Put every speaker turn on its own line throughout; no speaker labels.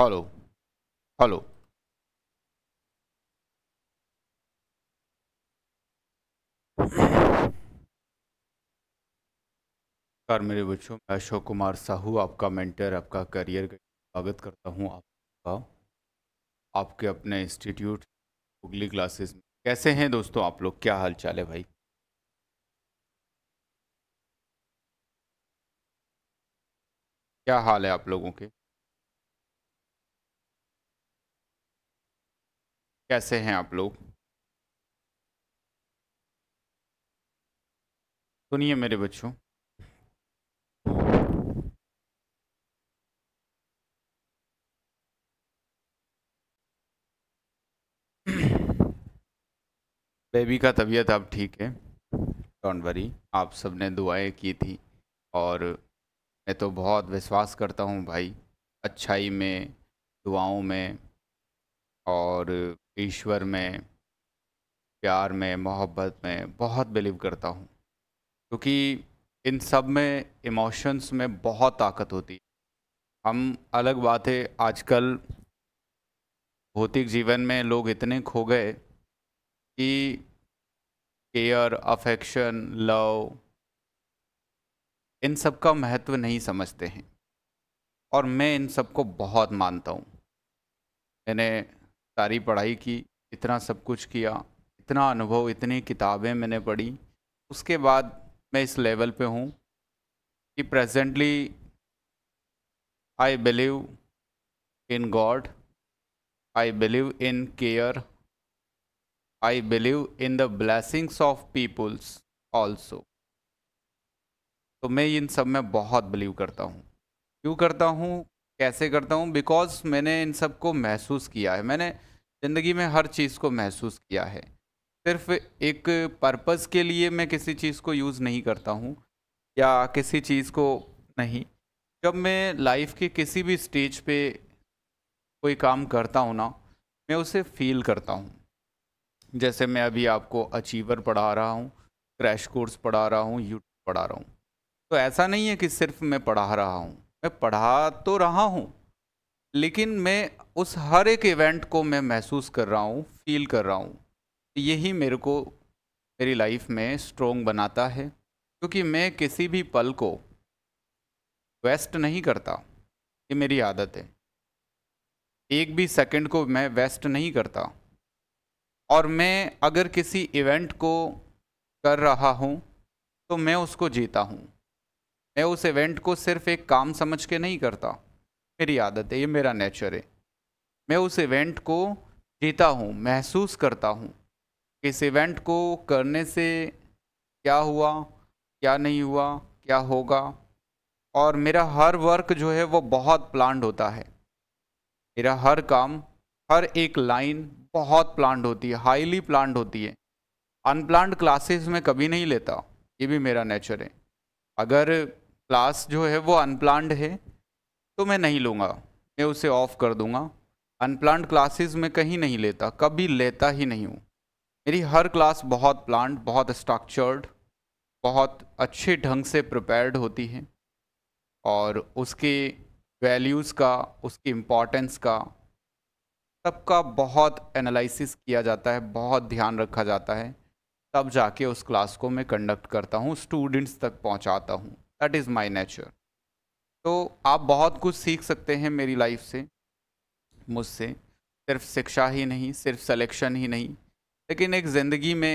Hello hello नमस्कार मेरे बच्चों मैं अशोक कुमार साहू आपका मेंटर आपका करियर स्वागत करता हूं आपका आपके अपने इंस्टीट्यूट उगली क्लासेस में कैसे हैं दोस्तों आप लोग क्या हाल चाल है भाई क्या हाल है आप लोगों के कैसे हैं आप लोग सुनिए मेरे बच्चों बेबी का तबीयत अब ठीक है डोंट वरी आप सब ने दुआएं की थी और मैं तो बहुत विश्वास करता हूँ भाई अच्छाई में दुआओं में और ईश्वर में प्यार में मोहब्बत में बहुत बिलीव करता हूँ क्योंकि इन सब में इमोशंस में बहुत ताकत होती है हम अलग बात है आजकल भौतिक जीवन में लोग इतने खो गए कि केयर अफेक्शन लव इन सब का महत्व नहीं समझते हैं और मैं इन सबको बहुत मानता हूँ मैंने सारी पढ़ाई की इतना सब कुछ किया इतना अनुभव इतनी किताबें मैंने पढ़ी उसके बाद मैं इस लेवल पे हूँ कि presently I believe in God I believe in care I believe in the blessings of peoples also तो मैं इन सब में बहुत बिलीव करता हूँ क्यों करता हूँ कैसे करता हूँ बिकॉज मैंने इन सब को महसूस किया है मैंने ज़िंदगी में हर चीज़ को महसूस किया है सिर्फ एक पर्पज़ के लिए मैं किसी चीज़ को यूज़ नहीं करता हूँ या किसी चीज़ को नहीं जब मैं लाइफ के किसी भी स्टेज पे कोई काम करता हूँ ना मैं उसे फील करता हूँ जैसे मैं अभी आपको अचीवर पढ़ा रहा हूँ क्रैश कोर्स पढ़ा रहा हूँ यूट्यूब पढ़ा रहा हूँ तो ऐसा नहीं है कि सिर्फ मैं पढ़ा रहा हूँ मैं पढ़ा तो रहा हूँ लेकिन मैं उस हर एक इवेंट को मैं महसूस कर रहा हूँ फील कर रहा हूँ यही मेरे को मेरी लाइफ में स्ट्रोंग बनाता है क्योंकि मैं किसी भी पल को वेस्ट नहीं करता ये मेरी आदत है एक भी सेकंड को मैं वेस्ट नहीं करता और मैं अगर किसी इवेंट को कर रहा हूँ तो मैं उसको जीता हूँ मैं उस इवेंट को सिर्फ एक काम समझ के नहीं करता मेरी आदत है ये मेरा नेचर है मैं उस इवेंट को जीता हूँ महसूस करता हूँ इस इवेंट को करने से क्या हुआ क्या नहीं हुआ क्या होगा और मेरा हर वर्क जो है वो बहुत प्लान्ड होता है मेरा हर काम हर एक लाइन बहुत प्लान्ड होती है हाईली प्लान्ड होती है अनप्लान्ड क्लासेस में कभी नहीं लेता ये भी मेरा नेचर है अगर क्लास जो है वो अनप्लान्ड है तो मैं नहीं लूँगा मैं उसे ऑफ़ कर दूँगा अनप्लान्ड क्लासेस मैं कहीं नहीं लेता कभी लेता ही नहीं हूँ मेरी हर क्लास बहुत प्लान्ड बहुत स्ट्रक्चर्ड बहुत अच्छे ढंग से प्रिपेयर्ड होती है और उसके वैल्यूज़ का उसकी इम्पॉर्टेंस का सबका बहुत एनालिसिस किया जाता है बहुत ध्यान रखा जाता है तब जाके उस क्लास को मैं कंडक्ट करता हूँ स्टूडेंट्स तक पहुँचाता हूँ दैट इज़ माई नेचर तो आप बहुत कुछ सीख सकते हैं मेरी लाइफ से मुझसे सिर्फ शिक्षा ही नहीं सिर्फ सिलेक्शन ही नहीं लेकिन एक ज़िंदगी में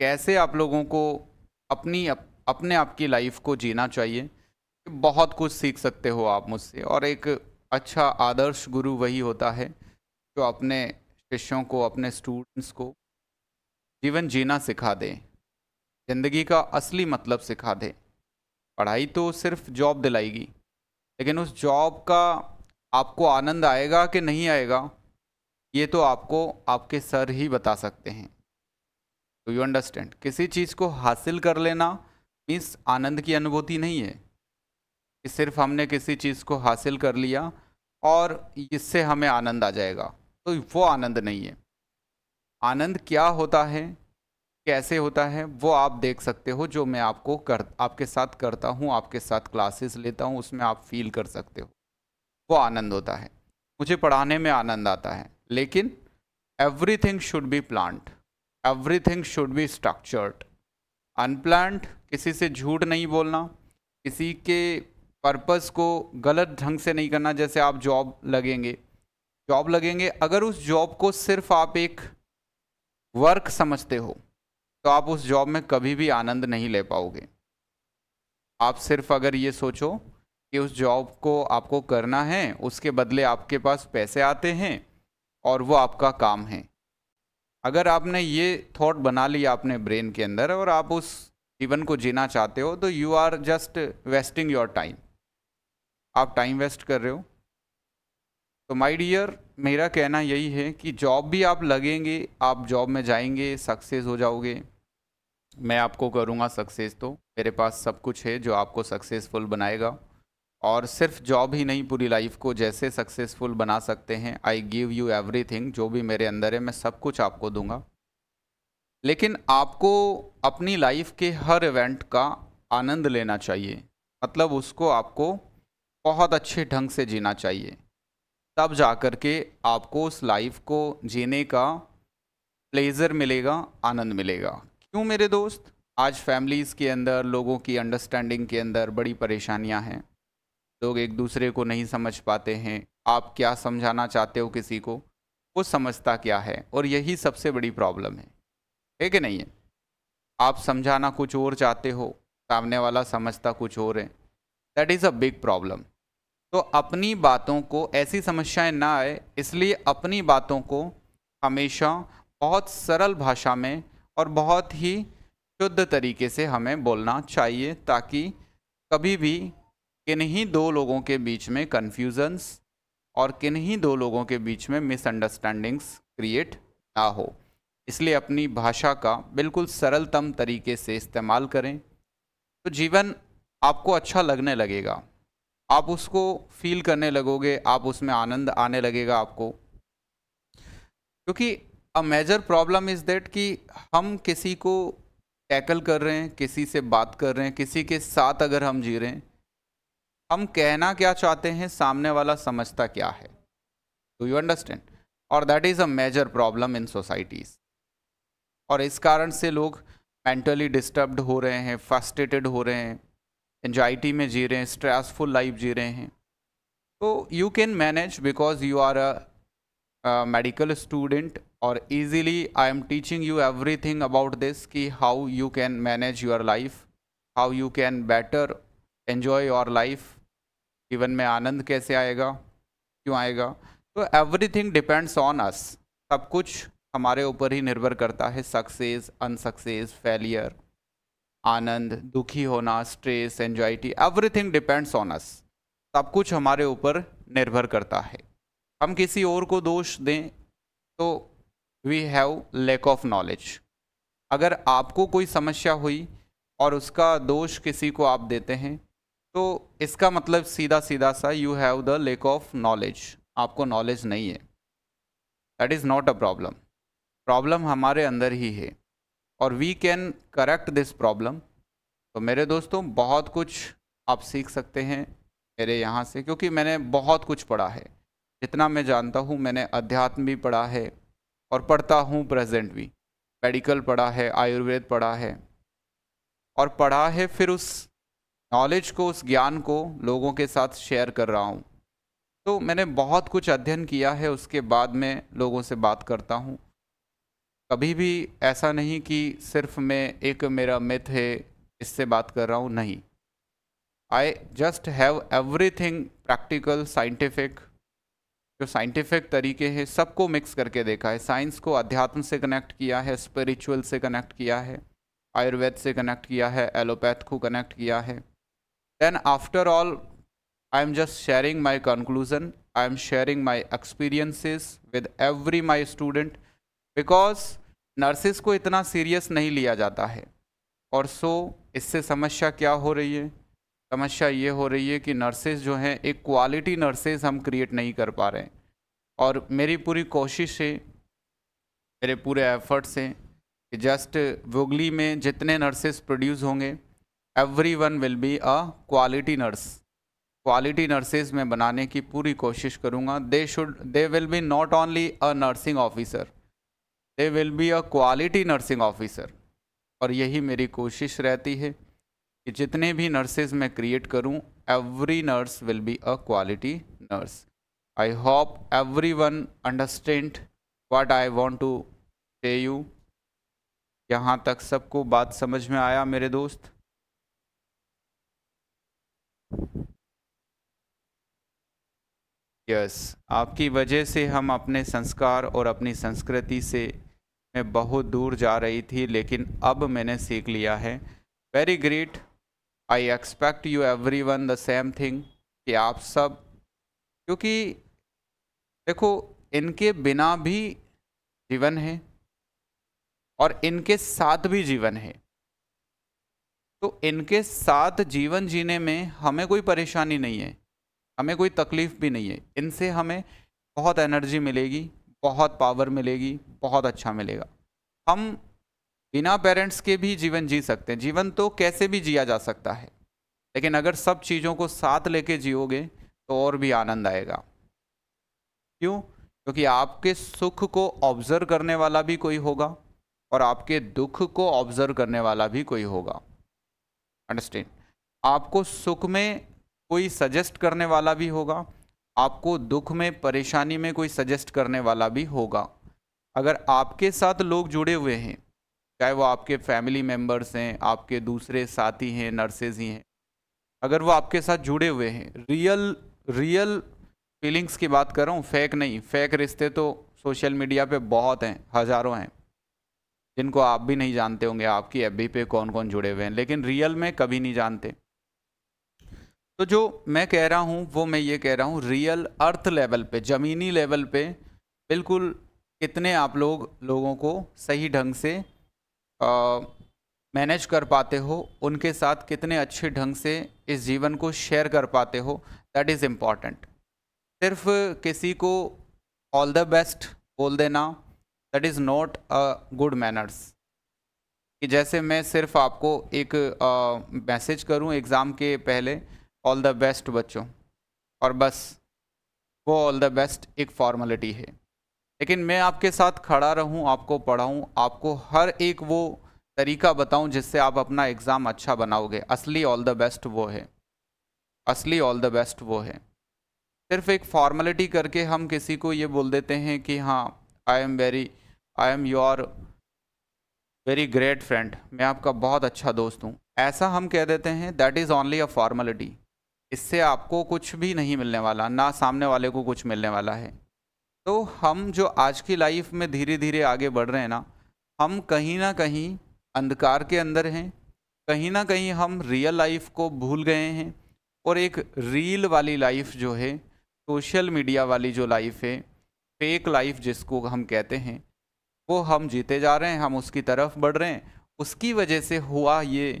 कैसे आप लोगों को अपनी अप, अपने आप की लाइफ को जीना चाहिए बहुत कुछ सीख सकते हो आप मुझसे और एक अच्छा आदर्श गुरु वही होता है जो अपने शिष्यों को अपने स्टूडेंट्स को जीवन जीना सिखा दे ज़िंदगी का असली मतलब सिखा दें पढ़ाई तो सिर्फ जॉब दिलाएगी लेकिन उस जॉब का आपको आनंद आएगा कि नहीं आएगा ये तो आपको आपके सर ही बता सकते हैं तो यू अंडरस्टैंड किसी चीज़ को हासिल कर लेना मीन्स आनंद की अनुभूति नहीं है कि सिर्फ हमने किसी चीज़ को हासिल कर लिया और इससे हमें आनंद आ जाएगा तो वो आनंद नहीं है आनंद क्या होता है कैसे होता है वो आप देख सकते हो जो मैं आपको कर आपके साथ करता हूँ आपके साथ क्लासेस लेता हूँ उसमें आप फील कर सकते हो वो आनंद होता है मुझे पढ़ाने में आनंद आता है लेकिन everything should be planned everything should be structured unplanned किसी से झूठ नहीं बोलना किसी के पर्पस को गलत ढंग से नहीं करना जैसे आप जॉब लगेंगे जॉब लगेंगे अगर उस जॉब को सिर्फ आप एक वर्क समझते हो तो आप उस जॉब में कभी भी आनंद नहीं ले पाओगे आप सिर्फ अगर ये सोचो कि उस जॉब को आपको करना है उसके बदले आपके पास पैसे आते हैं और वो आपका काम है अगर आपने ये थॉट बना लिया अपने ब्रेन के अंदर और आप उस जीवन को जीना चाहते हो तो you are just wasting your time आप टाइम वेस्ट कर रहे हो तो माय डियर मेरा कहना यही है कि जॉब भी आप लगेंगे आप जॉब में जाएंगे सक्सेस हो जाओगे मैं आपको करूँगा सक्सेस तो मेरे पास सब कुछ है जो आपको सक्सेसफुल बनाएगा और सिर्फ जॉब ही नहीं पूरी लाइफ को जैसे सक्सेसफुल बना सकते हैं आई गिव यू एवरीथिंग जो भी मेरे अंदर है मैं सब कुछ आपको दूंगा लेकिन आपको अपनी लाइफ के हर इवेंट का आनंद लेना चाहिए मतलब उसको आपको बहुत अच्छे ढंग से जीना चाहिए तब जा कर के आपको उस लाइफ को जीने का प्लेज़र मिलेगा आनंद मिलेगा क्यों मेरे दोस्त आज फैमिलीज़ के अंदर लोगों की अंडरस्टैंडिंग के अंदर बड़ी परेशानियां हैं लोग एक दूसरे को नहीं समझ पाते हैं आप क्या समझाना चाहते हो किसी को वो समझता क्या है और यही सबसे बड़ी प्रॉब्लम है है कि नहीं है आप समझाना कुछ और चाहते हो सामने वाला समझता कुछ और है that is a big problem तो अपनी बातों को ऐसी समस्याएं ना आए इसलिए अपनी बातों को हमेशा बहुत सरल भाषा में और बहुत ही शुद्ध तरीके से हमें बोलना चाहिए ताकि कभी भी किन्हीं दो लोगों के बीच में कन्फ्यूज़न्स और किन्हीं दो लोगों के बीच में मिसअंडरस्टैंडिंग्स क्रिएट ना हो इसलिए अपनी भाषा का बिल्कुल सरलतम तरीके से इस्तेमाल करें तो जीवन आपको अच्छा लगने लगेगा आप उसको फील करने लगोगे आप उसमें आनंद आने लगेगा आपको क्योंकि a major problem is that कि हम किसी को टैकल कर रहे हैं किसी से बात कर रहे हैं किसी के साथ अगर हम जी रहे हैं हम कहना क्या चाहते हैं सामने वाला समझता क्या है डू यू अंडरस्टैंड और that is a major problem in societies और इस कारण से लोग मेंटली डिस्टर्ब्ड हो रहे हैं फ्रस्ट्रेटेड हो रहे हैं एन्जाइटी में जी रहे हैं स्ट्रेसफुल लाइफ जी रहे हैं तो you can manage because you are a medical student और easily I am teaching you everything about this कि how you can manage your life how you can better better your life life, जीवन में आनंद कैसे आएगा क्यों आएगा तो everything depends on us सब कुछ हमारे ऊपर ही निर्भर करता है सक्सेस अनसक्सेस फेलियर आनंद दुखी होना stress anxiety everything depends on us सब कुछ हमारे ऊपर निर्भर करता है हम किसी और को दोष दें तो we have lack of knowledge अगर आपको कोई समस्या हुई और उसका दोष किसी को आप देते हैं तो इसका मतलब सीधा सीधा सा you have the lack of knowledge आपको नॉलेज नहीं है that is not a problem problem हमारे अंदर ही है और we can correct this problem तो मेरे दोस्तों बहुत कुछ आप सीख सकते हैं मेरे यहाँ से क्योंकि मैंने बहुत कुछ पढ़ा है जितना मैं जानता हूँ मैंने अध्यात्म भी पढ़ा है और पढ़ता हूँ प्रेजेंट भी मेडिकल पढ़ा है आयुर्वेद पढ़ा है और पढ़ा है फिर उस नॉलेज को उस ज्ञान को लोगों के साथ शेयर कर रहा हूँ तो मैंने बहुत कुछ अध्ययन किया है उसके बाद मैं लोगों से बात करता हूँ कभी भी ऐसा नहीं कि सिर्फ मैं एक मेरा मिथ है इससे बात कर रहा हूँ नहीं I just have everything practical scientific जो साइंटिफिक तरीके हैं सबको मिक्स करके देखा है साइंस को अध्यात्म से कनेक्ट किया है स्पिरिचुअल से कनेक्ट किया है आयुर्वेद से कनेक्ट किया है एलोपैथ को कनेक्ट किया है then after all I am just sharing my conclusion I am sharing my experiences with every my student because nurses को इतना सीरियस नहीं लिया जाता है और सो इससे समस्या क्या हो रही है समस्या ये हो रही है कि नर्सेज जो हैं एक क्वालिटी नर्सेज हम क्रिएट नहीं कर पा रहे हैं और मेरी पूरी कोशिश है मेरे पूरे एफर्ट से कि जस्ट वुगली में जितने नर्सेज प्रोड्यूस होंगे every one will be a quality nurse quality nurses में बनाने की पूरी कोशिश करूँगा they should they will be not only a nursing officer they will be a quality nursing officer और यही मेरी कोशिश रहती है कि जितने भी नर्सेज मैं क्रिएट करूं every nurse will be a quality nurse I hope every one understand what I want to say you यहाँ तक सबको बात समझ में आया मेरे दोस्त यस yes, आपकी वजह से हम अपने संस्कार और अपनी संस्कृति से मैं बहुत दूर जा रही थी लेकिन अब मैंने सीख लिया है very great I expect you every one the same thing कि आप सब क्योंकि देखो इनके बिना भी जीवन है और इनके साथ भी जीवन है तो इनके साथ जीवन जीने में हमें कोई परेशानी नहीं है हमें कोई तकलीफ़ भी नहीं है इनसे हमें बहुत एनर्जी मिलेगी बहुत पावर मिलेगी बहुत अच्छा मिलेगा हम बिना पेरेंट्स के भी जीवन जी सकते हैं जीवन तो कैसे भी जिया जा सकता है लेकिन अगर सब चीज़ों को साथ लेके जियोगे तो और भी आनंद आएगा क्यों क्योंकि आपके सुख को ऑब्जर्व करने वाला भी कोई होगा और आपके दुख को ऑब्जर्व करने वाला भी कोई होगा अंडरस्टैंड आपको सुख में कोई सजेस्ट करने वाला भी होगा आपको दुख में परेशानी में कोई सजेस्ट करने वाला भी होगा अगर आपके साथ लोग जुड़े हुए हैं चाहे वो आपके फैमिली मेम्बर्स हैं आपके दूसरे साथी हैं नर्सेज ही हैं अगर वो आपके साथ जुड़े हुए हैं रियल रियल फीलिंग्स की बात कर रहा हूँ फेक नहीं फेक रिश्ते तो सोशल मीडिया पे बहुत हैं हज़ारों हैं जिनको आप भी नहीं जानते होंगे आपकी एफ पे कौन कौन जुड़े हुए हैं लेकिन रियल में कभी नहीं जानते तो जो मैं कह रहा हूँ वो मैं ये कह रहा हूँ रियल अर्थ लेवल पे ज़मीनी लेवल पे बिल्कुल कितने आप लोग लोगों को सही ढंग से मैनेज कर पाते हो उनके साथ कितने अच्छे ढंग से इस जीवन को शेयर कर पाते हो दैट इज़ इम्पॉर्टेंट सिर्फ किसी को ऑल द बेस्ट बोल देना that is not a good manners कि जैसे मैं सिर्फ आपको एक मैसेज करूं एग्ज़ाम के पहले ऑल द बेस्ट बच्चों और बस वो ऑल द बेस्ट एक फॉर्मेलिटी है लेकिन मैं आपके साथ खड़ा रहूं आपको पढ़ाऊं आपको हर एक वो तरीका बताऊं जिससे आप अपना एग्ज़ाम अच्छा बनाओगे असली ऑल द बेस्ट वो है असली ऑल द बेस्ट वो है सिर्फ एक फॉर्मेलिटी करके हम किसी को ये बोल देते हैं कि हाँ I am very I am your very great friend मैं आपका बहुत अच्छा दोस्त हूँ ऐसा हम कह देते हैं that is only a formality इससे आपको कुछ भी नहीं मिलने वाला ना सामने वाले को कुछ मिलने वाला है तो हम जो आज की लाइफ में धीरे धीरे आगे बढ़ रहे हैं ना हम कहीं ना कहीं अंधकार के अंदर हैं कहीं ना कहीं हम रियल लाइफ को भूल गए हैं और एक रील वाली लाइफ जो है सोशल मीडिया वाली जो लाइफ है फेक लाइफ जिसको हम कहते हैं वो हम जीते जा रहे हैं हम उसकी तरफ बढ़ रहे हैं उसकी वजह से हुआ ये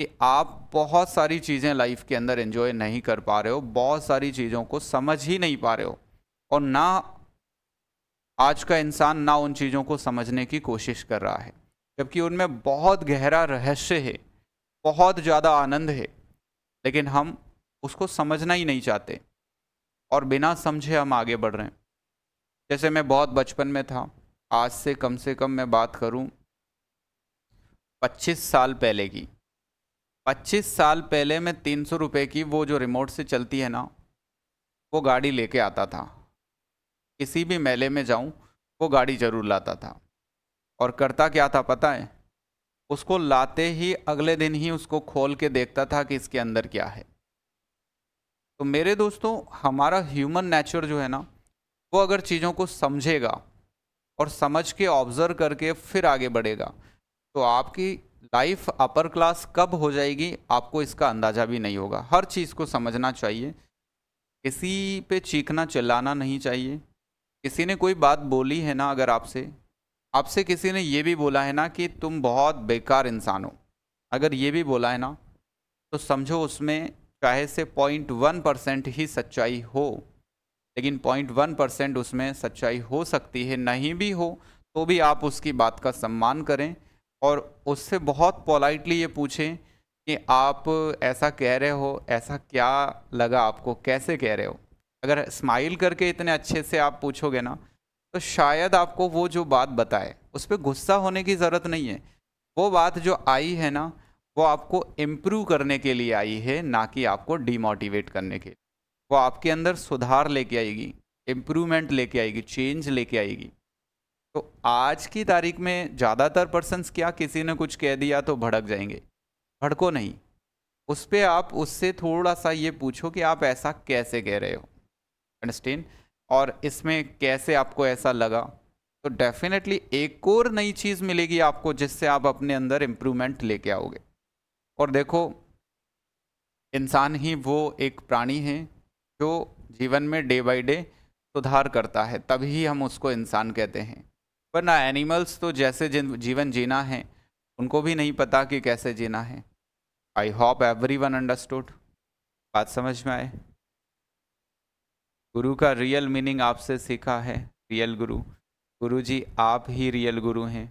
कि आप बहुत सारी चीज़ें लाइफ के अंदर एंजॉय नहीं कर पा रहे हो बहुत सारी चीज़ों को समझ ही नहीं पा रहे हो और ना आज का इंसान ना उन चीज़ों को समझने की कोशिश कर रहा है जबकि उनमें बहुत गहरा रहस्य है बहुत ज़्यादा आनंद है लेकिन हम उसको समझना ही नहीं चाहते और बिना समझे हम आगे बढ़ रहे हैं जैसे मैं बहुत बचपन में था आज से कम से कम मैं बात करूं 25 साल पहले की 25 साल पहले मैं तीन सौ रुपये की वो जो रिमोट से चलती है ना वो गाड़ी लेके आता था किसी भी मेले में जाऊं वो गाड़ी जरूर लाता था और करता क्या था पता है उसको लाते ही अगले दिन ही उसको खोल के देखता था कि इसके अंदर क्या है तो मेरे दोस्तों हमारा ह्यूमन नेचर जो है ना वो अगर चीज़ों को समझेगा और समझ के ऑब्ज़र्व करके फिर आगे बढ़ेगा तो आपकी लाइफ अपर क्लास कब हो जाएगी आपको इसका अंदाज़ा भी नहीं होगा हर चीज़ को समझना चाहिए किसी पे चीखना चिल्लाना नहीं चाहिए किसी ने कोई बात बोली है ना अगर आपसे आपसे किसी ने ये भी बोला है ना कि तुम बहुत बेकार इंसान हो अगर ये भी बोला है ना तो समझो उसमें चाहे से पॉइंट वन परसेंट ही सच्चाई हो लेकिन पॉइंट वन परसेंट उसमें सच्चाई हो सकती है नहीं भी हो तो भी आप उसकी बात का सम्मान करें और उससे बहुत पोलाइटली ये पूछें कि आप ऐसा कह रहे हो ऐसा क्या लगा आपको कैसे कह रहे हो अगर स्माइल करके इतने अच्छे से आप पूछोगे ना तो शायद आपको वो जो बात बताए उस पर गुस्सा होने की ज़रूरत नहीं है वो बात जो आई है ना वो आपको इम्प्रूव करने के लिए आई है ना कि आपको डीमोटिवेट करने के लिए वो आपके अंदर सुधार लेके आएगी इम्प्रूवमेंट लेके आएगी चेंज लेके आएगी तो आज की तारीख में ज़्यादातर पर्सनस क्या किसी ने कुछ कह दिया तो भड़क जाएंगे भड़को नहीं उस पर आप उससे थोड़ा सा ये पूछो कि आप ऐसा कैसे कह रहे हो अंडरस्टैंड और इसमें कैसे आपको ऐसा लगा तो डेफिनेटली एक और नई चीज़ मिलेगी आपको जिससे आप अपने अंदर इम्प्रूवमेंट लेके आओगे और देखो इंसान ही वो एक प्राणी है जो जीवन में डे बाई डे सुधार करता है तभी हम उसको इंसान कहते हैं वरना एनिमल्स तो जैसे जीवन जीना है उनको भी नहीं पता कि कैसे जीना है I hope every one understood बात समझ में आए गुरु का रियल मीनिंग आपसे सीखा है रियल गुरु गुरु जी आप ही रियल गुरु हैं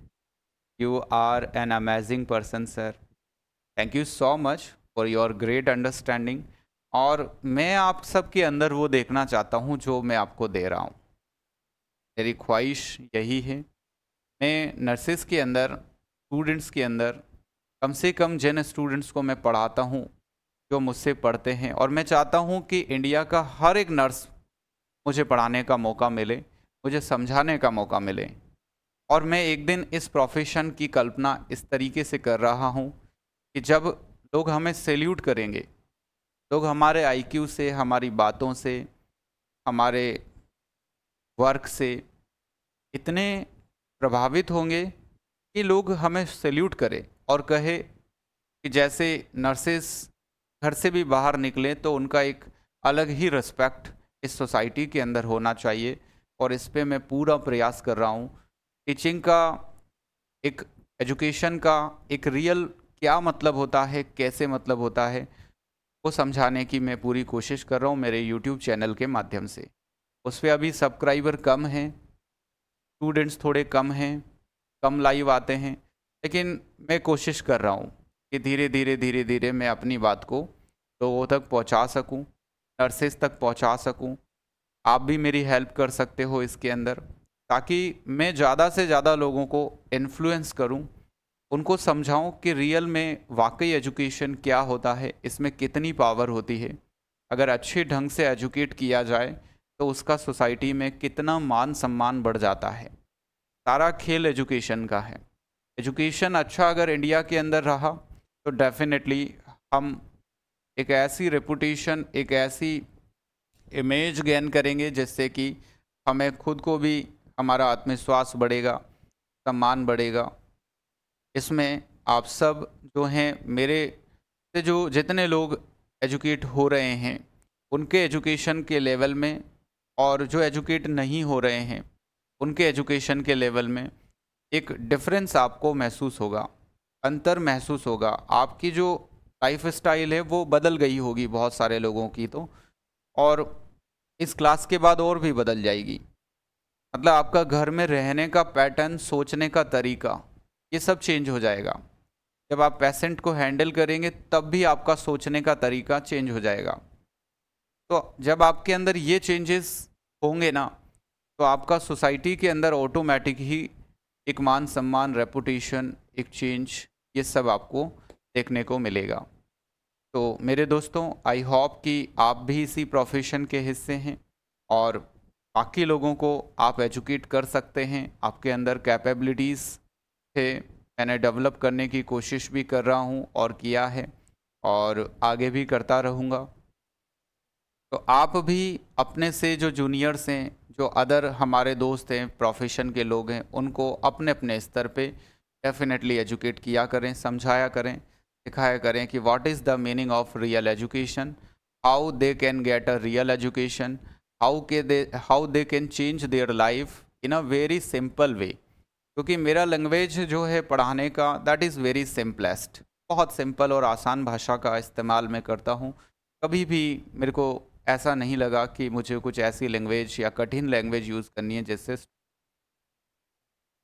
you are an amazing person sir thank you so much for your great understanding और मैं आप सब के अंदर वो देखना चाहता हूँ जो मैं आपको दे रहा हूँ मेरी ख्वाहिश यही है मैं नर्सिस के अंदर स्टूडेंट्स के अंदर कम से कम जिन स्टूडेंट्स को मैं पढ़ाता हूँ जो मुझसे पढ़ते हैं और मैं चाहता हूँ कि इंडिया का हर एक नर्स मुझे पढ़ाने का मौका मिले मुझे समझाने का मौका मिले और मैं एक दिन इस प्रोफेशन की कल्पना इस तरीके से कर रहा हूँ कि जब लोग हमें सैल्यूट करेंगे लोग हमारे आईक्यू से हमारी बातों से हमारे वर्क से इतने प्रभावित होंगे कि लोग हमें सेल्यूट करें और कहे कि जैसे नर्सेस घर से भी बाहर निकलें तो उनका एक अलग ही रिस्पेक्ट इस सोसाइटी के अंदर होना चाहिए और इस पर मैं पूरा प्रयास कर रहा हूँ टीचिंग का एक एजुकेशन का एक रियल क्या मतलब होता है कैसे मतलब होता है वो समझाने की मैं पूरी कोशिश कर रहा हूँ मेरे यूट्यूब चैनल के माध्यम से उस पर अभी सब्सक्राइबर कम हैं स्टूडेंट्स थोड़े कम हैं कम लाइव आते हैं लेकिन मैं कोशिश कर रहा हूँ कि धीरे धीरे धीरे धीरे मैं अपनी बात को लोगों तक पहुँचा सकूँ नर्सेस तक पहुंचा सकूं आप भी मेरी हेल्प कर सकते हो इसके अंदर ताकि मैं ज़्यादा से ज़्यादा लोगों को इन्फ्लुएंस करूं उनको समझाऊं कि रियल में वाकई एजुकेशन क्या होता है इसमें कितनी पावर होती है अगर अच्छे ढंग से एजुकेट किया जाए तो उसका सोसाइटी में कितना मान सम्मान बढ़ जाता है सारा खेल एजुकेशन का है एजुकेशन अच्छा अगर इंडिया के अंदर रहा तो डेफिनेटली हम एक ऐसी रेपुटेशन एक ऐसी इमेज गेन करेंगे जिससे कि हमें खुद को भी हमारा आत्मविश्वास बढ़ेगा सम्मान बढ़ेगा इसमें आप सब जो हैं मेरे से जो जितने लोग एजुकेट हो रहे हैं उनके एजुकेशन के लेवल में और जो एजुकेट नहीं हो रहे हैं उनके एजुकेशन के लेवल में एक डिफरेंस आपको महसूस होगा अंतर महसूस होगा आपकी जो लाइफ स्टाइल है वो बदल गई होगी बहुत सारे लोगों की तो और इस क्लास के बाद और भी बदल जाएगी मतलब आपका घर में रहने का पैटर्न सोचने का तरीका ये सब चेंज हो जाएगा जब आप पेशेंट को हैंडल करेंगे तब भी आपका सोचने का तरीका चेंज हो जाएगा तो जब आपके अंदर ये चेंजेस होंगे ना तो आपका सोसाइटी के अंदर ऑटोमेटिक ही एक मान सम्मान रेपुटेशन एक चेंज ये सब आपको देखने को मिलेगा तो मेरे दोस्तों आई होप कि आप भी इसी प्रोफेशन के हिस्से हैं और बाकी लोगों को आप एजुकेट कर सकते हैं आपके अंदर कैपेबिलिटीज़ थे मैंने डेवलप करने की कोशिश भी कर रहा हूँ और किया है और आगे भी करता रहूँगा तो आप भी अपने से जो जूनियर्स हैं जो अदर हमारे दोस्त हैं प्रोफेशन के लोग हैं उनको अपने अपने स्तर पे डेफिनेटली एजुकेट किया करें समझाया करें सिखाया करें कि what is the meaning of real education how they can get a real education how के they how they can change their life in a very simple way क्योंकि मेरा लैंग्वेज जो है पढ़ाने का दैट इज़ वेरी सिंपलेस्ट बहुत simple और आसान भाषा का इस्तेमाल मैं करता हूँ कभी भी मेरे को ऐसा नहीं लगा कि मुझे कुछ ऐसी लैंग्वेज या कठिन लैंग्वेज यूज़ करनी है जिससे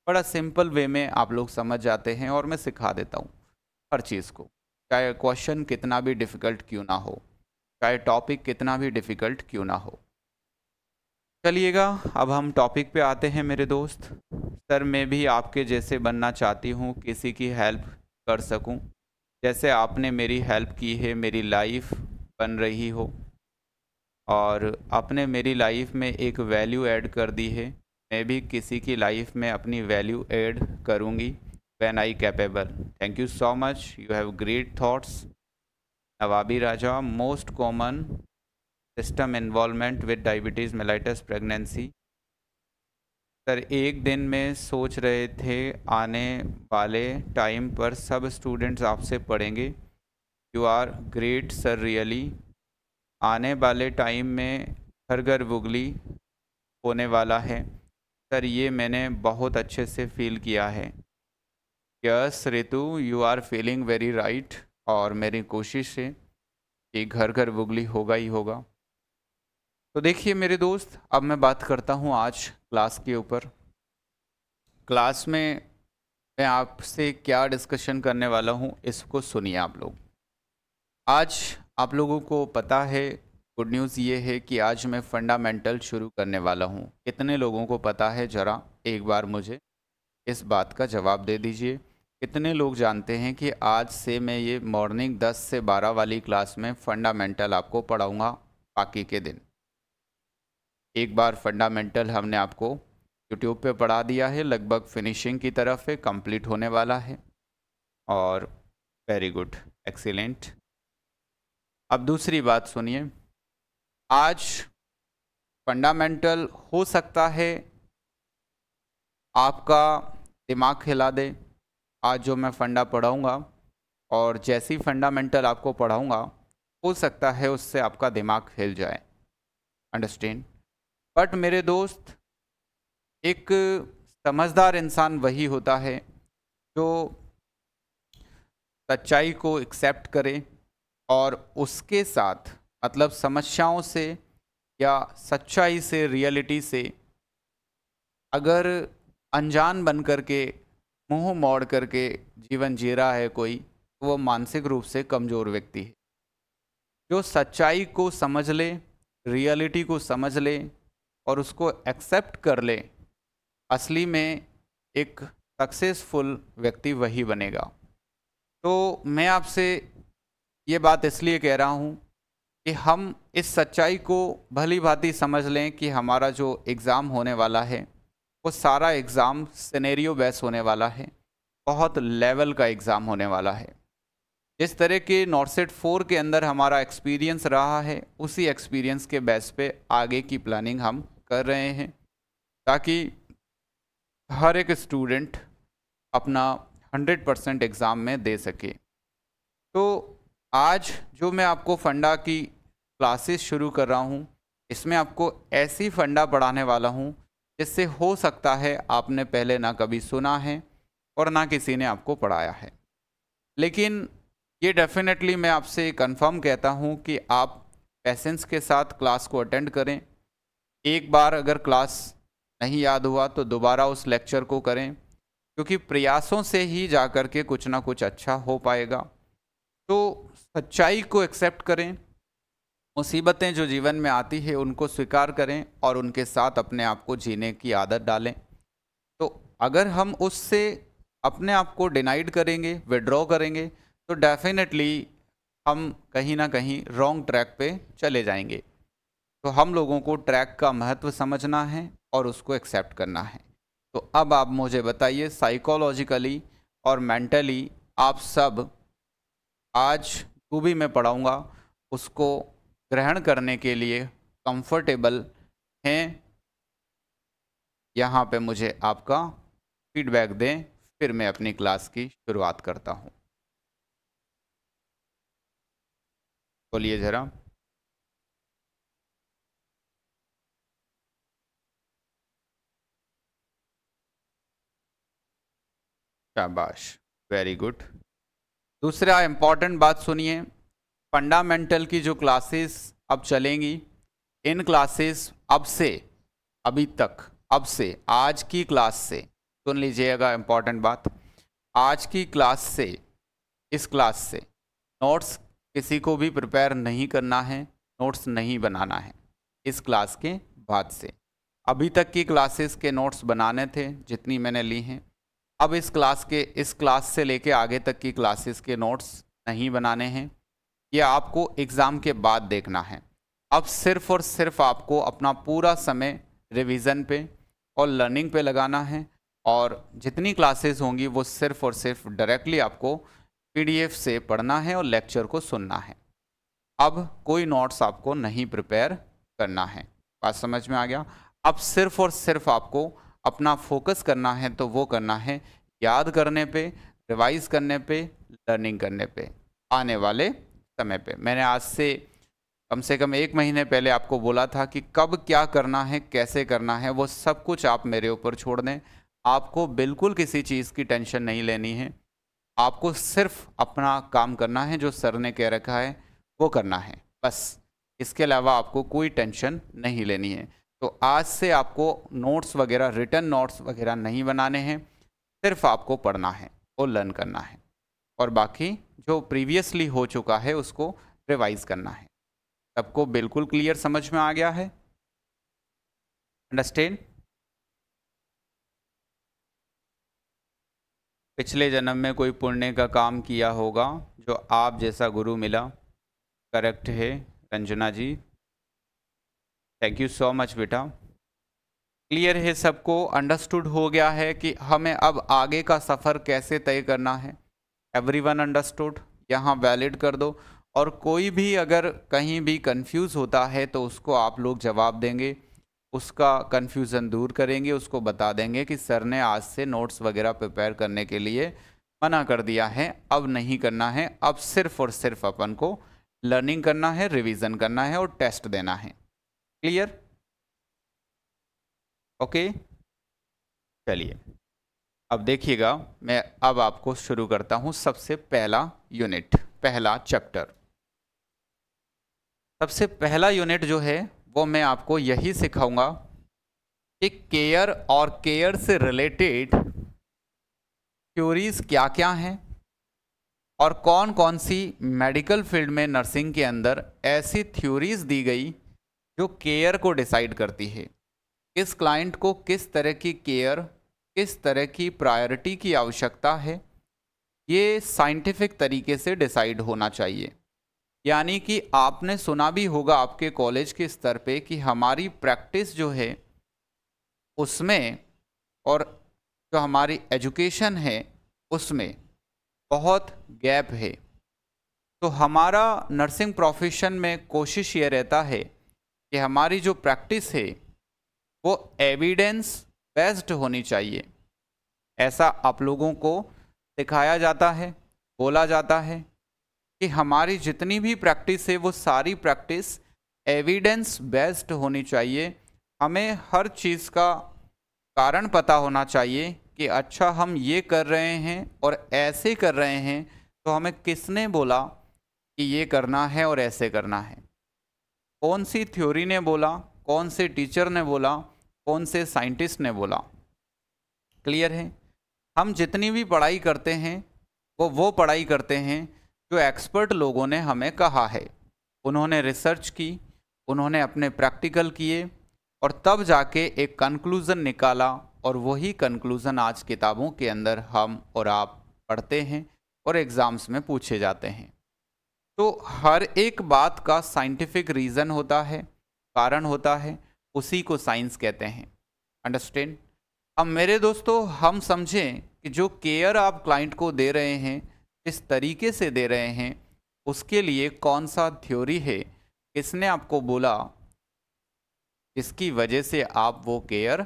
बड़ा सिंपल वे में आप लोग समझ जाते हैं और मैं सिखा देता हूँ हर चीज़ को चाहे क्वेश्चन कितना भी डिफ़िकल्ट क्यों ना हो चाहे टॉपिक कितना भी डिफ़िकल्ट क्यों ना हो चलिएगा अब हम टॉपिक पे आते हैं मेरे दोस्त सर मैं भी आपके जैसे बनना चाहती हूँ किसी की हेल्प कर सकूँ जैसे आपने मेरी हेल्प की है मेरी लाइफ बन रही हो और आपने मेरी लाइफ में एक वैल्यू ऐड कर दी है मैं भी किसी की लाइफ में अपनी वैल्यू ऐड करूँगी when I capable. Thank you so much. You have great thoughts. Nawabi Raja, most common system involvement with diabetes mellitus pregnancy sir एक दिन में सोच रहे थे आने वाले टाइम पर सब स्टूडेंट्स आपसे पढ़ेंगे you are great sir really आने वाले टाइम में हर घर बुगली होने वाला है सर ये मैंने बहुत अच्छे से फील किया है yes Ritu you are feeling very right और मेरी कोशिश है कि घर घर बुगली होगा ही होगा तो देखिए मेरे दोस्त अब मैं बात करता हूँ आज क्लास के ऊपर क्लास में मैं आपसे क्या डिस्कशन करने वाला हूँ इसको सुनिए आप लोग आज आप लोगों को पता है गुड न्यूज़ ये है कि आज मैं फंडामेंटल शुरू करने वाला हूँ कितने लोगों को पता है ज़रा एक बार मुझे इस बात का जवाब दे दीजिए कितने लोग जानते हैं कि आज से मैं ये मॉर्निंग 10 से 12 वाली क्लास में फंडामेंटल आपको पढ़ाऊंगा बाकी के दिन एक बार फंडामेंटल हमने आपको यूट्यूब पे पढ़ा दिया है लगभग फिनिशिंग की तरफ है कंप्लीट होने वाला है और वेरी गुड एक्सीलेंट अब दूसरी बात सुनिए आज फंडामेंटल हो सकता है आपका दिमाग खिला दे आज जो मैं फंडा पढ़ाऊँगा और जैसी फंडामेंटल आपको पढ़ाऊँगा हो सकता है उससे आपका दिमाग हिल जाए अंडरस्टैंड बट मेरे दोस्त एक समझदार इंसान वही होता है जो सच्चाई को एक्सेप्ट करे और उसके साथ मतलब समस्याओं से या सच्चाई से रियलिटी से अगर अनजान बन करके के मुंह मोड़ करके जीवन जी रहा है कोई तो मानसिक रूप से कमज़ोर व्यक्ति है जो सच्चाई को समझ ले रियलिटी को समझ ले और उसको एक्सेप्ट कर ले असली में एक सक्सेसफुल व्यक्ति वही बनेगा तो मैं आपसे ये बात इसलिए कह रहा हूँ कि हम इस सच्चाई को भली भांति समझ लें कि हमारा जो एग्ज़ाम होने वाला है वो सारा एग्ज़ाम सिनेरियो बेस होने वाला है बहुत लेवल का एग्ज़ाम होने वाला है जिस तरह के नॉर्सेट फोर के अंदर हमारा एक्सपीरियंस रहा है उसी एक्सपीरियंस के बेस पे आगे की प्लानिंग हम कर रहे हैं ताकि हर एक स्टूडेंट अपना 100 परसेंट एग्ज़ाम में दे सके तो आज जो मैं आपको फंडा की क्लासेस शुरू कर रहा हूँ इसमें आपको ऐसी फंडा पढ़ाने वाला हूँ जिससे हो सकता है आपने पहले ना कभी सुना है और ना किसी ने आपको पढ़ाया है लेकिन ये डेफिनेटली मैं आपसे कंफर्म कहता हूँ कि आप पैसेंस के साथ क्लास को अटेंड करें एक बार अगर क्लास नहीं याद हुआ तो दोबारा उस लेक्चर को करें क्योंकि प्रयासों से ही जा कर के कुछ ना कुछ अच्छा हो पाएगा तो सच्चाई को एक्सेप्ट करें मुसीबतें जो जीवन में आती है उनको स्वीकार करें और उनके साथ अपने आप को जीने की आदत डालें तो अगर हम उससे अपने आप को डिनाइड करेंगे विड्रॉ करेंगे तो डेफिनेटली हम कहीं ना कहीं रॉन्ग ट्रैक पे चले जाएंगे तो हम लोगों को ट्रैक का महत्व समझना है और उसको एक्सेप्ट करना है तो अब आप मुझे बताइए साइकोलॉजिकली और मेंटली आप सब आज भी मैं पढ़ाऊँगा उसको ग्रहण करने के लिए कंफर्टेबल हैं यहाँ पे मुझे आपका फीडबैक दें फिर मैं अपनी क्लास की शुरुआत करता हूँ बोलिए ज़रा शाबाश वेरी गुड दूसरा इम्पॉर्टेंट बात सुनिए फंडामेंटल की जो क्लासेस अब चलेंगी इन क्लासेस अब से अभी तक अब से आज की क्लास से सुन लीजिएगा इम्पॉर्टेंट बात आज की क्लास से इस क्लास से नोट्स किसी को भी प्रिपेयर नहीं करना है नोट्स नहीं बनाना है इस क्लास के बाद से अभी तक की क्लासेस के नोट्स बनाने थे जितनी मैंने ली हैं अब इस क्लास के इस क्लास से लेके आगे तक की क्लासेस के नोट्स नहीं बनाने हैं ये आपको एग्ज़ाम के बाद देखना है अब सिर्फ और सिर्फ आपको अपना पूरा समय रिवीजन पे और लर्निंग पे लगाना है और जितनी क्लासेस होंगी वो सिर्फ और सिर्फ डायरेक्टली आपको पीडीएफ से पढ़ना है और लेक्चर को सुनना है अब कोई नोट्स आपको नहीं प्रिपेयर करना है बात समझ में आ गया अब सिर्फ और सिर्फ आपको अपना फोकस करना है तो वो करना है याद करने पे रिवाइज करने पे लर्निंग करने पे आने वाले समय पे मैंने आज से कम से कम एक महीने पहले आपको बोला था कि कब क्या करना है कैसे करना है वो सब कुछ आप मेरे ऊपर छोड़ दें आपको बिल्कुल किसी चीज़ की टेंशन नहीं लेनी है आपको सिर्फ अपना काम करना है जो सर ने कह रखा है वो करना है बस इसके अलावा आपको कोई टेंशन नहीं लेनी है तो आज से आपको नोट्स वगैरह रिटर्न नोट्स वगैरह नहीं बनाने हैं सिर्फ आपको पढ़ना है और लर्न करना है और बाकी जो प्रीवियसली हो चुका है उसको रिवाइज करना है सबको बिल्कुल क्लियर समझ में आ गया है अंडरस्टैंड पिछले जन्म में कोई पुण्य का काम किया होगा जो आप जैसा गुरु मिला करेक्ट है Ranjana ji thank you so much बेटा क्लियर है सबको अंडरस्टूड हो गया है कि हमें अब आगे का सफ़र कैसे तय करना है एवरी वन अंडरस्टूड यहाँ वैलिड कर दो और कोई भी अगर कहीं भी कंफ्यूज होता है तो उसको आप लोग जवाब देंगे उसका कन्फ्यूज़न दूर करेंगे उसको बता देंगे कि सर ने आज से नोट्स वगैरह प्रिपेयर करने के लिए मना कर दिया है अब नहीं करना है अब सिर्फ और सिर्फ अपन को लर्निंग करना है रिवीजन करना है और टेस्ट देना है क्लियर ओके चलिए अब देखिएगा मैं अब आपको शुरू करता हूँ सबसे पहला यूनिट पहला चैप्टर सबसे पहला यूनिट जो है वो मैं आपको यही सिखाऊंगा कि केयर और केयर से रिलेटेड थ्योरीज क्या क्या हैं और कौन कौन सी मेडिकल फील्ड में नर्सिंग के अंदर ऐसी थ्योरीज दी गई जो केयर को डिसाइड करती है किस क्लाइंट को किस तरह की केयर किस तरह की प्रायोरिटी की आवश्यकता है ये साइंटिफिक तरीके से डिसाइड होना चाहिए यानी कि आपने सुना भी होगा आपके कॉलेज के स्तर पे कि हमारी प्रैक्टिस जो है उसमें और जो हमारी एजुकेशन है उसमें बहुत गैप है तो हमारा नर्सिंग प्रोफेशन में कोशिश ये रहता है कि हमारी जो प्रैक्टिस है वो एविडेंस बेस्ट होनी चाहिए ऐसा आप लोगों को सिखाया जाता है बोला जाता है कि हमारी जितनी भी प्रैक्टिस है वो सारी प्रैक्टिस एविडेंस बेस्ड होनी चाहिए हमें हर चीज़ का कारण पता होना चाहिए कि अच्छा हम ये कर रहे हैं और ऐसे कर रहे हैं तो हमें किसने बोला कि ये करना है और ऐसे करना है कौन सी थ्योरी ने बोला कौन से टीचर ने बोला कौन से साइंटिस्ट ने बोला क्लियर है हम जितनी भी पढ़ाई करते हैं वो वो पढ़ाई करते हैं जो एक्सपर्ट लोगों ने हमें कहा है उन्होंने रिसर्च की उन्होंने अपने प्रैक्टिकल किए और तब जाके एक कंक्लूज़न निकाला और वही कंक्लूज़न आज किताबों के अंदर हम और आप पढ़ते हैं और एग्ज़ाम्स में पूछे जाते हैं तो हर एक बात का साइंटिफिक रीज़न होता है कारण होता है उसी को साइंस कहते हैं अंडरस्टैंड अब मेरे दोस्तों हम समझें कि जो केयर आप क्लाइंट को दे रहे हैं किस तरीके से दे रहे हैं उसके लिए कौन सा थ्योरी है किसने आपको बोला इसकी वजह से आप वो केयर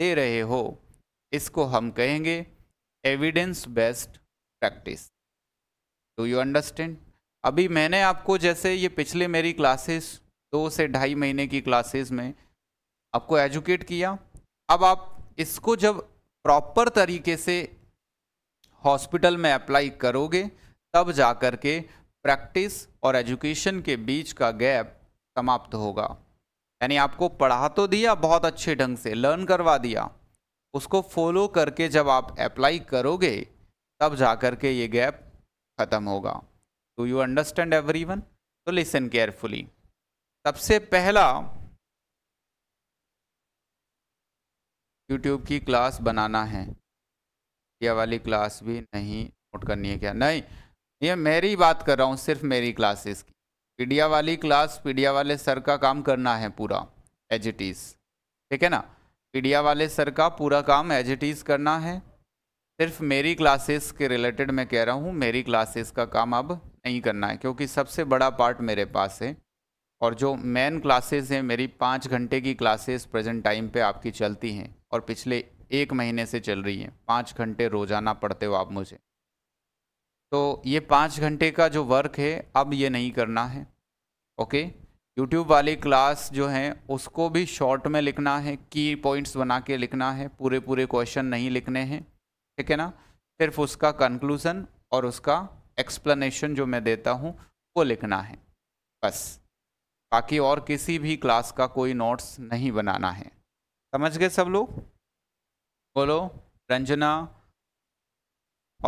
दे रहे हो इसको हम कहेंगे evidence based practice do you understand अभी मैंने आपको जैसे ये पिछले मेरी क्लासेस दो से ढाई महीने की क्लासेस में आपको एजुकेट किया अब आप इसको जब प्रॉपर तरीके से हॉस्पिटल में अप्लाई करोगे तब जा कर के प्रैक्टिस और एजुकेशन के बीच का गैप समाप्त होगा यानी आपको पढ़ा तो दिया बहुत अच्छे ढंग से लर्न करवा दिया उसको फॉलो करके जब आप अप्लाई करोगे तब जा कर के ये गैप ख़त्म होगा to you understand every one तो लिसन केयरफुली सबसे पहला यूट्यूब की क्लास बनाना है यह वाली क्लास भी नहीं नोट करनी है क्या नहीं ये मेरी बात कर रहा हूँ सिर्फ मेरी क्लासेस की पीडिया वाली क्लास पीडिया वाले सर का काम करना है पूरा एजिटीज ठीक है ना पीडिया वाले सर का पूरा काम एजिटीज करना है सिर्फ मेरी क्लासेस के रिलेटेड मैं कह रहा हूँ मेरी क्लासेस का काम अब नहीं करना है क्योंकि सबसे बड़ा पार्ट मेरे पास है और जो मेन क्लासेस हैं मेरी पाँच घंटे की क्लासेस प्रेजेंट टाइम पे आपकी चलती हैं और पिछले एक महीने से चल रही हैं पाँच घंटे रोज़ाना पढ़ते हो आप मुझे तो ये पाँच घंटे का जो वर्क है अब ये नहीं करना है ओके यूट्यूब वाली क्लास जो है उसको भी शॉर्ट में लिखना है की पॉइंट्स बना के लिखना है पूरे पूरे क्वेश्चन नहीं लिखने हैं ठीक है ना सिर्फ उसका कंक्लूज़न और उसका एक्सप्लेनेशन जो मैं देता हूँ वो लिखना है बस बाकी और किसी भी क्लास का कोई नोट्स नहीं बनाना है समझ गए सब लोग बोलो रंजना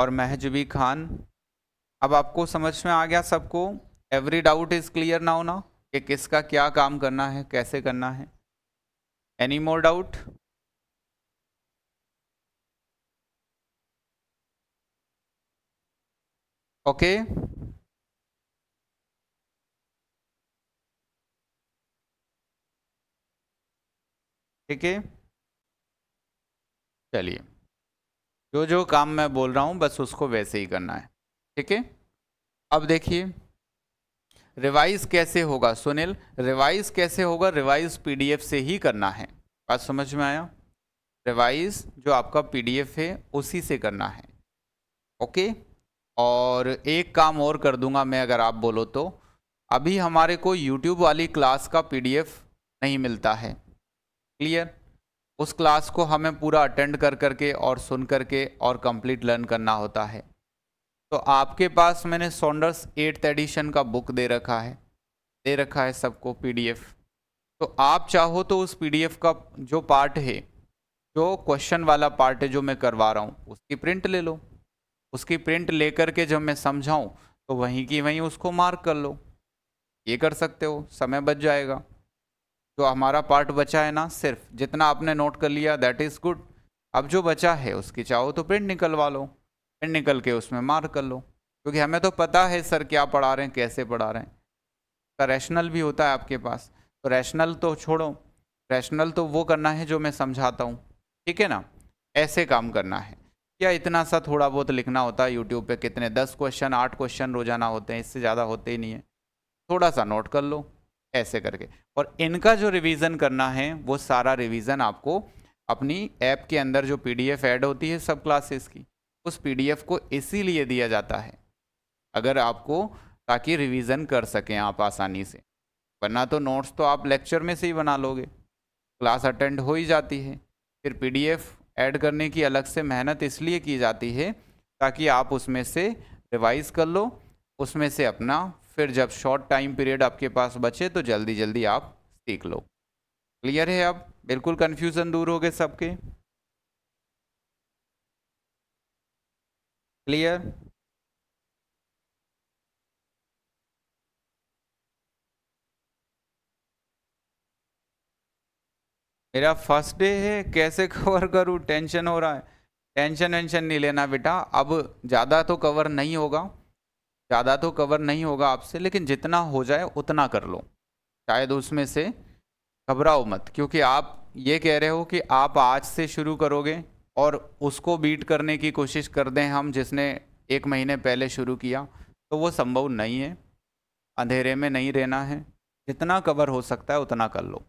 और महजबी खान अब आपको समझ में आ गया सबको एवरी डाउट इज़ क्लियर ना होना कि किसका क्या काम करना है कैसे करना है एनी मोर डाउट ओके ठीक है चलिए जो जो काम मैं बोल रहा हूँ बस उसको वैसे ही करना है ठीक है अब देखिए रिवाइज कैसे होगा सुनील रिवाइज कैसे होगा रिवाइज पीडीएफ से ही करना है बात समझ में आया रिवाइज जो आपका पीडीएफ है उसी से करना है ओके और एक काम और कर दूंगा मैं अगर आप बोलो तो अभी हमारे को यूट्यूब वाली क्लास का पीडीएफ नहीं मिलता है क्लियर उस क्लास को हमें पूरा अटेंड कर करके और सुन करके और कंप्लीट लर्न करना होता है तो आपके पास मैंने सोंडर्स एट्थ एडिशन का बुक दे रखा है दे रखा है सबको पीडीएफ तो आप चाहो तो उस पीडीएफ का जो पार्ट है जो क्वेश्चन वाला पार्ट है जो मैं करवा रहा हूँ उसकी प्रिंट ले लो उसकी प्रिंट ले करके जब मैं समझाऊँ तो वहीं की वहीं उसको मार्क कर लो ये कर सकते हो समय बच जाएगा तो हमारा पार्ट बचा है ना सिर्फ जितना आपने नोट कर लिया दैट इज़ गुड अब जो बचा है उसकी चाहो तो प्रिंट निकलवा लो प्रिंट निकल के उसमें मार्क कर लो क्योंकि हमें तो पता है सर क्या पढ़ा रहे हैं कैसे पढ़ा रहे हैं तो रैशनल भी होता है आपके पास तो रैशनल तो छोड़ो रैशनल तो वो करना है जो मैं समझाता हूँ ठीक है ना ऐसे काम करना है या इतना सा थोड़ा बहुत लिखना होता है यूट्यूब पर कितने दस क्वेश्चन आठ क्वेश्चन रोजाना होते हैं इससे ज़्यादा होते ही नहीं है थोड़ा सा नोट कर लो ऐसे करके और इनका जो रिवीजन करना है वो सारा रिवीजन आपको अपनी ऐप के अंदर जो पीडीएफ ऐड होती है सब क्लासेस की उस पीडीएफ को इसीलिए दिया जाता है अगर आपको ताकि रिवीजन कर सकें आप आसानी से वरना तो नोट्स तो आप लेक्चर में से ही बना लोगे क्लास अटेंड हो ही जाती है फिर पीडीएफ ऐड करने की अलग से मेहनत इसलिए की जाती है ताकि आप उसमें से रिवाइज कर लो उसमें से अपना फिर जब शॉर्ट टाइम पीरियड आपके पास बचे तो जल्दी जल्दी आप सीख लो क्लियर है अब बिल्कुल कन्फ्यूज़न दूर हो गए सबके क्लियर मेरा फर्स्ट डे है कैसे कवर करूँ टेंशन हो रहा है टेंशन वेंशन नहीं लेना बेटा अब ज़्यादा तो कवर नहीं होगा ज़्यादा तो कवर नहीं होगा आपसे लेकिन जितना हो जाए उतना कर लो शायद उसमें से घबराओ मत क्योंकि आप ये कह रहे हो कि आप आज से शुरू करोगे और उसको बीट करने की कोशिश कर दें हम जिसने एक महीने पहले शुरू किया तो वो संभव नहीं है अंधेरे में नहीं रहना है जितना कवर हो सकता है उतना कर लो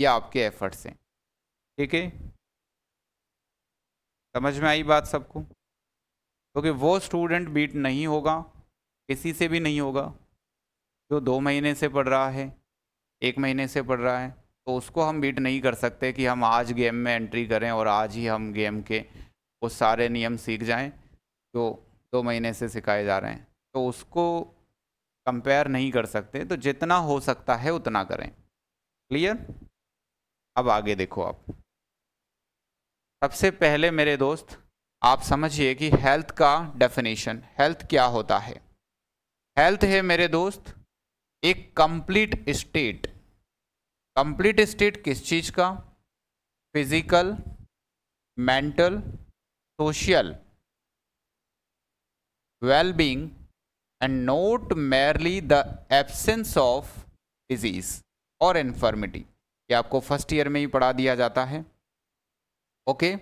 ये आपके एफर्ट से ठीक है समझ में आई बात सबको क्योंकि तो वो स्टूडेंट बीट नहीं होगा किसी से भी नहीं होगा जो दो महीने से पढ़ रहा है एक महीने से पढ़ रहा है तो उसको हम बीट नहीं कर सकते कि हम आज गेम में एंट्री करें और आज ही हम गेम के वो सारे नियम सीख जाएं जो दो महीने से सिखाए जा रहे हैं तो उसको कंपेयर नहीं कर सकते तो जितना हो सकता है उतना करें क्लियर अब आगे देखो आप सबसे पहले मेरे दोस्त आप समझिए कि हेल्थ का डेफिनेशन हेल्थ क्या होता है हेल्थ है मेरे दोस्त एक कंप्लीट स्टेट कंप्लीट स्टेट किस चीज़ का physical mental social well being and not merely the absence of disease और इन्फर्मिटी ये आपको फर्स्ट ईयर में ही पढ़ा दिया जाता है ओके okay?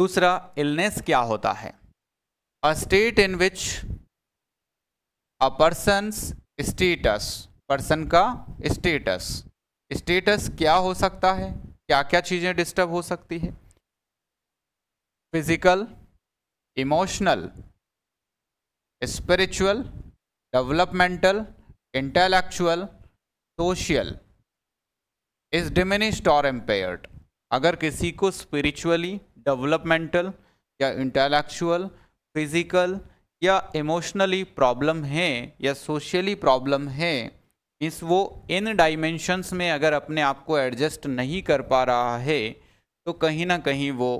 दूसरा इलनेस क्या होता है a state in which a person's status person का स्टेटस स्टेटस क्या हो सकता है क्या क्या चीज़ें डिस्टर्ब हो सकती है physical emotional spiritual developmental intellectual social is diminished और एम्पेयर्ड अगर किसी को स्पिरिचुअली डेवलपमेंटल या इंटेलेक्चुअल फिज़िकल या इमोशनली प्रॉब्लम है या सोशली प्रॉब्लम है इस वो इन डाइमेंशंस में अगर अपने आप को एडजस्ट नहीं कर पा रहा है तो कहीं ना कहीं वो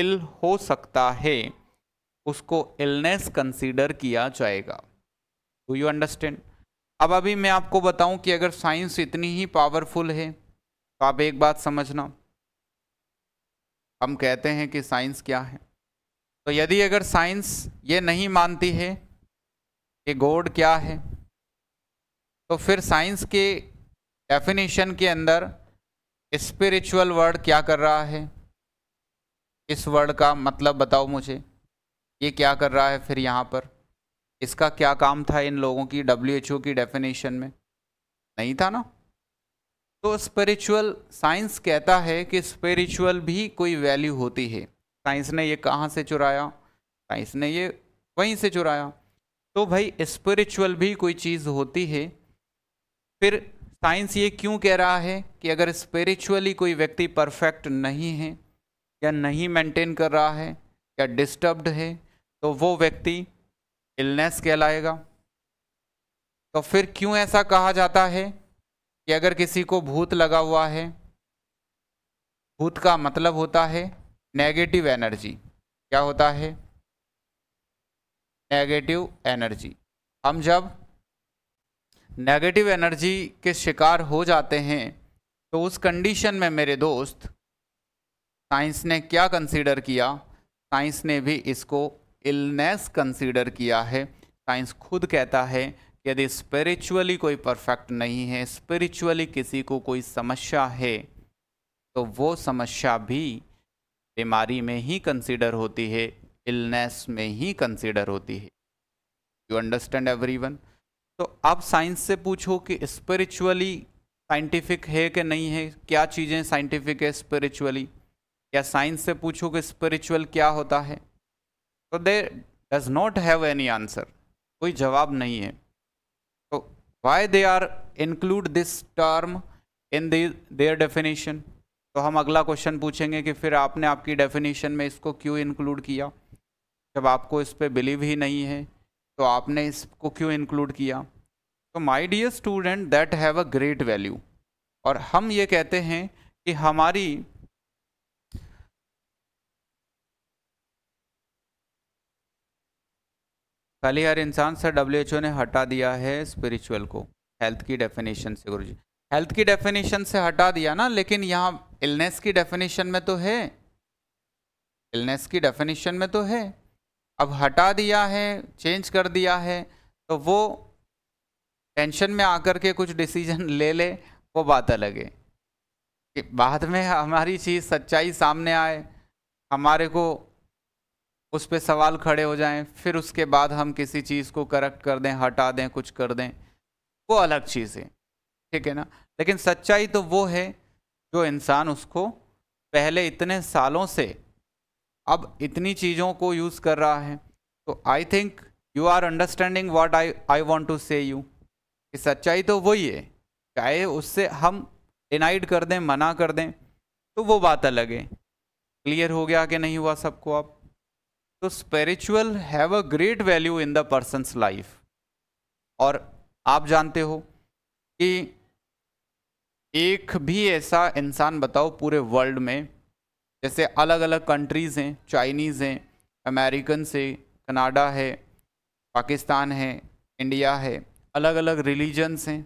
इल हो सकता है उसको इलनेस कंसीडर किया जाएगा डू यू अंडरस्टैंड अब अभी मैं आपको बताऊं कि अगर साइंस इतनी ही पावरफुल है तो आप एक बात समझना हम कहते हैं कि साइंस क्या है तो यदि अगर साइंस ये नहीं मानती है कि गॉड क्या है तो फिर साइंस के डेफिनेशन के अंदर स्पिरिचुअल वर्ड क्या कर रहा है इस वर्ड का मतलब बताओ मुझे ये क्या कर रहा है फिर यहाँ पर इसका क्या काम था इन लोगों की डब्ल्यू की डेफिनेशन में नहीं था ना तो स्पिरिचुअल साइंस कहता है कि स्पिरिचुअल भी कोई वैल्यू होती है साइंस ने ये कहाँ से चुराया साइंस ने ये वहीं से चुराया तो भाई स्पिरिचुअल भी कोई चीज़ होती है फिर साइंस ये क्यों कह रहा है कि अगर स्पिरिचुअली कोई व्यक्ति परफेक्ट नहीं है या नहीं मेंटेन कर रहा है या डिस्टर्ब्ड है तो वो व्यक्ति इलनेस कहलाएगा तो फिर क्यों ऐसा कहा जाता है कि अगर किसी को भूत लगा हुआ है भूत का मतलब होता है नेगेटिव एनर्जी क्या होता है नेगेटिव एनर्जी हम जब नेगेटिव एनर्जी के शिकार हो जाते हैं तो उस कंडीशन में मेरे दोस्त साइंस ने क्या कंसीडर किया साइंस ने भी इसको इलनेस कंसीडर किया है साइंस खुद कहता है कि यदि स्पिरिचुअली कोई परफेक्ट नहीं है स्पिरिचुअली किसी को कोई समस्या है तो वो समस्या भी बीमारी में ही कंसिडर होती है इलनेस में ही कंसिडर होती है यू अंडरस्टैंड एवरीवन तो आप साइंस से पूछो कि स्पिरिचुअली साइंटिफिक है कि नहीं है क्या चीज़ें साइंटिफिक है स्पिरिचुअली या साइंस से पूछो कि स्पिरिचुअल क्या होता है तो they does not have any answer कोई जवाब नहीं है तो why they are include this term in their definition तो हम अगला क्वेश्चन पूछेंगे कि फिर आपने आपकी डेफिनेशन में इसको क्यों इंक्लूड किया जब आपको इस पर बिलीव ही नहीं है तो आपने इसको क्यों इंक्लूड किया तो my dear student that have a great value और हम ये कहते हैं कि हमारी पहली हर इंसान सर डब्ल्यू ने हटा दिया है स्पिरिचुअल को हेल्थ की डेफिनेशन से गुरुजी हेल्थ की डेफिनेशन से हटा दिया ना लेकिन यहाँ इलनेस की डेफिनेशन में तो है इलनेस की डेफिनेशन में तो है अब हटा दिया है चेंज कर दिया है तो वो टेंशन में आकर के कुछ डिसीजन ले ले वो बात अलग है कि बाद में हमारी चीज़ सच्चाई सामने आए हमारे को उस पर सवाल खड़े हो जाएं फिर उसके बाद हम किसी चीज़ को करेक्ट कर दें हटा दें कुछ कर दें वो अलग चीज़ है ठीक है ना लेकिन सच्चाई तो वो है जो इंसान उसको पहले इतने सालों से अब इतनी चीज़ों को यूज़ कर रहा है तो I think you are understanding what I I want to say you कि सच्चाई तो वही है चाहे उससे हम डिनाइड कर दें मना कर दें तो वो बात अलग है क्लियर हो गया कि नहीं हुआ सबको अब तो spiritual have a great value in the person's life और आप जानते हो कि एक भी ऐसा इंसान बताओ पूरे वर्ल्ड में जैसे अलग अलग कंट्रीज़ हैं चाइनीज़ हैं अमेरिकन से कनाडा है पाकिस्तान है इंडिया है अलग अलग रिलीजन्स हैं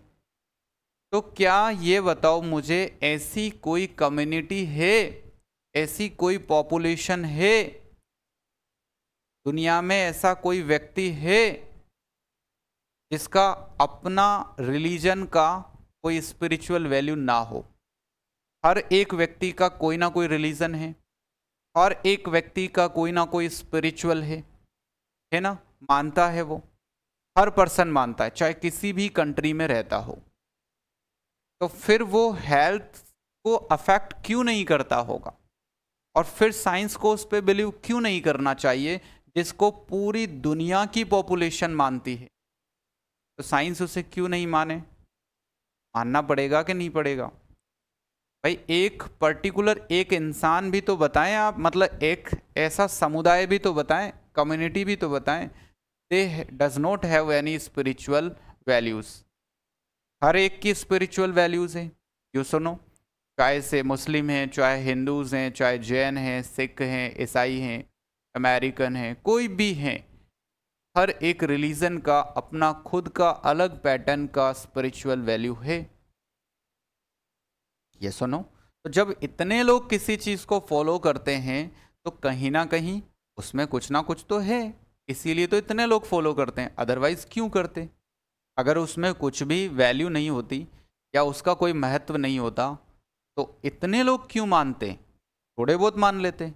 तो क्या ये बताओ मुझे ऐसी कोई कम्युनिटी है ऐसी कोई पॉपुलेशन है दुनिया में ऐसा कोई व्यक्ति है जिसका अपना रिलीजन का कोई स्पिरिचुअल वैल्यू ना हो हर एक व्यक्ति का कोई ना कोई रिलीजन है हर एक व्यक्ति का कोई ना कोई स्पिरिचुअल है है ना मानता है वो हर पर्सन मानता है चाहे किसी भी कंट्री में रहता हो तो फिर वो हेल्थ को अफेक्ट क्यों नहीं करता होगा और फिर साइंस को उस पर बिलीव क्यों नहीं करना चाहिए जिसको पूरी दुनिया की पॉपुलेशन मानती है तो साइंस उसे क्यों नहीं माने मानना पड़ेगा कि नहीं पड़ेगा भाई एक पर्टिकुलर एक इंसान भी तो बताएं आप मतलब एक ऐसा समुदाय भी तो बताएं कम्युनिटी भी तो बताएं they does not have any spiritual values हर एक की स्पिरिचुअल वैल्यूज़ हैं यू सुनो चाहे से मुस्लिम हैं चाहे हिंदूज़ हैं चाहे जैन हैं सिख हैं ईसाई हैं अमेरिकन हैं कोई भी हैं हर एक रिलीजन का अपना खुद का अलग पैटर्न का स्पिरिचुअल वैल्यू है ये सुनो तो जब इतने लोग किसी चीज़ को फॉलो करते हैं तो कहीं ना कहीं उसमें कुछ ना कुछ तो है इसीलिए तो इतने लोग फॉलो करते हैं अदरवाइज क्यों करते अगर उसमें कुछ भी वैल्यू नहीं होती या उसका कोई महत्व नहीं होता तो इतने लोग क्यों मानते थोड़े बहुत मान लेते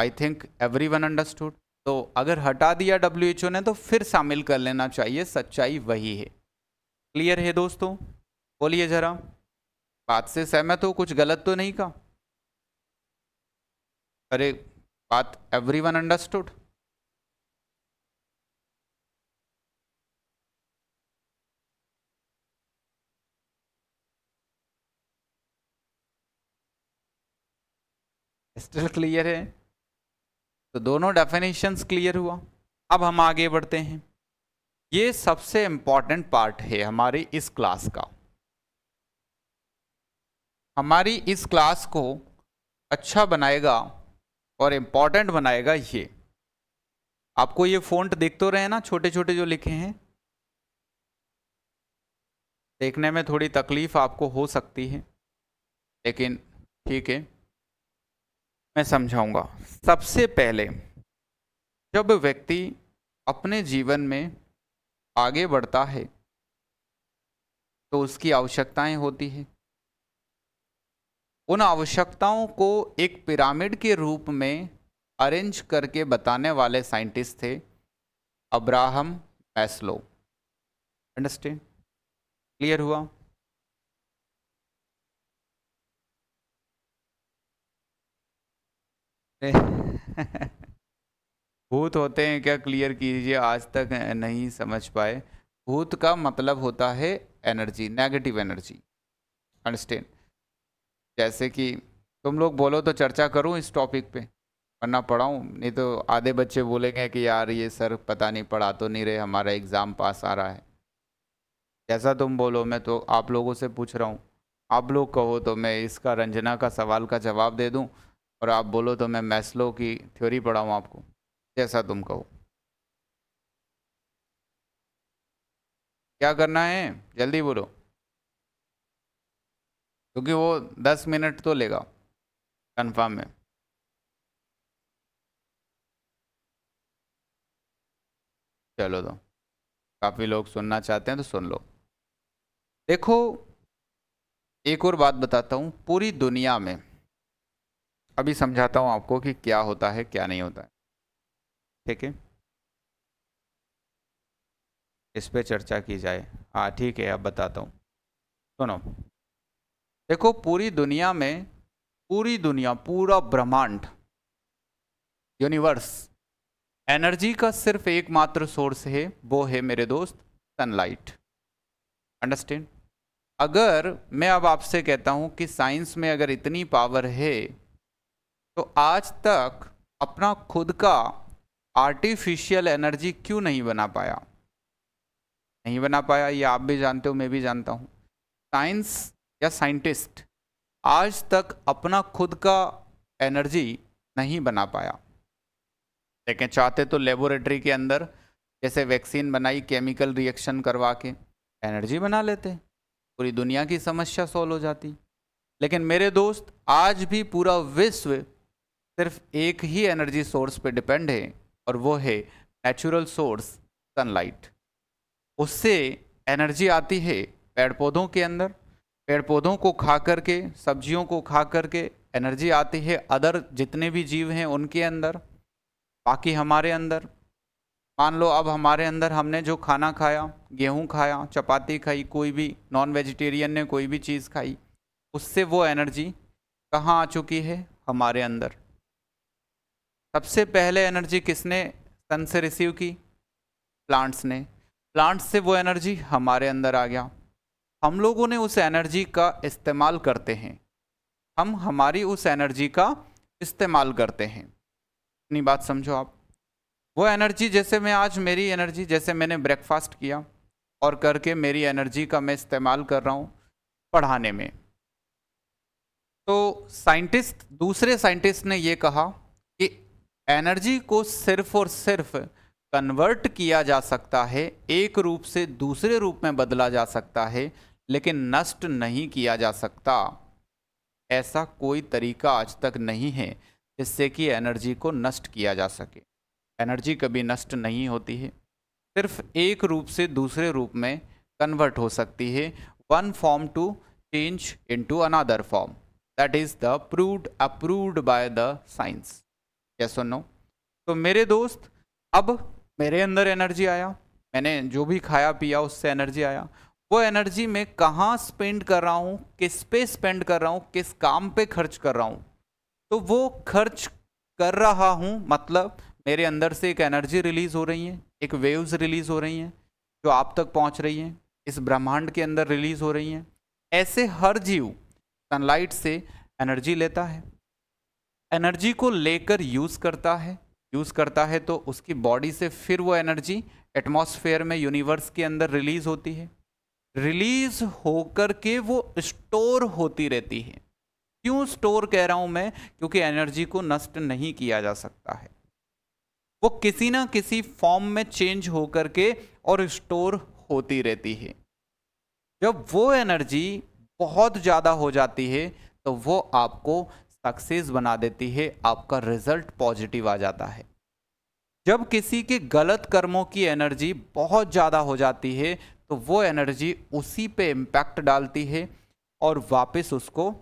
I think every one understood तो अगर हटा दिया डब्ल्यू ने तो फिर शामिल कर लेना चाहिए सच्चाई वही है क्लियर है दोस्तों बोलिए ज़रा बात से सहमत हो कुछ गलत तो नहीं कहा अरे बात every one understood still clear है तो दोनों डेफिनेशंस क्लियर हुआ अब हम आगे बढ़ते हैं ये सबसे इम्पॉर्टेंट पार्ट है हमारी इस क्लास का हमारी इस क्लास को अच्छा बनाएगा और इम्पॉर्टेंट बनाएगा ये आपको ये फ़ॉन्ट देख तो रहे ना छोटे छोटे जो लिखे हैं देखने में थोड़ी तकलीफ़ आपको हो सकती है लेकिन ठीक है मैं समझाऊंगा सबसे पहले जब व्यक्ति अपने जीवन में आगे बढ़ता है तो उसकी आवश्यकताएं होती है उन आवश्यकताओं को एक पिरामिड के रूप में अरेंज करके बताने वाले साइंटिस्ट थे अब्राहम मैस्लो अंडरस्टैंड क्लियर हुआ भूत होते हैं क्या क्लियर कीजिए आज तक नहीं समझ पाए भूत का मतलब होता है एनर्जी नेगेटिव एनर्जी अंडरस्टैंड जैसे कि तुम लोग बोलो तो चर्चा करूं इस टॉपिक पे वरना पढ़ाऊँ नहीं तो आधे बच्चे बोलेंगे कि यार ये सर पता नहीं पढ़ा तो नहीं रहे हमारा एग्ज़ाम पास आ रहा है जैसा तुम बोलो मैं तो आप लोगों से पूछ रहा हूँ आप लोग कहो तो मैं इसका रंजना का सवाल का जवाब दे दूँ और आप बोलो तो मैं मैस्लो की थ्योरी पढ़ाऊँ आपको जैसा तुम कहो क्या करना है जल्दी बोलो क्योंकि वो दस मिनट तो लेगा कन्फर्म है चलो तो काफ़ी लोग सुनना चाहते हैं तो सुन लो देखो एक और बात बताता हूँ पूरी दुनिया में अभी समझाता हूँ आपको कि क्या होता है क्या नहीं होता है ठीक है इस पे चर्चा की जाए हाँ ठीक है अब बताता हूँ सुनो देखो पूरी दुनिया में पूरी दुनिया पूरा ब्रह्मांड यूनिवर्स एनर्जी का सिर्फ एकमात्र सोर्स है वो है मेरे दोस्त सनलाइट अंडरस्टैंड अगर मैं अब आपसे कहता हूँ कि साइंस में अगर इतनी पावर है तो आज तक अपना खुद का आर्टिफिशियल एनर्जी क्यों नहीं बना पाया नहीं बना पाया ये आप भी जानते हो मैं भी जानता हूँ साइंस या साइंटिस्ट आज तक अपना खुद का एनर्जी नहीं बना पाया लेकिन चाहते तो लेबोरेटरी के अंदर जैसे वैक्सीन बनाई केमिकल रिएक्शन करवा के एनर्जी बना लेते पूरी दुनिया की समस्या सॉल्व हो जाती लेकिन मेरे दोस्त आज भी पूरा विश्व सिर्फ एक ही एनर्जी सोर्स पे डिपेंड है और वो है नेचुरल सोर्स सनलाइट उससे एनर्जी आती है पेड़ पौधों के अंदर पेड़ पौधों को खा करके सब्जियों को खा करके एनर्जी आती है अदर जितने भी जीव हैं उनके अंदर बाकी हमारे अंदर मान लो अब हमारे अंदर हमने जो खाना खाया गेहूं खाया चपाती खाई कोई भी नॉन वेजिटेरियन ने कोई भी चीज़ खाई उससे वो एनर्जी कहाँ आ चुकी है हमारे अंदर सबसे पहले एनर्जी किसने सन से रिसीव की प्लांट्स ने प्लांट्स से वो एनर्जी हमारे अंदर आ गया हम लोगों ने उस एनर्जी का इस्तेमाल करते हैं हम हमारी उस एनर्जी का इस्तेमाल करते हैं अपनी बात समझो आप वो एनर्जी जैसे मैं आज मेरी एनर्जी जैसे मैंने ब्रेकफास्ट किया और करके मेरी एनर्जी का मैं इस्तेमाल कर रहा हूँ पढ़ाने में तो साइंटिस्ट दूसरे साइंटिस्ट ने ये कहा एनर्जी को सिर्फ और सिर्फ कन्वर्ट किया जा सकता है एक रूप से दूसरे रूप में बदला जा सकता है लेकिन नष्ट नहीं किया जा सकता ऐसा कोई तरीका आज तक नहीं है जिससे कि एनर्जी को नष्ट किया जा सके एनर्जी कभी नष्ट नहीं होती है सिर्फ एक रूप से दूसरे रूप में कन्वर्ट हो सकती है one form to change into another form that is the proved approved by the science yes और नो तो मेरे दोस्त अब मेरे अंदर एनर्जी आया मैंने जो भी खाया पिया उससे एनर्जी आया वो एनर्जी मैं कहाँ स्पेंड कर रहा हूँ किस पे स्पेंड कर रहा हूँ किस काम पे खर्च कर रहा हूँ तो वो खर्च कर रहा हूँ मतलब मेरे अंदर से एक एनर्जी रिलीज हो रही है एक वेव्स रिलीज हो रही हैं जो आप तक पहुँच रही हैं इस ब्रह्मांड के अंदर रिलीज हो रही हैं ऐसे हर जीव सनलाइट से एनर्जी लेता है एनर्जी को लेकर यूज़ करता है यूज़ करता है तो उसकी बॉडी से फिर वो एनर्जी एटमॉस्फेयर में यूनिवर्स के अंदर रिलीज़ होती है रिलीज़ होकर के वो स्टोर होती रहती है क्यों स्टोर कह रहा हूँ मैं क्योंकि एनर्जी को नष्ट नहीं किया जा सकता है वो किसी ना किसी फॉर्म में चेंज होकर के और स्टोर होती रहती है जब वो एनर्जी बहुत ज़्यादा हो जाती है तो वो आपको सक्सेस बना देती है आपका रिजल्ट पॉजिटिव आ जाता है जब किसी के गलत कर्मों की एनर्जी बहुत ज़्यादा हो जाती है तो वो एनर्जी उसी पे इम्पैक्ट डालती है और वापस उसको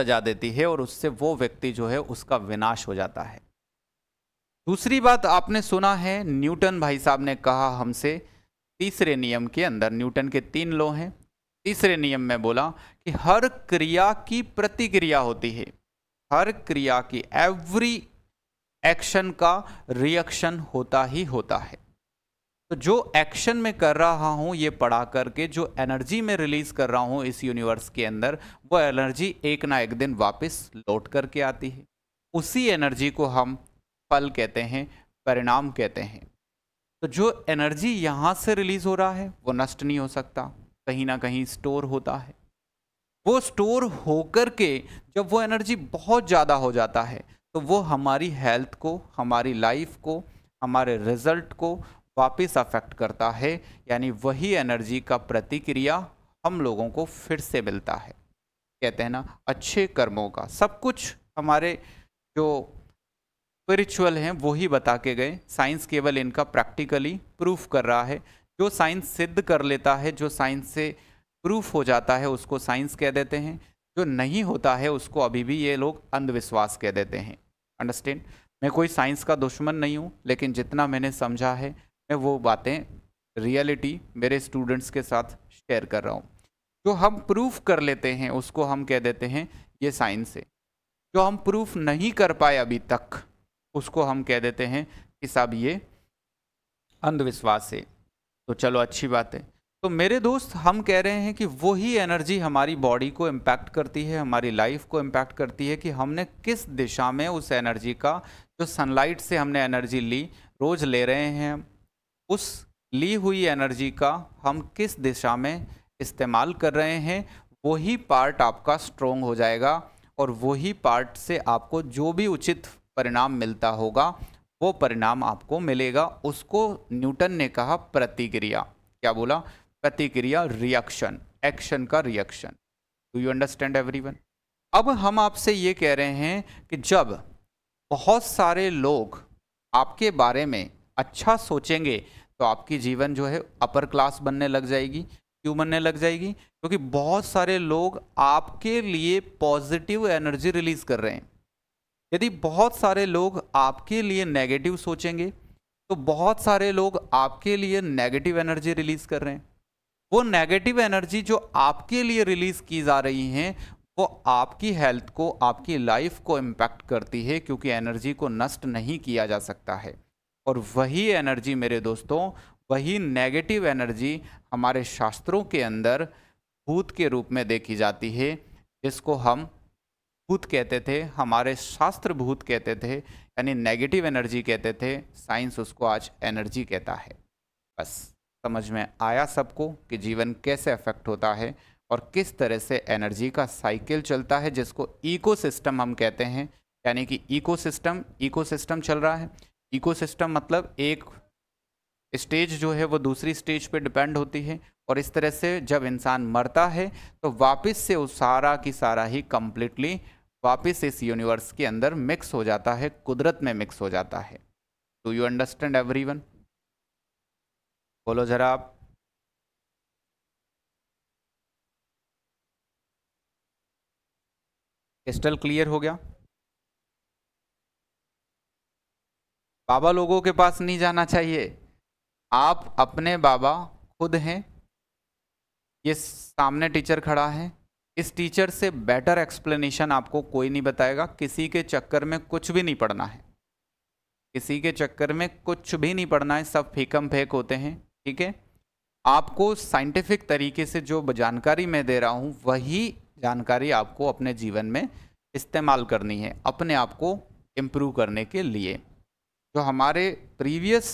सजा देती है और उससे वो व्यक्ति जो है उसका विनाश हो जाता है दूसरी बात आपने सुना है न्यूटन भाई साहब ने कहा हमसे तीसरे नियम के अंदर न्यूटन के तीन लॉ हैं तीसरे नियम में बोला कि हर क्रिया की प्रतिक्रिया होती है हर क्रिया की एवरी एक्शन का रिएक्शन होता ही होता है तो जो एक्शन में कर रहा हूँ ये पढ़ा करके जो एनर्जी में रिलीज कर रहा हूँ इस यूनिवर्स के अंदर वो एनर्जी एक ना एक दिन वापस लौट करके आती है उसी एनर्जी को हम फल कहते हैं परिणाम कहते हैं तो जो एनर्जी यहाँ से रिलीज हो रहा है वो नष्ट नहीं हो सकता कहीं ना कहीं स्टोर होता है वो स्टोर होकर के जब वो एनर्जी बहुत ज़्यादा हो जाता है तो वो हमारी हेल्थ को हमारी लाइफ को हमारे रिजल्ट को वापस अफेक्ट करता है यानी वही एनर्जी का प्रतिक्रिया हम लोगों को फिर से मिलता है कहते हैं ना अच्छे कर्मों का सब कुछ हमारे जो स्पिरिचुअल हैं वही बता के गए साइंस केवल इनका प्रैक्टिकली प्रूफ कर रहा है जो साइंस सिद्ध कर लेता है जो साइंस से प्रूफ हो जाता है उसको साइंस कह देते हैं जो नहीं होता है उसको अभी भी ये लोग अंधविश्वास कह देते हैं अंडरस्टैंड मैं कोई साइंस का दुश्मन नहीं हूँ लेकिन जितना मैंने समझा है मैं वो बातें रियलिटी मेरे स्टूडेंट्स के साथ शेयर कर रहा हूँ जो हम प्रूफ कर लेते हैं उसको हम कह देते हैं ये साइंस है जो हम प्रूफ नहीं कर पाए अभी तक उसको हम कह देते हैं कि साहब ये अंधविश्वास है तो चलो अच्छी बात है तो मेरे दोस्त हम कह रहे हैं कि वही एनर्जी हमारी बॉडी को इम्पैक्ट करती है हमारी लाइफ को इम्पैक्ट करती है कि हमने किस दिशा में उस एनर्जी का जो सनलाइट से हमने एनर्जी ली रोज़ ले रहे हैं उस ली हुई एनर्जी का हम किस दिशा में इस्तेमाल कर रहे हैं वही पार्ट आपका स्ट्रोंग हो जाएगा और वही पार्ट से आपको जो भी उचित परिणाम मिलता होगा वो परिणाम आपको मिलेगा उसको न्यूटन ने कहा प्रतिक्रिया क्या बोला प्रतिक्रिया रिएक्शन एक्शन का reaction do you understand everyone अब हम आपसे ये कह रहे हैं कि जब बहुत सारे लोग आपके बारे में अच्छा सोचेंगे तो आपकी जीवन जो है अपर क्लास बनने लग जाएगी क्यों बनने लग जाएगी क्योंकि तो बहुत सारे लोग आपके लिए पॉजिटिव एनर्जी रिलीज कर रहे हैं यदि बहुत सारे लोग आपके लिए नेगेटिव सोचेंगे तो बहुत सारे लोग आपके लिए नेगेटिव एनर्जी रिलीज कर रहे हैं वो नेगेटिव एनर्जी जो आपके लिए रिलीज की जा रही हैं वो आपकी हेल्थ को आपकी लाइफ को इम्पैक्ट करती है क्योंकि एनर्जी को नष्ट नहीं किया जा सकता है और वही एनर्जी मेरे दोस्तों वही नेगेटिव एनर्जी हमारे शास्त्रों के अंदर भूत के रूप में देखी जाती है जिसको हम भूत कहते थे हमारे शास्त्र भूत कहते थे यानी नेगेटिव एनर्जी कहते थे साइंस उसको आज एनर्जी कहता है बस समझ में आया सबको कि जीवन कैसे अफेक्ट होता है और किस तरह से एनर्जी का साइकिल चलता है जिसको इकोसिस्टम हम कहते हैं यानी कि इकोसिस्टम इकोसिस्टम चल रहा है इकोसिस्टम मतलब एक स्टेज जो है वो दूसरी स्टेज पे डिपेंड होती है और इस तरह से जब इंसान मरता है तो वापस से उस सारा की सारा ही कम्प्लीटली वापस इस यूनिवर्स के अंदर मिक्स हो जाता है कुदरत में मिक्स हो जाता है do you understand every everyone बोलो जरा आप क्रिस्टल क्लियर हो गया बाबा लोगों के पास नहीं जाना चाहिए आप अपने बाबा खुद हैं ये सामने टीचर खड़ा है इस टीचर से बेटर एक्सप्लेनेशन आपको कोई नहीं बताएगा किसी के चक्कर में कुछ भी नहीं पढ़ना है किसी के चक्कर में कुछ भी नहीं पढ़ना है सब फेकम फेंक होते हैं ठीक है आपको साइंटिफिक तरीके से जो जानकारी मैं दे रहा हूँ वही जानकारी आपको अपने जीवन में इस्तेमाल करनी है अपने आप को इम्प्रूव करने के लिए जो हमारे प्रीवियस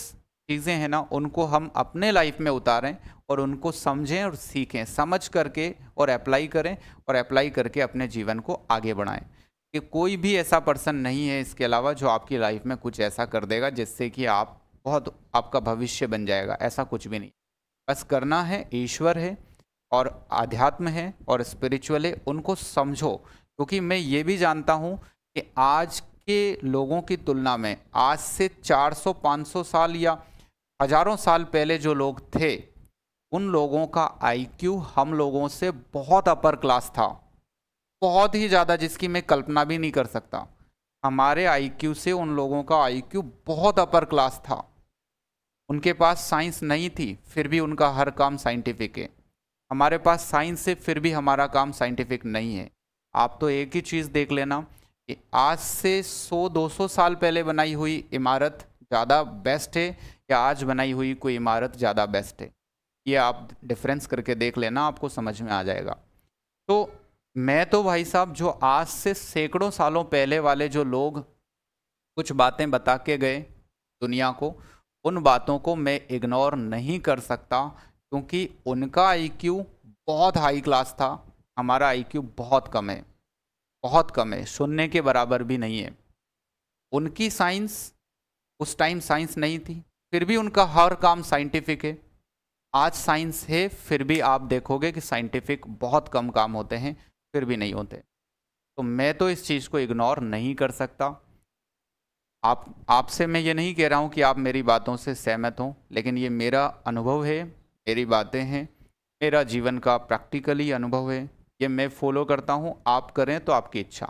चीज़ें हैं ना उनको हम अपने लाइफ में उतारें और उनको समझें और सीखें समझ करके और अप्लाई करें और अप्लाई करके अपने जीवन को आगे बढ़ाएं कि कोई भी ऐसा पर्सन नहीं है इसके अलावा जो आपकी लाइफ में कुछ ऐसा कर देगा जिससे कि आप बहुत आपका भविष्य बन जाएगा ऐसा कुछ भी नहीं बस करना है ईश्वर है और आध्यात्म है और स्पिरिचुअल है उनको समझो क्योंकि मैं ये भी जानता हूँ कि आज के लोगों की तुलना में आज से 400-500 साल या हजारों साल पहले जो लोग थे उन लोगों का आईक्यू हम लोगों से बहुत अपर क्लास था बहुत ही ज़्यादा जिसकी मैं कल्पना भी नहीं कर सकता हमारे आईक्यू से उन लोगों का आईक्यू बहुत अपर क्लास था उनके पास साइंस नहीं थी फिर भी उनका हर काम साइंटिफिक है हमारे पास साइंस है फिर भी हमारा काम साइंटिफिक नहीं है आप तो एक ही चीज़ देख लेना कि आज से 100-200 साल पहले बनाई हुई इमारत ज़्यादा बेस्ट है या आज बनाई हुई कोई इमारत ज़्यादा बेस्ट है ये आप डिफरेंस करके देख लेना आपको समझ में आ जाएगा तो मैं तो भाई साहब जो आज से सैकड़ों सालों पहले वाले जो लोग कुछ बातें बता के गए दुनिया को उन बातों को मैं इग्नोर नहीं कर सकता क्योंकि उनका आईक्यू बहुत हाई क्लास था हमारा आईक्यू बहुत कम है बहुत कम है सुनने के बराबर भी नहीं है उनकी साइंस उस टाइम साइंस नहीं थी फिर भी उनका हर काम साइंटिफिक है आज साइंस है फिर भी आप देखोगे कि साइंटिफिक बहुत कम काम होते हैं फिर भी नहीं होते तो मैं तो इस चीज़ को इग्नोर नहीं कर सकता आप आपसे मैं ये नहीं कह रहा हूँ कि आप मेरी बातों से सहमत हों लेकिन ये मेरा अनुभव है मेरी बातें हैं मेरा जीवन का प्रैक्टिकली अनुभव है ये मैं फॉलो करता हूँ आप करें तो आपकी इच्छा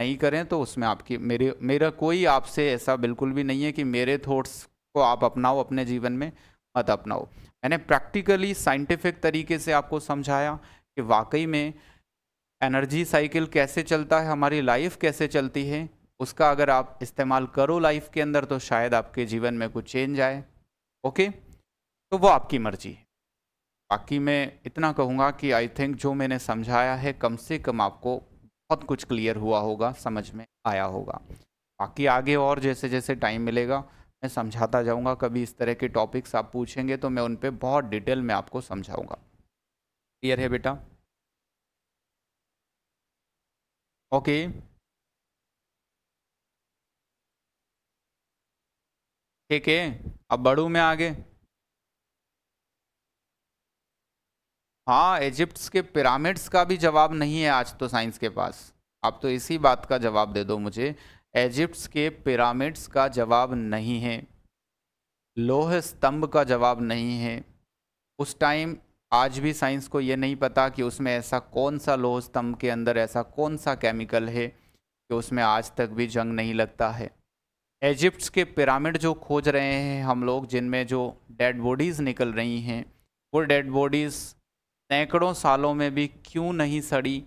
नहीं करें तो उसमें आपकी मेरे मेरा कोई आपसे ऐसा बिल्कुल भी नहीं है कि मेरे थॉट्स को आप अपनाओ अपने जीवन में मत अपनाओ मैंने प्रैक्टिकली साइंटिफिक तरीके से आपको समझाया कि वाकई में एनर्जी साइकिल कैसे चलता है हमारी लाइफ कैसे चलती है उसका अगर आप इस्तेमाल करो लाइफ के अंदर तो शायद आपके जीवन में कुछ चेंज आए ओके तो वो आपकी मर्जी है बाकी मैं इतना कहूँगा कि आई थिंक जो मैंने समझाया है कम से कम आपको बहुत कुछ क्लियर हुआ होगा समझ में आया होगा बाकी आगे और जैसे जैसे टाइम मिलेगा मैं समझाता जाऊँगा कभी इस तरह के टॉपिक्स आप पूछेंगे तो मैं उन पर बहुत डिटेल में आपको समझाऊँगा क्लियर है बेटा ओके okay. ठीक है अब बढ़ू मैं आगे हाँ इजिप्ट के पिरामिड्स का भी जवाब नहीं है आज तो साइंस के पास आप तो इसी बात का जवाब दे दो मुझे इजिप्ट के पिरामिड्स का जवाब नहीं है लोह स्तंभ का जवाब नहीं है उस टाइम आज भी साइंस को ये नहीं पता कि उसमें ऐसा कौन सा लोह स्तंभ के अंदर ऐसा कौन सा केमिकल है कि उसमें आज तक भी जंग नहीं लगता है एजिप्ट के पिरामिड जो खोज रहे हैं हम लोग जिनमें जो डेड बॉडीज़ निकल रही हैं वो डेड बॉडीज़ सैकड़ों सालों में भी क्यों नहीं सड़ी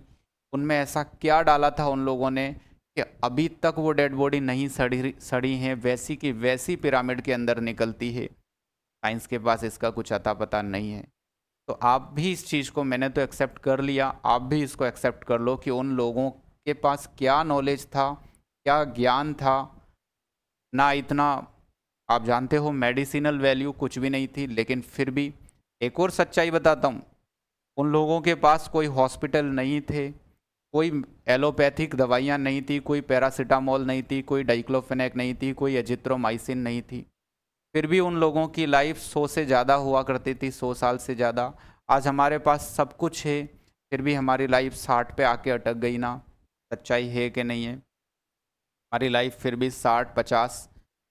उनमें ऐसा क्या डाला था उन लोगों ने कि अभी तक वो डेड बॉडी नहीं सड़ी सड़ी हैं वैसी की वैसी पिरामिड के अंदर निकलती है साइंस के पास इसका कुछ अता पता नहीं है तो आप भी इस चीज़ को मैंने तो एक्सेप्ट कर लिया आप भी इसको एक्सेप्ट कर लो कि उन लोगों के पास क्या नॉलेज था क्या ज्ञान था ना इतना आप जानते हो मेडिसिनल वैल्यू कुछ भी नहीं थी लेकिन फिर भी एक और सच्चाई बताता हूँ उन लोगों के पास कोई हॉस्पिटल नहीं थे कोई एलोपैथिक दवाइयाँ नहीं थी कोई पैरासीटामोल नहीं थी कोई डाइक्लोफेनेक नहीं थी कोई एजिथ्रोमाइसिन नहीं थी फिर भी उन लोगों की लाइफ सौ से ज़्यादा हुआ करती थी सौ साल से ज़्यादा आज हमारे पास सब कुछ है फिर भी हमारी लाइफ साठ पे आके अटक गई ना सच्चाई है कि नहीं है हमारी लाइफ फिर भी साठ पचास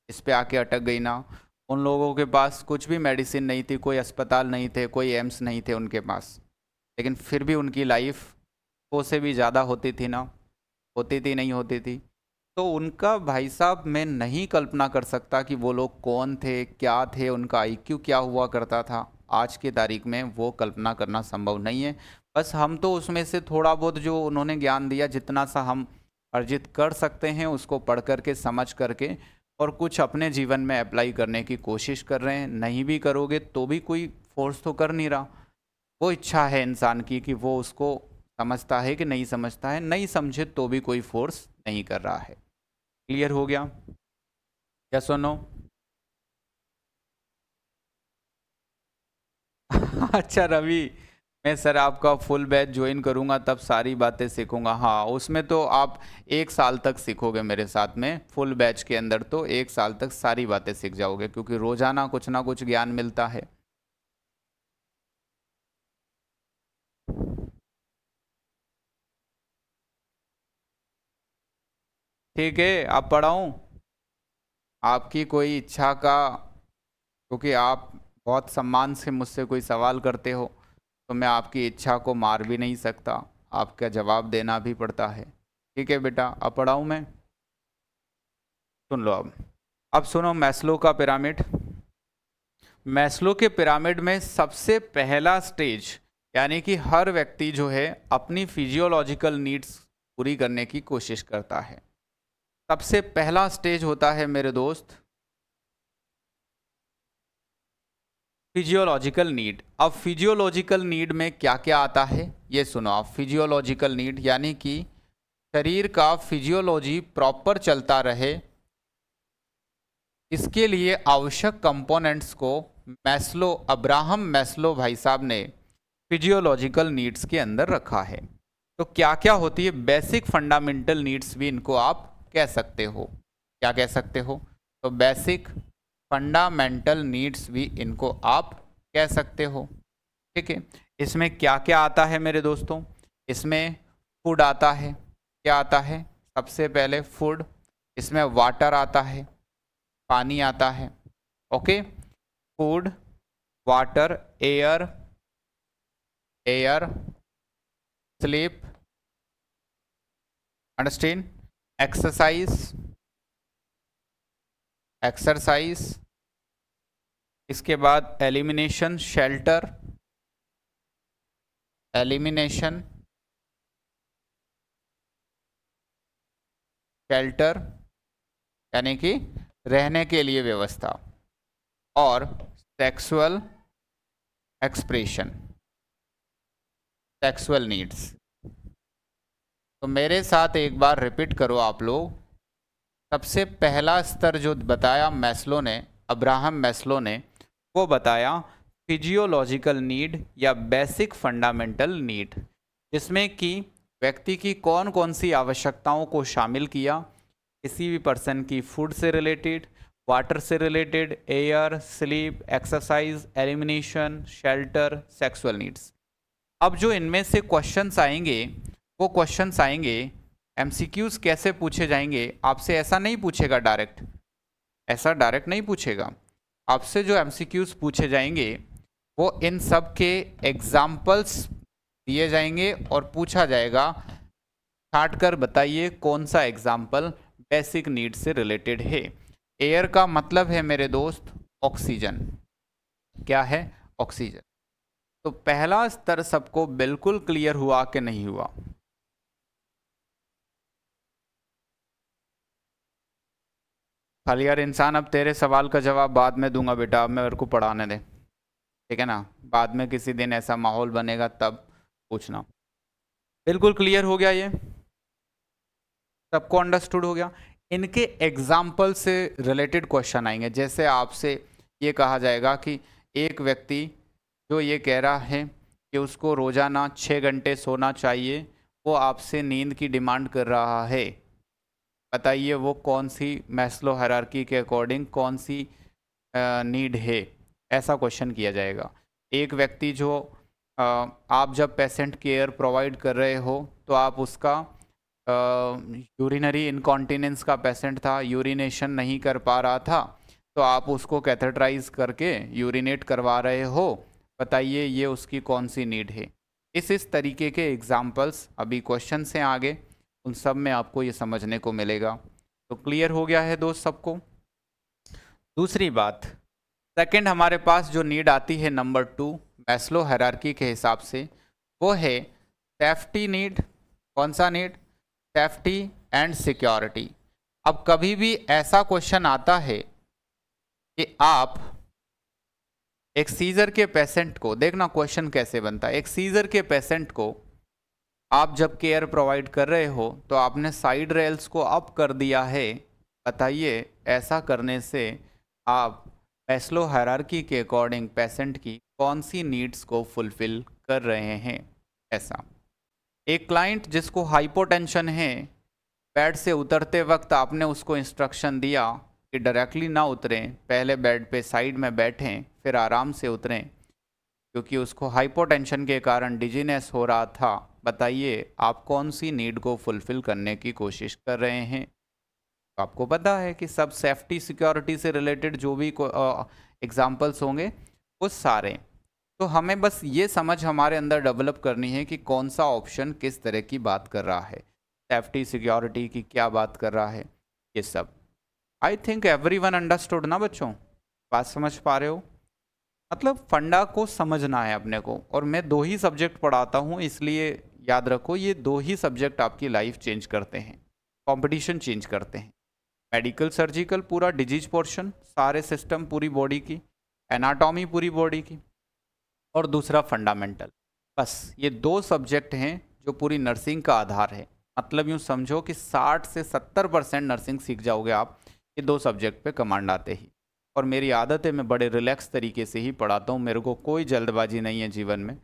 इस पर आके अटक गई ना उन लोगों के पास कुछ भी मेडिसिन नहीं थी कोई अस्पताल नहीं थे कोई एम्स नहीं थे उनके पास लेकिन फिर भी उनकी लाइफ को से भी ज़्यादा होती थी ना होती थी नहीं होती थी तो उनका भाई साहब मैं नहीं कल्पना कर सकता कि वो लोग कौन थे क्या थे उनका आई क्या हुआ करता था आज की तारीख में वो कल्पना करना संभव नहीं है बस हम तो उसमें से थोड़ा बहुत जो उन्होंने ज्ञान दिया जितना सा हम अर्जित कर सकते हैं उसको पढ़ करके समझ करके और कुछ अपने जीवन में अप्लाई करने की कोशिश कर रहे हैं नहीं भी करोगे तो भी कोई फोर्स तो कर नहीं रहा वो इच्छा है इंसान की कि वो उसको समझता है कि नहीं समझता है नहीं समझे तो भी कोई फोर्स नहीं कर रहा है क्लियर हो गया क्या सुनो अच्छा रवि मैं सर आपका फुल बैच ज्वाइन करूंगा तब सारी बातें सीखूँगा हाँ उसमें तो आप एक साल तक सीखोगे मेरे साथ में फुल बैच के अंदर तो एक साल तक सारी बातें सीख जाओगे क्योंकि रोज़ाना कुछ ना कुछ ज्ञान मिलता है ठीक है आप पढ़ाऊँ आपकी कोई इच्छा का क्योंकि आप बहुत सम्मान से मुझसे कोई सवाल करते हो तो मैं आपकी इच्छा को मार भी नहीं सकता आपका जवाब देना भी पड़ता है ठीक है बेटा अब पढ़ाऊँ मैं सुन लो अब अब सुनो मैस्लो का पिरामिड मैस्लो के पिरामिड में सबसे पहला स्टेज यानी कि हर व्यक्ति जो है अपनी फिजियोलॉजिकल नीड्स पूरी करने की कोशिश करता है सबसे पहला स्टेज होता है मेरे दोस्त फिजियोलॉजिकल नीड अब फिजियोलॉजिकल नीड में क्या क्या आता है ये सुनो आप फिजियोलॉजिकल नीड यानी कि शरीर का फिजियोलॉजी प्रॉपर चलता रहे इसके लिए आवश्यक कंपोनेंट्स को मैस्लो अब्राहम मैस्लो भाई साहब ने फिजियोलॉजिकल नीड्स के अंदर रखा है तो क्या क्या होती है बेसिक फंडामेंटल नीड्स भी इनको आप कह सकते हो क्या कह सकते हो तो बेसिक फंडामेंटल नीड्स भी इनको आप कह सकते हो ठीक है इसमें क्या क्या आता है मेरे दोस्तों इसमें फूड आता है क्या आता है सबसे पहले फूड इसमें वाटर आता है पानी आता है okay food water air air sleep understand exercise exercise इसके बाद एलिमिनेशन शेल्टर एलिमिनेशन शेल्टर यानी कि रहने के लिए व्यवस्था और सेक्सुअल एक्सप्रेशन सेक्सुअल नीड्स तो मेरे साथ एक बार रिपीट करो आप लोग सबसे पहला स्तर जो बताया मैस्लो ने अब्राहम मैस्लो ने वो बताया फिजियोलॉजिकल नीड या बेसिक फंडामेंटल नीड जिसमें कि व्यक्ति की कौन कौन सी आवश्यकताओं को शामिल किया किसी भी पर्सन की फूड से रिलेटेड वाटर से related air sleep exercise elimination shelter sexual needs अब जो इनमें से क्वेश्चंस आएंगे वो क्वेश्चंस आएंगे एम कैसे पूछे जाएंगे आपसे ऐसा नहीं पूछेगा डायरेक्ट ऐसा डायरेक्ट नहीं पूछेगा आपसे जो एम पूछे जाएंगे वो इन सब के एग्जाम्पल्स दिए जाएंगे और पूछा जाएगा छाट कर बताइए कौन सा एग्जाम्पल बेसिक नीड से रिलेटेड है एयर का मतलब है मेरे दोस्त ऑक्सीजन क्या है ऑक्सीजन तो पहला स्तर सबको बिल्कुल क्लियर हुआ कि नहीं हुआ यार इंसान अब तेरे सवाल का जवाब बाद में दूंगा बेटा अब मेरे को पढ़ाने दे ठीक है ना बाद में किसी दिन ऐसा माहौल बनेगा तब पूछना बिल्कुल क्लियर हो गया ये सबको अंडरस्टूड हो गया इनके एग्जाम्पल से रिलेटेड क्वेश्चन आएंगे जैसे आपसे ये कहा जाएगा कि एक व्यक्ति जो ये कह रहा है कि उसको रोज़ाना छः घंटे सोना चाहिए वो आपसे नींद की डिमांड कर रहा है बताइए वो कौन सी मैस्लो हरारकी के अकॉर्डिंग कौन सी नीड है ऐसा क्वेश्चन किया जाएगा एक व्यक्ति जो आप जब पेशेंट केयर प्रोवाइड कर रहे हो तो आप उसका यूरिनरी इनकॉन्टिनेंस का पेशेंट था यूरिनेशन नहीं कर पा रहा था तो आप उसको कैथेटराइज करके यूरिनेट करवा रहे हो बताइए ये उसकी कौन सी नीड है इस इस तरीके के एग्जाम्पल्स अभी क्वेश्चन से आगे उन सब में आपको ये समझने को मिलेगा तो क्लियर हो गया है दोस्त सबको दूसरी बात सेकंड हमारे पास जो नीड आती है नंबर टू मैस्लो हैरारकी के हिसाब से वो है सेफ्टी नीड कौन सा नीड सेफ्टी एंड सिक्योरिटी अब कभी भी ऐसा क्वेश्चन आता है कि आप एक सीजर के पेशेंट को देखना क्वेश्चन कैसे बनता है एक सीजर के पेशेंट को आप जब केयर प्रोवाइड कर रहे हो तो आपने साइड रेल्स को अप कर दिया है बताइए ऐसा करने से आप पैसलो हरारकी के अकॉर्डिंग पेशेंट की कौन सी नीड्स को फुलफिल कर रहे हैं ऐसा एक क्लाइंट जिसको हाइपोटेंशन है बेड से उतरते वक्त आपने उसको इंस्ट्रक्शन दिया कि डायरेक्टली ना उतरें पहले बेड पे साइड में बैठें फिर आराम से उतरें क्योंकि उसको हाइपोटेंशन के कारण डिजीनेस हो रहा था बताइए आप कौन सी नीड को फुलफ़िल करने की कोशिश कर रहे हैं आपको पता है कि सब सेफ्टी सिक्योरिटी से रिलेटेड जो भी एग्ज़ाम्पल्स होंगे वो सारे तो हमें बस ये समझ हमारे अंदर डेवलप करनी है कि कौन सा ऑप्शन किस तरह की बात कर रहा है सेफ्टी सिक्योरिटी की क्या बात कर रहा है ये सब I think every one understood ना बच्चों बात समझ पा रहे हो मतलब फंडा को समझना है अपने को और मैं दो ही सब्जेक्ट पढ़ाता हूँ इसलिए याद रखो ये दो ही सब्जेक्ट आपकी लाइफ चेंज करते हैं कंपटीशन चेंज करते हैं मेडिकल सर्जिकल पूरा डिजीज पोर्शन सारे सिस्टम पूरी बॉडी की एनाटॉमी पूरी बॉडी की और दूसरा फंडामेंटल बस ये दो सब्जेक्ट हैं जो पूरी नर्सिंग का आधार है मतलब यूँ समझो कि 60 से 70 परसेंट नर्सिंग सीख जाओगे आप ये दो सब्जेक्ट पे कमांड आते ही और मेरी आदत है मैं बड़े रिलैक्स तरीके से ही पढ़ाता हूँ मेरे को कोई जल्दबाजी नहीं है जीवन में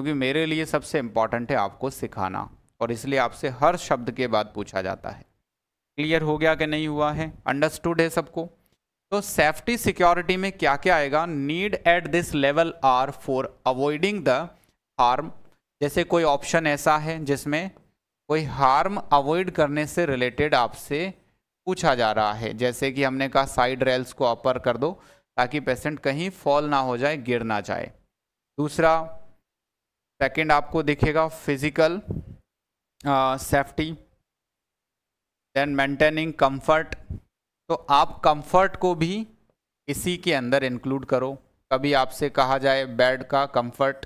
क्योंकि मेरे लिए सबसे इम्पॉर्टेंट है आपको सिखाना और इसलिए आपसे हर शब्द के बाद पूछा जाता है क्लियर हो गया कि नहीं हुआ है अंडरस्टूड है सबको तो सेफ्टी सिक्योरिटी में क्या क्या आएगा need at this level are for avoiding the harm जैसे कोई ऑप्शन ऐसा है जिसमें कोई हार्म अवॉइड करने से रिलेटेड आपसे पूछा जा रहा है जैसे कि हमने कहा साइड रेल्स को अपर कर दो ताकि पेशेंट कहीं फॉल ना हो जाए गिर ना जाए दूसरा सेकेंड आपको दिखेगा physical safety then maintaining comfort तो आप कंफर्ट को भी इसी के अंदर इंक्लूड करो कभी आपसे कहा जाए बेड का कंफर्ट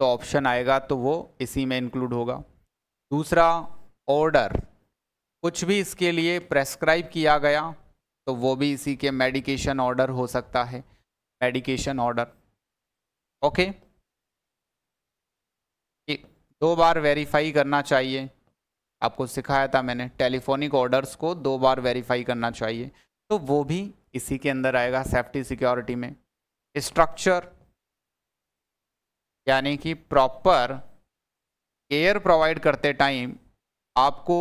तो ऑप्शन आएगा तो वो इसी में इंक्लूड होगा दूसरा ऑर्डर कुछ भी इसके लिए प्रेस्क्राइब किया गया तो वो भी इसी के मेडिकेशन ऑर्डर हो सकता है मेडिकेशन ऑर्डर ओके दो बार वेरीफाई करना चाहिए आपको सिखाया था मैंने टेलीफोनिक ऑर्डर्स को दो बार वेरीफाई करना चाहिए तो वो भी इसी के अंदर आएगा सेफ्टी सिक्योरिटी में स्ट्रक्चर यानी कि प्रॉपर केयर प्रोवाइड करते टाइम आपको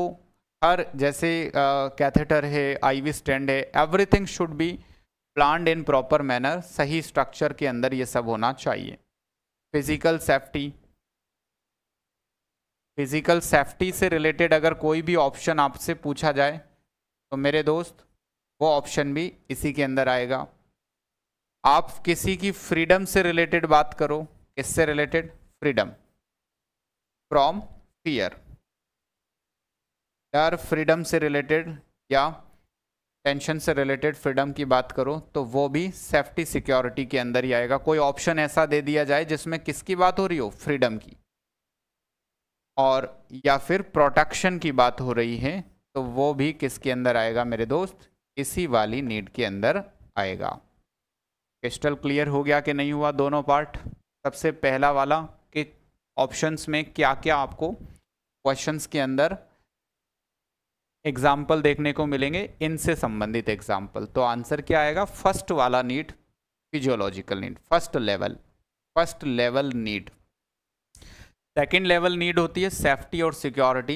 हर जैसे कैथेटर है आईवी स्टैंड है everything should be planned in proper manner सही स्ट्रक्चर के अंदर ये सब होना चाहिए फिजिकल सेफ्टी फिजिकल सेफ्टी से रिलेटेड अगर कोई भी ऑप्शन आपसे पूछा जाए तो मेरे दोस्त वो ऑप्शन भी इसी के अंदर आएगा आप किसी की फ्रीडम से रिलेटेड बात करो किससे रिलेटेड फ्रीडम फ्रॉम फियर यार फ्रीडम से रिलेटेड या टेंशन से रिलेटेड फ्रीडम की बात करो तो वो भी सेफ्टी सिक्योरिटी के अंदर ही आएगा कोई ऑप्शन ऐसा दे दिया जाए जिसमें किसकी बात हो रही हो फ्रीडम की और या फिर प्रोटेक्शन की बात हो रही है तो वो भी किसके अंदर आएगा मेरे दोस्त इसी वाली नीड के अंदर आएगा क्रिस्टल क्लियर हो गया कि नहीं हुआ दोनों पार्ट सबसे पहला वाला कि ऑप्शंस में क्या क्या आपको क्वेश्चंस के अंदर एग्जाम्पल देखने को मिलेंगे इनसे संबंधित एग्जाम्पल तो आंसर क्या आएगा फर्स्ट वाला need physiological need first level first level need second level need होती है सेफ्टी और सिक्योरिटी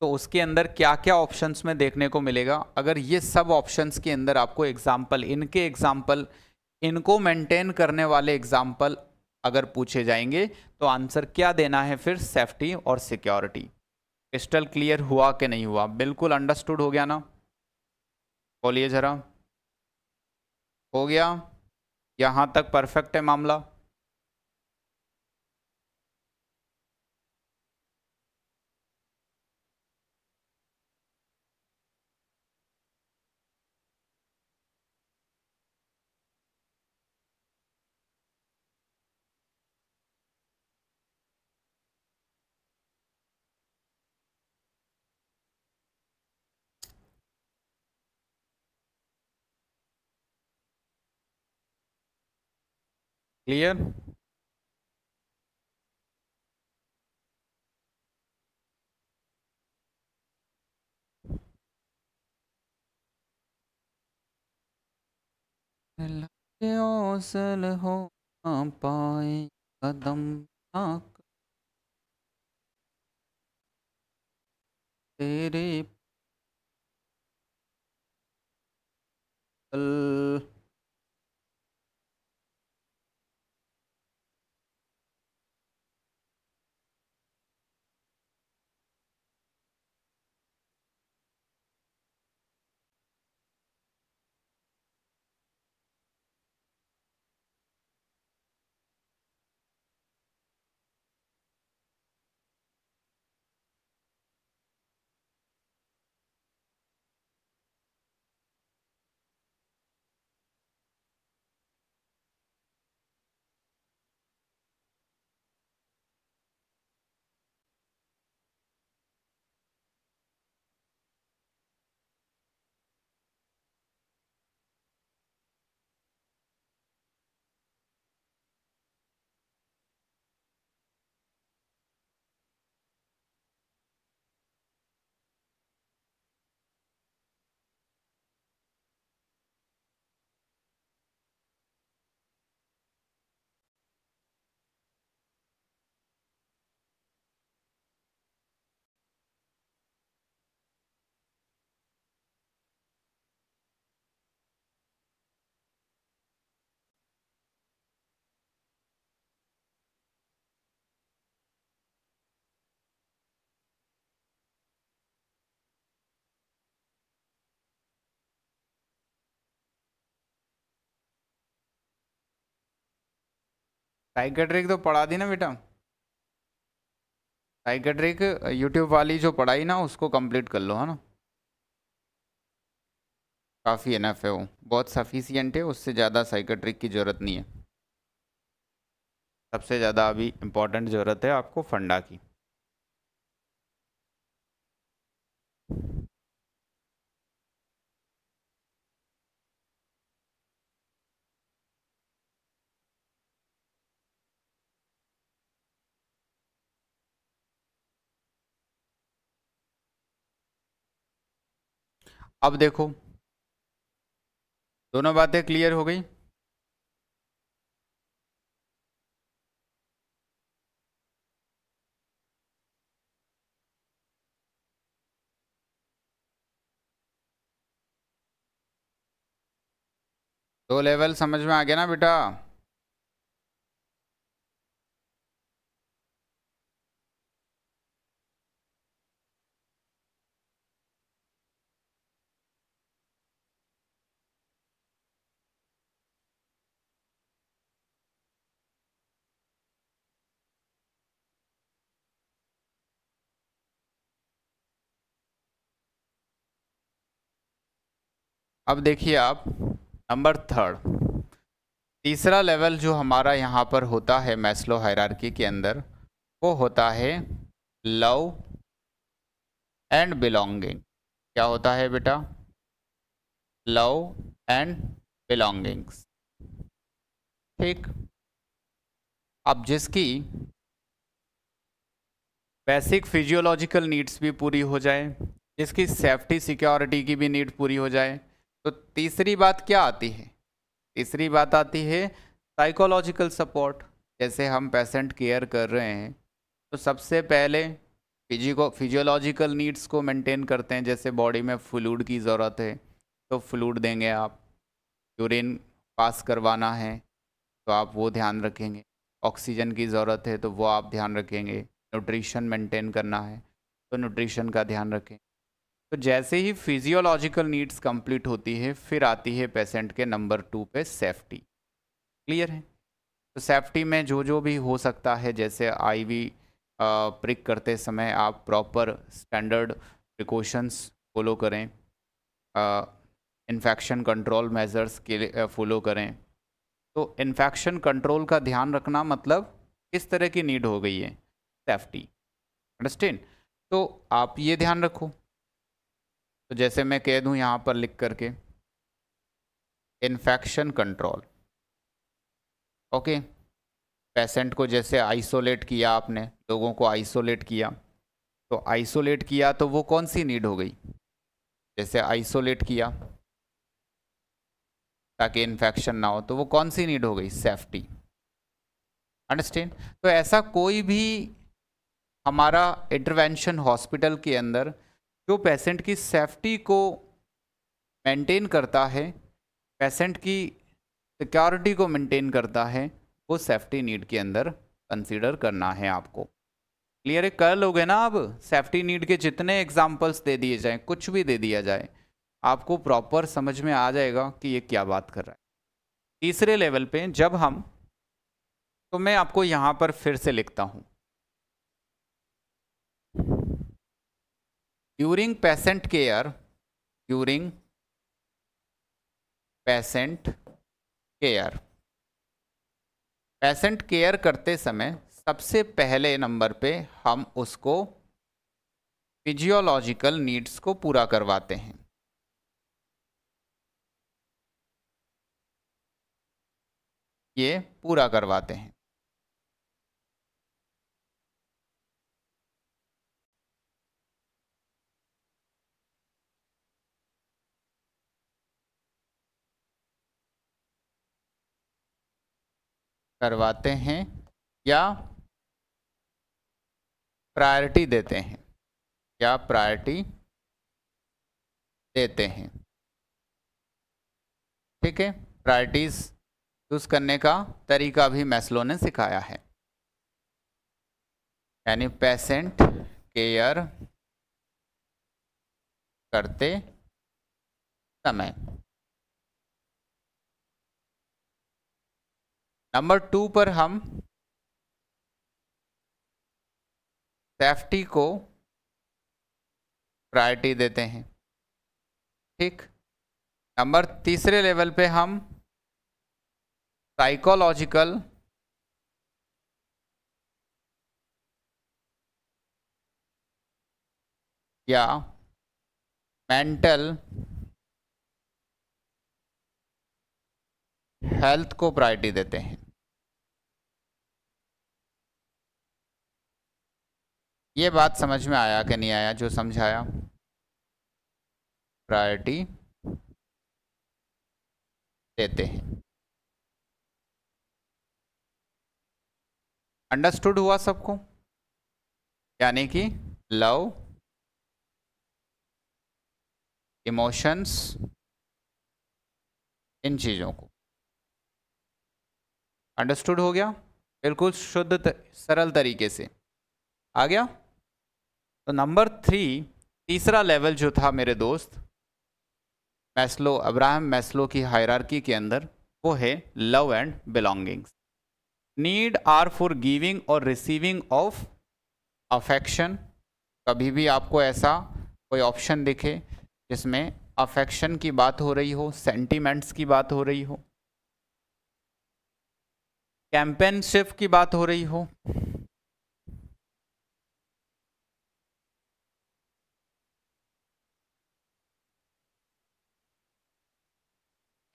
तो उसके अंदर क्या क्या ऑप्शंस में देखने को मिलेगा अगर ये सब ऑप्शंस के अंदर आपको एग्जाम्पल इनके एग्जाम्पल इनको मेंटेन करने वाले एग्जाम्पल अगर पूछे जाएंगे तो आंसर क्या देना है फिर सेफ्टी और सिक्योरिटी क्रिस्टल क्लियर हुआ कि नहीं हुआ बिल्कुल अंडरस्टूड हो गया ना बोलिए ज़रा हो गया यहाँ तक परफेक्ट है मामला क्लियर ओसल हो ना पाए कदम ना तेरे अल साइकेट्रिक तो पढ़ा दी ना बेटा साइकेट्रिक यूट्यूब वाली जो पढ़ाई ना उसको कंप्लीट कर लो है ना काफ़ी एफ है वो बहुत सफिशियंट है उससे ज़्यादा साइकेट्रिक की ज़रूरत नहीं है सबसे ज़्यादा अभी इम्पोर्टेंट ज़रूरत है आपको फंडा की अब देखो दोनों बातें क्लियर हो गई दो लेवल समझ में आ गया ना बेटा अब देखिए आप नंबर थर्ड तीसरा लेवल जो हमारा यहाँ पर होता है मैस्लो हायरार्की के अंदर वो होता है लव एंड बिलोंगिंग क्या होता है बेटा लव एंड बिलोंगिंग्स ठीक अब जिसकी बेसिक फिजियोलॉजिकल नीड्स भी पूरी हो जाए जिसकी सेफ्टी सिक्योरिटी की भी नीड पूरी हो जाए तो तीसरी बात क्या आती है तीसरी बात आती है साइकोलॉजिकल सपोर्ट जैसे हम पेशेंट केयर कर रहे हैं तो सबसे पहले फिजिको फिजियोलॉजिकल नीड्स को मेंटेन करते हैं जैसे बॉडी में फ्लूड की ज़रूरत है तो फ्लूड देंगे आप यूरिन पास करवाना है तो आप वो ध्यान रखेंगे ऑक्सीजन की ज़रूरत है तो वो आप ध्यान रखेंगे न्यूट्रिशन मेंटेन करना है तो न्यूट्रिशन का ध्यान रखें तो जैसे ही फिजियोलॉजिकल नीड्स कंप्लीट होती है फिर आती है पेशेंट के नंबर टू पे सेफ्टी क्लियर है तो सेफ्टी में जो जो भी हो सकता है जैसे आईवी प्रिक करते समय आप प्रॉपर स्टैंडर्ड प्रिकॉशंस फॉलो करें इन्फेक्शन कंट्रोल मेजर्स के फॉलो करें तो इन्फेक्शन कंट्रोल का ध्यान रखना मतलब किस तरह की नीड हो गई है सेफ्टी अंडरस्टैंड तो आप ये ध्यान रखो तो जैसे मैं कह दूं यहाँ पर लिख करके इन्फेक्शन कंट्रोल ओके पेशेंट को जैसे आइसोलेट किया आपने लोगों को आइसोलेट किया तो आइसोलेट किया तो वो कौन सी नीड हो गई जैसे आइसोलेट किया ताकि इन्फेक्शन ना हो तो वो कौन सी नीड हो गई सेफ्टी अंडरस्टैंड तो ऐसा कोई भी हमारा इंटरवेंशन हॉस्पिटल के अंदर जो पेशेंट की सेफ्टी को मेंटेन करता है पेशेंट की सिक्योरिटी को मेंटेन करता है वो सेफ्टी नीड के अंदर कंसीडर करना है आपको क्लियर है कर लोगे ना अब सेफ्टी नीड के जितने एग्जाम्पल्स दे दिए जाए कुछ भी दे दिया जाए आपको प्रॉपर समझ में आ जाएगा कि ये क्या बात कर रहा है तीसरे लेवल पे जब हम तो मैं आपको यहाँ पर फिर से लिखता हूँ during patient care during patient care patient care करते समय सबसे पहले नंबर पे हम उसको फिजियोलॉजिकल नीड्स को पूरा करवाते हैं ये पूरा करवाते हैं करवाते हैं या प्रायोरिटी देते हैं या प्रायोरिटी देते हैं ठीक है प्रायोरिटीज़ चूज़ करने का तरीका भी मैसलो ने सिखाया है यानी पेशेंट केयर करते समय नंबर टू पर हम सेफ्टी को प्रायोरिटी देते हैं ठीक नंबर तीसरे लेवल पे हम साइकोलॉजिकल या मेंटल हेल्थ को प्रायोरिटी देते हैं ये बात समझ में आया कि नहीं आया जो समझाया प्रायोरिटी देते हैं अंडरस्टूड हुआ सबको यानी कि लव इमोशंस इन चीज़ों को अंडरस्टूड हो गया बिल्कुल शुद्ध सरल तरीके से आ गया तो नंबर थ्री तीसरा लेवल जो था मेरे दोस्त मैस्लो अब्राहम मैस्लो की हायरार्की के अंदर वो है love and belongings need are for giving और रिसीविंग ऑफ अफेक्शन कभी भी आपको ऐसा कोई ऑप्शन दिखे जिसमें अफेक्शन की बात हो रही हो सेंटीमेंट्स की बात हो रही हो कैंपेनशिप की बात हो रही हो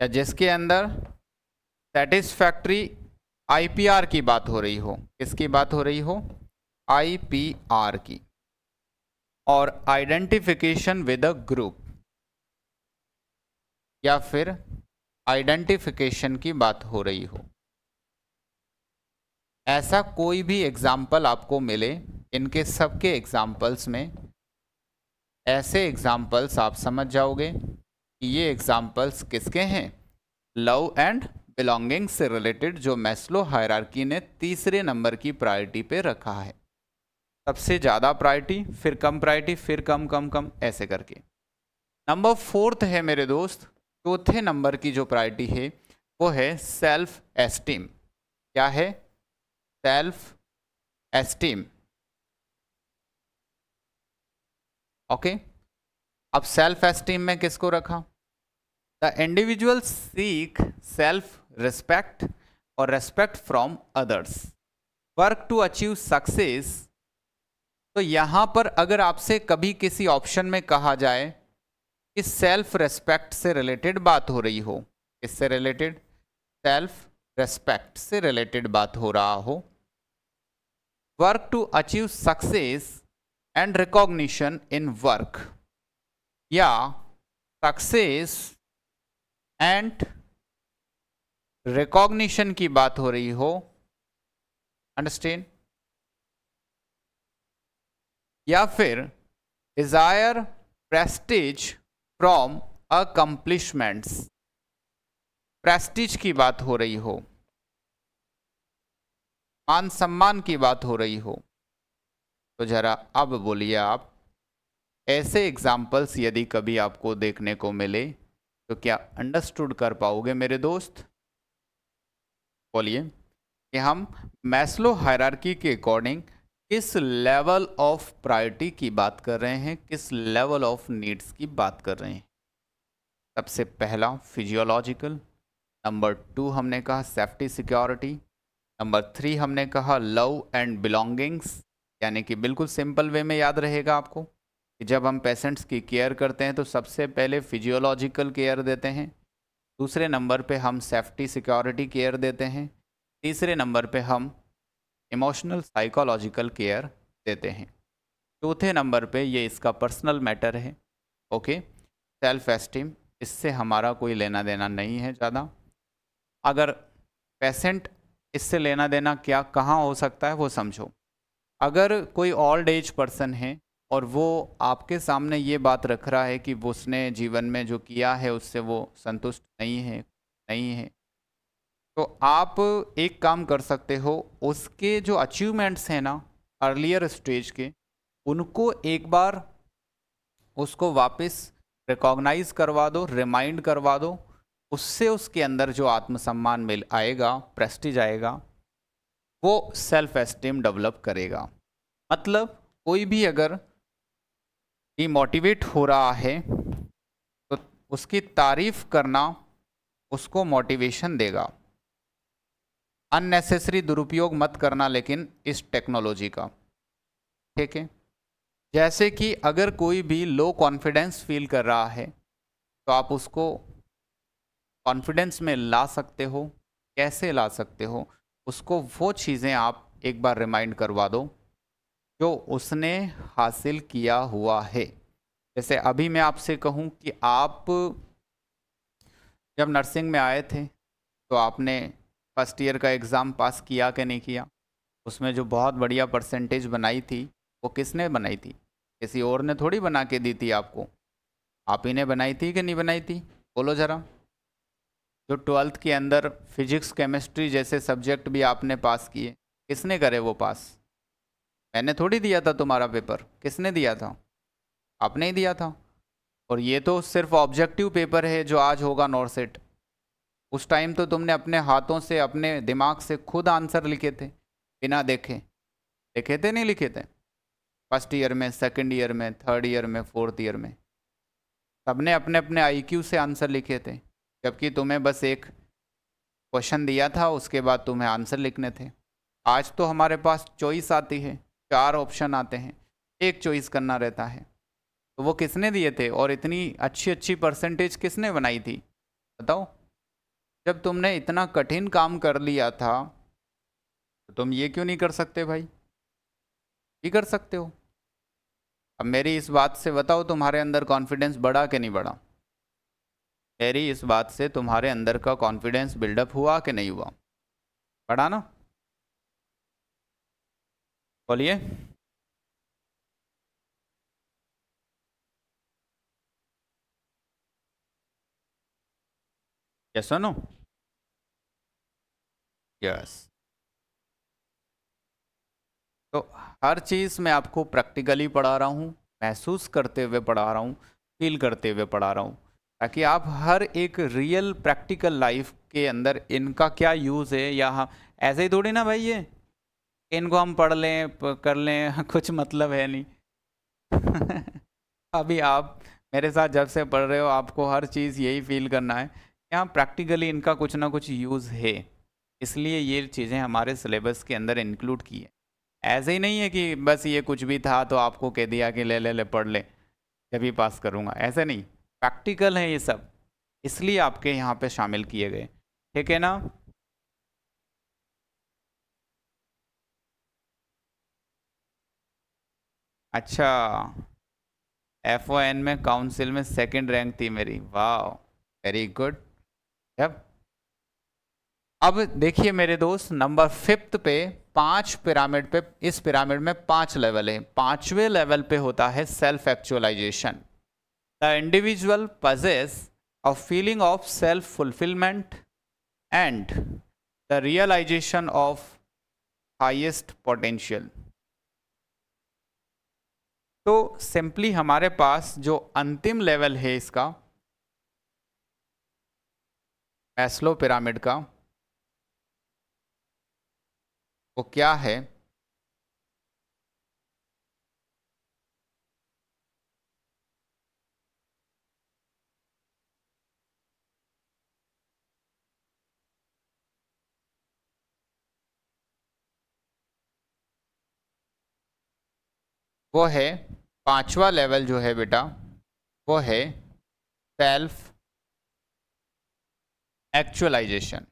या जिसके अंदर सेटिस्फैक्ट्री आईपीआर की बात हो रही हो किसकी बात हो रही हो आईपीआर की और आइडेंटिफिकेशन विद अ ग्रुप या फिर आइडेंटिफिकेशन की बात हो रही हो ऐसा कोई भी एग्जाम्पल आपको मिले इनके सबके एग्जाम्पल्स में ऐसे एग्जाम्पल्स आप समझ जाओगे ये एग्जाम्पल्स किसके हैं लव एंड बिलोंगिंग से रिलेटेड जो मैस्लो हायरार्की ने तीसरे नंबर की प्रायोरिटी पे रखा है सबसे ज़्यादा प्रायोरिटी फिर कम प्रायोरिटी फिर कम कम कम ऐसे करके नंबर फोर्थ है मेरे दोस्त चौथे नंबर की जो प्रायोरिटी है वो है सेल्फ एस्टीम क्या है सेल्फ एस्टीम ओके okay? अब सेल्फ एस्टीम में किसको रखा the individual seek self respect और respect from others work to achieve success तो यहाँ पर अगर आपसे कभी किसी ऑप्शन में कहा जाए कि सेल्फ रेस्पेक्ट से रिलेटेड बात हो रही हो इससे रिलेटेड सेल्फ रेस्पेक्ट से रिलेटेड बात हो रहा हो work to achieve success and recognition in work या सक्सेस एंड रिकॉग्निशन की बात हो रही हो अंडरस्टैंड या फिर desire prestige from accomplishments prestige की बात हो रही हो मान सम्मान की बात हो रही हो तो जरा अब बोलिए आप ऐसे एग्जाम्पल्स यदि कभी आपको देखने को मिले तो क्या अंडरस्टूड कर पाओगे मेरे दोस्त बोलिए कि हम मैस्लो हायरार्की के अकॉर्डिंग किस लेवल ऑफ प्रायोरिटी की बात कर रहे हैं किस लेवल ऑफ नीड्स की बात कर रहे हैं सबसे पहला फिजियोलॉजिकल नंबर टू हमने कहा सेफ्टी सिक्योरिटी नंबर थ्री हमने कहा लव एंड बिलोंगिंग्स यानी कि बिल्कुल सिंपल वे में याद रहेगा आपको कि जब हम पेशेंट्स की केयर करते हैं तो सबसे पहले फिजियोलॉजिकल केयर देते हैं दूसरे नंबर पे हम सेफ्टी सिक्योरिटी केयर देते हैं तीसरे नंबर पे हम इमोशनल साइकोलॉजिकल केयर देते हैं चौथे नंबर पे ये इसका पर्सनल मैटर है ओके सेल्फ एस्टीम इससे हमारा कोई लेना देना नहीं है ज़्यादा अगर पेशेंट इससे लेना देना क्या कहाँ हो सकता है वो समझो अगर कोई ओल्ड एज पर्सन है और वो आपके सामने ये बात रख रहा है कि वो उसने जीवन में जो किया है उससे वो संतुष्ट नहीं है नहीं है तो आप एक काम कर सकते हो उसके जो अचीवमेंट्स हैं ना अर्लियर स्टेज के उनको एक बार उसको वापस रिकॉग्नाइज करवा दो रिमाइंड करवा दो उससे उसके अंदर जो आत्मसम्मान मिल आएगा प्रेस्टिज आएगा वो सेल्फ एस्टीम डेवलप करेगा मतलब कोई भी अगर डिमोटिवेट हो रहा है तो उसकी तारीफ करना उसको मोटिवेशन देगा अननेसेसरी दुरुपयोग मत करना लेकिन इस टेक्नोलॉजी का ठीक है जैसे कि अगर कोई भी लो कॉन्फिडेंस फील कर रहा है तो आप उसको कॉन्फिडेंस में ला सकते हो कैसे ला सकते हो उसको वो चीज़ें आप एक बार रिमाइंड करवा दो जो उसने हासिल किया हुआ है जैसे अभी मैं आपसे कहूँ कि आप जब नर्सिंग में आए थे तो आपने फर्स्ट ईयर का एग्ज़ाम पास किया कि नहीं किया उसमें जो बहुत बढ़िया परसेंटेज बनाई थी वो किसने बनाई थी किसी और ने थोड़ी बना के दी थी आपको आप ही ने बनाई थी कि नहीं बनाई थी बोलो ज़रा जो ट्वेल्थ के अंदर फिजिक्स केमिस्ट्री जैसे सब्जेक्ट भी आपने पास किए किसने करे वो पास मैंने थोड़ी दिया था तुम्हारा पेपर किसने दिया था आपने ही दिया था और ये तो सिर्फ ऑब्जेक्टिव पेपर है जो आज होगा नॉर्सेट उस टाइम तो तुमने अपने हाथों से अपने दिमाग से खुद आंसर लिखे थे बिना देखे लिखे थे नहीं लिखे थे फर्स्ट ईयर में सेकंड ईयर में थर्ड ईयर में फोर्थ ईयर में सबने अपने अपने आईक्यू से आंसर लिखे थे जबकि तुम्हें बस एक क्वेश्चन दिया था उसके बाद तुम्हें आंसर लिखने थे आज तो हमारे पास चॉइस आती है चार ऑप्शन आते हैं एक चॉइस करना रहता है तो वो किसने दिए थे और इतनी अच्छी अच्छी परसेंटेज किसने बनाई थी बताओ जब तुमने इतना कठिन काम कर लिया था तो तुम ये क्यों नहीं कर सकते भाई ये कर सकते हो अब मेरी इस बात से बताओ तुम्हारे अंदर कॉन्फिडेंस बढ़ा कि नहीं बढ़ा मेरी इस बात से तुम्हारे अंदर का कॉन्फिडेंस बिल्डअप हुआ कि नहीं हुआ बढ़ा ना बोलिए यस नो यस तो हर चीज़ मैं आपको प्रैक्टिकली पढ़ा रहा हूँ महसूस करते हुए पढ़ा रहा हूँ फील करते हुए पढ़ा रहा हूँ ताकि आप हर एक रियल प्रैक्टिकल लाइफ के अंदर इनका क्या यूज़ है या हाँ, ऐसे ही थोड़ी ना भाई ये इनको हम पढ़ लें कर लें कुछ मतलब है नहीं अभी आप मेरे साथ जब से पढ़ रहे हो आपको हर चीज़ यही फील करना है यहाँ प्रैक्टिकली इनका कुछ ना कुछ यूज़ है इसलिए ये चीज़ें हमारे सिलेबस के अंदर इंक्लूड की है ऐसे ही नहीं है कि बस ये कुछ भी था तो आपको कह दिया कि ले ले ले पढ़ ले जब पास करूँगा ऐसे नहीं प्रैक्टिकल है ये सब इसलिए आपके यहाँ पे शामिल किए गए ठीक है ना अच्छा एफ ओ एन में काउंसिल में सेकंड रैंक थी मेरी वाह वेरी गुड जब अब देखिए मेरे दोस्त नंबर फिफ्थ पे पांच पिरामिड पे इस पिरामिड में पांच लेवल है पांचवें लेवल पे होता है self actualization the individual possesses a feeling of self fulfillment and the realization of highest potential तो सिंपली हमारे पास जो अंतिम लेवल है इसका एस्लो पिरामिड का वो क्या है वो है पांचवा लेवल जो है बेटा वो है सेल्फ एक्चुअलाइजेशन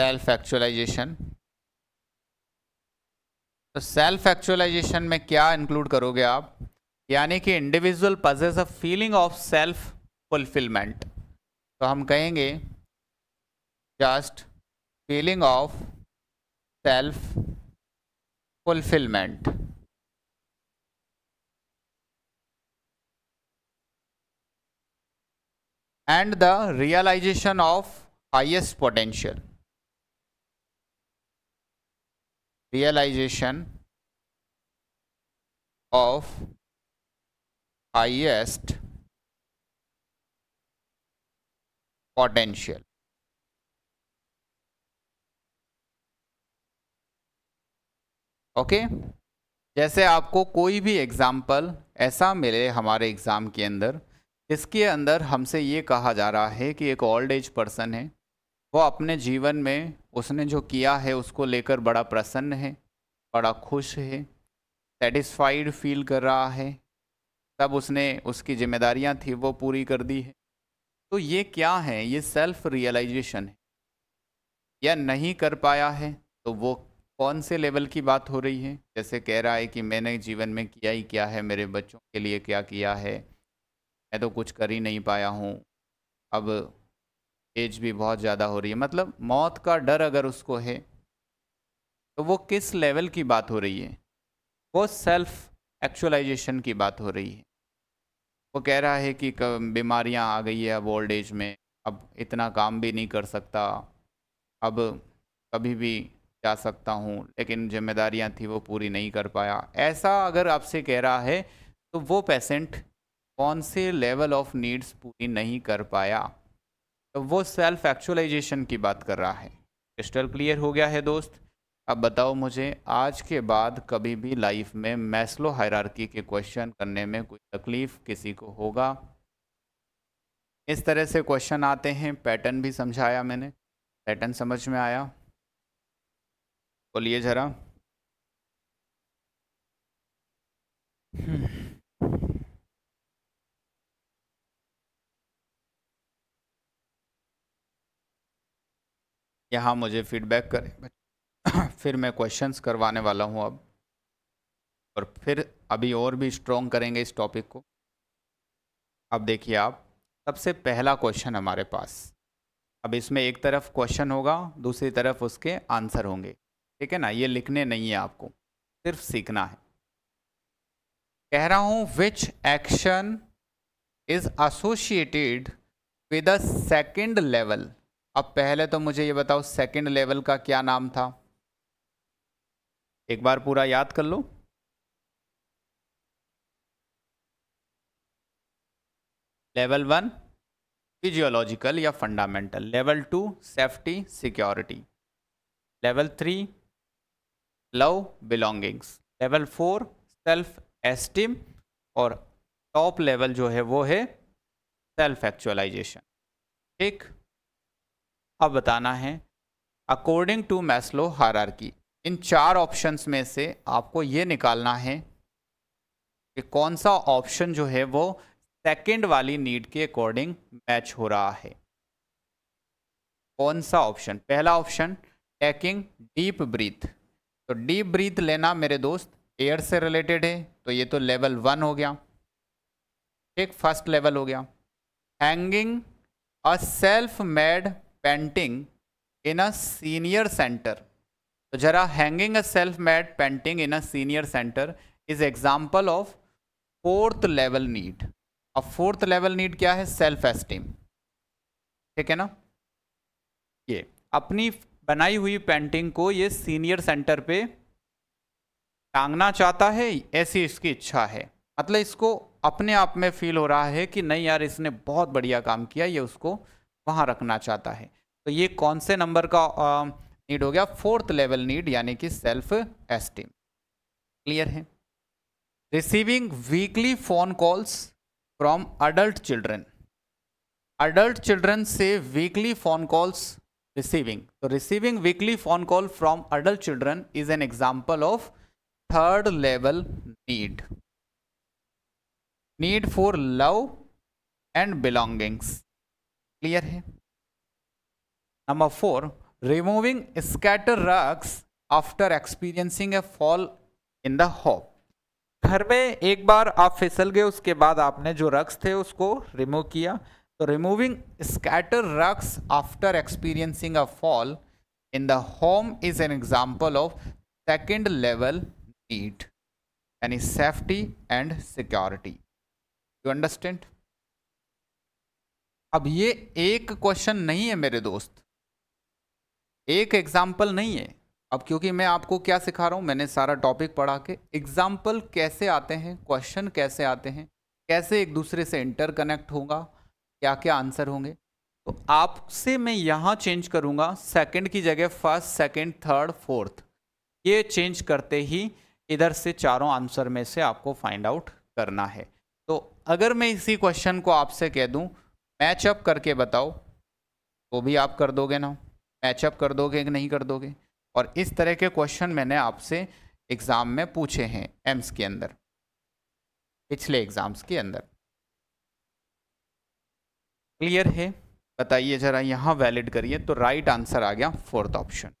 सेल्फ एक्चुअलाइजेशन तो सेल्फ एक्चुअलाइजेशन में क्या इंक्लूड करोगे आप यानी कि individual possesses a feeling of self fulfillment तो हम कहेंगे just feeling of self fulfillment. and the realization of highest potential. Realization of highest potential. Okay जैसे आपको कोई भी एग्ज़ाम्पल ऐसा मिले हमारे एग्ज़ाम के अंदर इसके अंदर हमसे ये कहा जा रहा है कि एक ओल्ड एज पर्सन है वो अपने जीवन में उसने जो किया है उसको लेकर बड़ा प्रसन्न है बड़ा खुश है सेटिस्फाइड फील कर रहा है तब उसने उसकी जिम्मेदारियां थी वो पूरी कर दी है तो ये क्या है ये सेल्फ रियलाइजेशन है या नहीं कर पाया है तो वो कौन से लेवल की बात हो रही है जैसे कह रहा है कि मैंने जीवन में किया ही क्या है मेरे बच्चों के लिए क्या किया है मैं तो कुछ कर ही नहीं पाया हूँ अब एज भी बहुत ज़्यादा हो रही है मतलब मौत का डर अगर उसको है तो वो किस लेवल की बात हो रही है वो सेल्फ एक्चुअलाइजेशन की बात हो रही है वो कह रहा है कि बीमारियां आ गई है अब ओल्ड एज में अब इतना काम भी नहीं कर सकता अब कभी भी निपटा सकता हूँ लेकिन जिम्मेदारियाँ थी वो पूरी नहीं कर पाया ऐसा अगर आपसे कह रहा है तो वो पेशेंट कौन से लेवल ऑफ नीड्स पूरी नहीं कर पाया तो वो सेल्फ एक्चुअलाइजेशन की बात कर रहा है क्रिस्टल क्लियर हो गया है दोस्त अब बताओ मुझे आज के बाद कभी भी लाइफ में मैस्लो हायरार्की के क्वेश्चन करने में कोई तकलीफ़ किसी को होगा इस तरह से क्वेश्चन आते हैं पैटर्न भी समझाया मैंने पैटर्न समझ में आया बोलिए तो जरा यहाँ मुझे फीडबैक करें फिर मैं क्वेश्चंस करवाने वाला हूँ अब और फिर अभी और भी स्ट्रॉन्ग करेंगे इस टॉपिक को अब देखिए आप सबसे पहला क्वेश्चन हमारे पास अब इसमें एक तरफ क्वेश्चन होगा दूसरी तरफ उसके आंसर होंगे ठीक है ना ये लिखने नहीं है आपको सिर्फ सीखना है कह रहा हूं which action is associated with a second level अब पहले तो मुझे ये बताओ सेकेंड लेवल का क्या नाम था एक बार पूरा याद कर लो लेवल वन फिजियोलॉजिकल या fundamental level two safety security level three love belongings level four self esteem और टॉप लेवल जो है वो है सेल्फ एक्चुअलाइजेशन ठीक अब बताना है अकॉर्डिंग टू मैस्लो हारारकी इन चार ऑप्शंस में से आपको ये निकालना है कि कौन सा ऑप्शन जो है वो सेकंड वाली नीड के अकॉर्डिंग मैच हो रहा है कौन सा ऑप्शन पहला ऑप्शन टेकिंग डीप ब्रीथ तो डीप ब्रीथ लेना मेरे दोस्त एयर से रिलेटेड है तो ये तो लेवल वन हो गया एक फर्स्ट लेवल हो गया hanging a self made painting in a senior center तो जरा hanging a self made painting in a senior center is example of fourth level need अब फोर्थ लेवल नीड क्या है सेल्फ एस्टीम ठीक है ना ये अपनी बनाई हुई पेंटिंग को ये सीनियर सेंटर पे टांगना चाहता है ऐसी इसकी इच्छा है मतलब इसको अपने आप में फील हो रहा है कि नहीं यार इसने बहुत बढ़िया काम किया ये उसको वहाँ रखना चाहता है तो ये कौन से नंबर का नीड हो गया फोर्थ लेवल नीड यानी कि सेल्फ एस्टीम क्लियर है receiving weekly phone calls from adult children adult children से वीकली फोन कॉल्स रिसीविंग तो receiving weekly phone call from adult children is an example of third level need need for love and belongings clear है number four removing scatter rugs after experiencing a fall in the home घर में एक बार आप फिसल गए उसके बाद आपने जो रक्स थे उसको रिमूव किया So removing scatter rugs after experiencing a fall in the home is an example of second level need and is safety and security. You understand? अब ये एक क्वेश्चन नहीं है मेरे दोस्त एक एग्जाम्पल नहीं है अब क्योंकि मैं आपको क्या सिखा रहा हूँ मैंने सारा टॉपिक पढ़ा के एग्जाम्पल कैसे आते हैं क्वेश्चन कैसे आते हैं कैसे एक दूसरे से इंटरकनेक्ट होगा क्या क्या आंसर होंगे तो आपसे मैं यहाँ चेंज करूँगा सेकंड की जगह फर्स्ट सेकंड थर्ड फोर्थ ये चेंज करते ही इधर से चारों आंसर में से आपको फाइंड आउट करना है तो अगर मैं इसी क्वेश्चन को आपसे कह दूँ मैचअप करके बताओ तो भी आप कर दोगे ना मैचअप कर दोगे कि नहीं कर दोगे और इस तरह के क्वेश्चन मैंने आपसे एग्ज़ाम में पूछे हैं एम्स के अंदर पिछले एग्ज़ाम्स के अंदर क्लियर है बताइए जरा यहाँ वैलिड करिए तो राइट आंसर आ गया फोर्थ ऑप्शन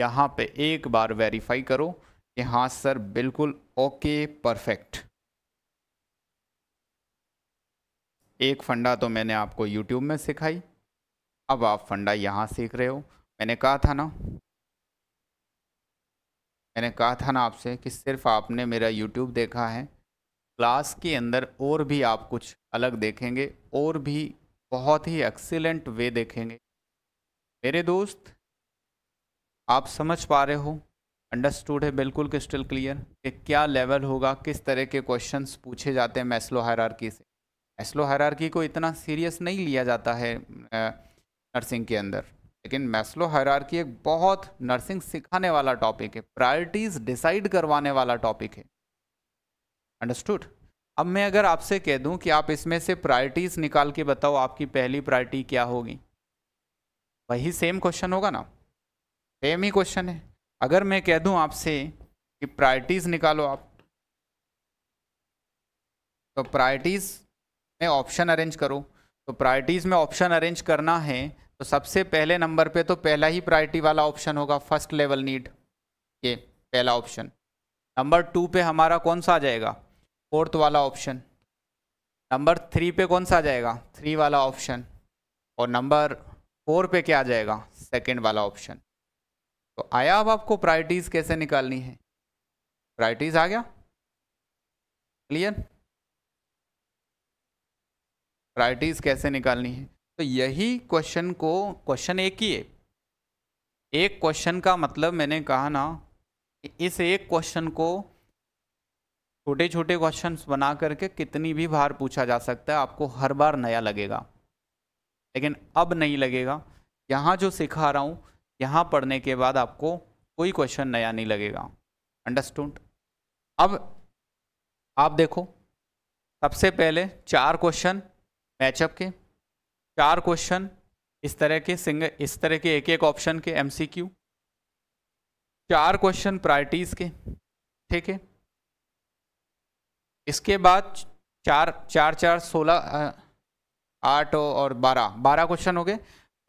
यहाँ पे एक बार वेरीफाई करो कि हाँ सर बिल्कुल ओके परफेक्ट एक फंडा तो मैंने आपको यूट्यूब में सिखाई अब आप फंडा यहाँ सीख रहे हो मैंने कहा था ना मैंने कहा था ना आपसे कि सिर्फ आपने मेरा यूट्यूब देखा है क्लास के अंदर और भी आप कुछ अलग देखेंगे और भी बहुत ही एक्सीलेंट वे देखेंगे मेरे दोस्त आप समझ पा रहे हो अंडरस्टूड है बिल्कुल क्रिस्टल क्लियर कि क्या लेवल होगा किस तरह के क्वेश्चंस पूछे जाते हैं मैस्लो हायरार्की से मैस्लो हायरार्की को इतना सीरियस नहीं लिया जाता है नर्सिंग के अंदर लेकिन मैस्लो हायरार्की एक बहुत नर्सिंग सिखाने वाला टॉपिक है प्रायोरिटीज़ डिसाइड करवाने वाला टॉपिक है अंडरस्टूड अब मैं अगर आपसे कह दूं कि आप इसमें से प्रायरिटीज निकाल के बताओ आपकी पहली प्रायरिटी क्या होगी वही सेम क्वेश्चन होगा ना सेम ही क्वेश्चन है अगर मैं कह दूं आपसे कि प्रायरिटीज निकालो आप तो प्रायरिटीज में ऑप्शन अरेंज करो तो प्रायरिटीज़ में ऑप्शन अरेंज करना है तो सबसे पहले नंबर पे तो पहला ही प्रायरिटी वाला ऑप्शन होगा फर्स्ट लेवल नीड ये पहला ऑप्शन नंबर टू पे हमारा कौन सा आ जाएगा फोर्थ वाला ऑप्शन नंबर थ्री पे कौन सा आ जाएगा थ्री वाला ऑप्शन और नंबर फोर पे क्या आ जाएगा सेकंड वाला ऑप्शन तो आया अब आपको प्रायरिटीज़ कैसे निकालनी है प्रायरिटीज़ आ गया क्लियर प्रायरिटीज़ कैसे निकालनी है तो यही क्वेश्चन को क्वेश्चन एक ही है एक क्वेश्चन का मतलब मैंने कहा ना इस एक क्वेश्चन को छोटे छोटे क्वेश्चन बना करके कितनी भी बार पूछा जा सकता है आपको हर बार नया लगेगा लेकिन अब नहीं लगेगा यहाँ जो सिखा रहा हूँ यहाँ पढ़ने के बाद आपको कोई क्वेश्चन नया नहीं लगेगा अंडरस्टूड अब आप देखो सबसे पहले चार क्वेश्चन मैचअप के चार क्वेश्चन इस तरह के सिंगल इस तरह के एक एक ऑप्शन के एमसीक्यू चार क्वेश्चन प्रायरिटीज़ के ठीक है इसके बाद चार चार चार सोलह आठ और बारह बारह क्वेश्चन हो गए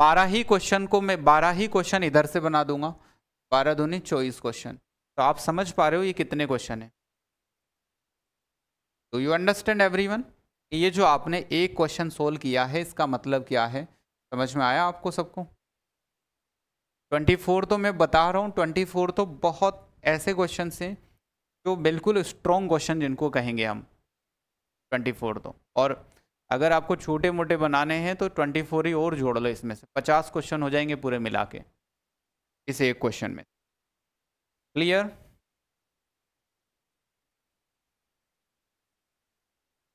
बारह ही क्वेश्चन को मैं बारह ही क्वेश्चन इधर से बना दूंगा बारह दोनों चौबीस क्वेश्चन तो आप समझ पा रहे हो ये कितने क्वेश्चन है डू यू अंडरस्टैंड एवरीवन ये जो आपने एक क्वेश्चन सोल्व किया है इसका मतलब क्या है समझ में आया आपको सबको ट्वेंटी फोर तो मैं बता रहा हूँ ट्वेंटी फोर तो बहुत ऐसे क्वेश्चन हैं जो बिल्कुल स्ट्रॉन्ग क्वेश्चन जिनको कहेंगे हम ट्वेंटी फोर तो और अगर आपको छोटे मोटे बनाने हैं तो ट्वेंटी फोर ही और जोड़ लो इसमें से पचास क्वेश्चन हो जाएंगे पूरे मिला के इस एक क्वेश्चन में क्लियर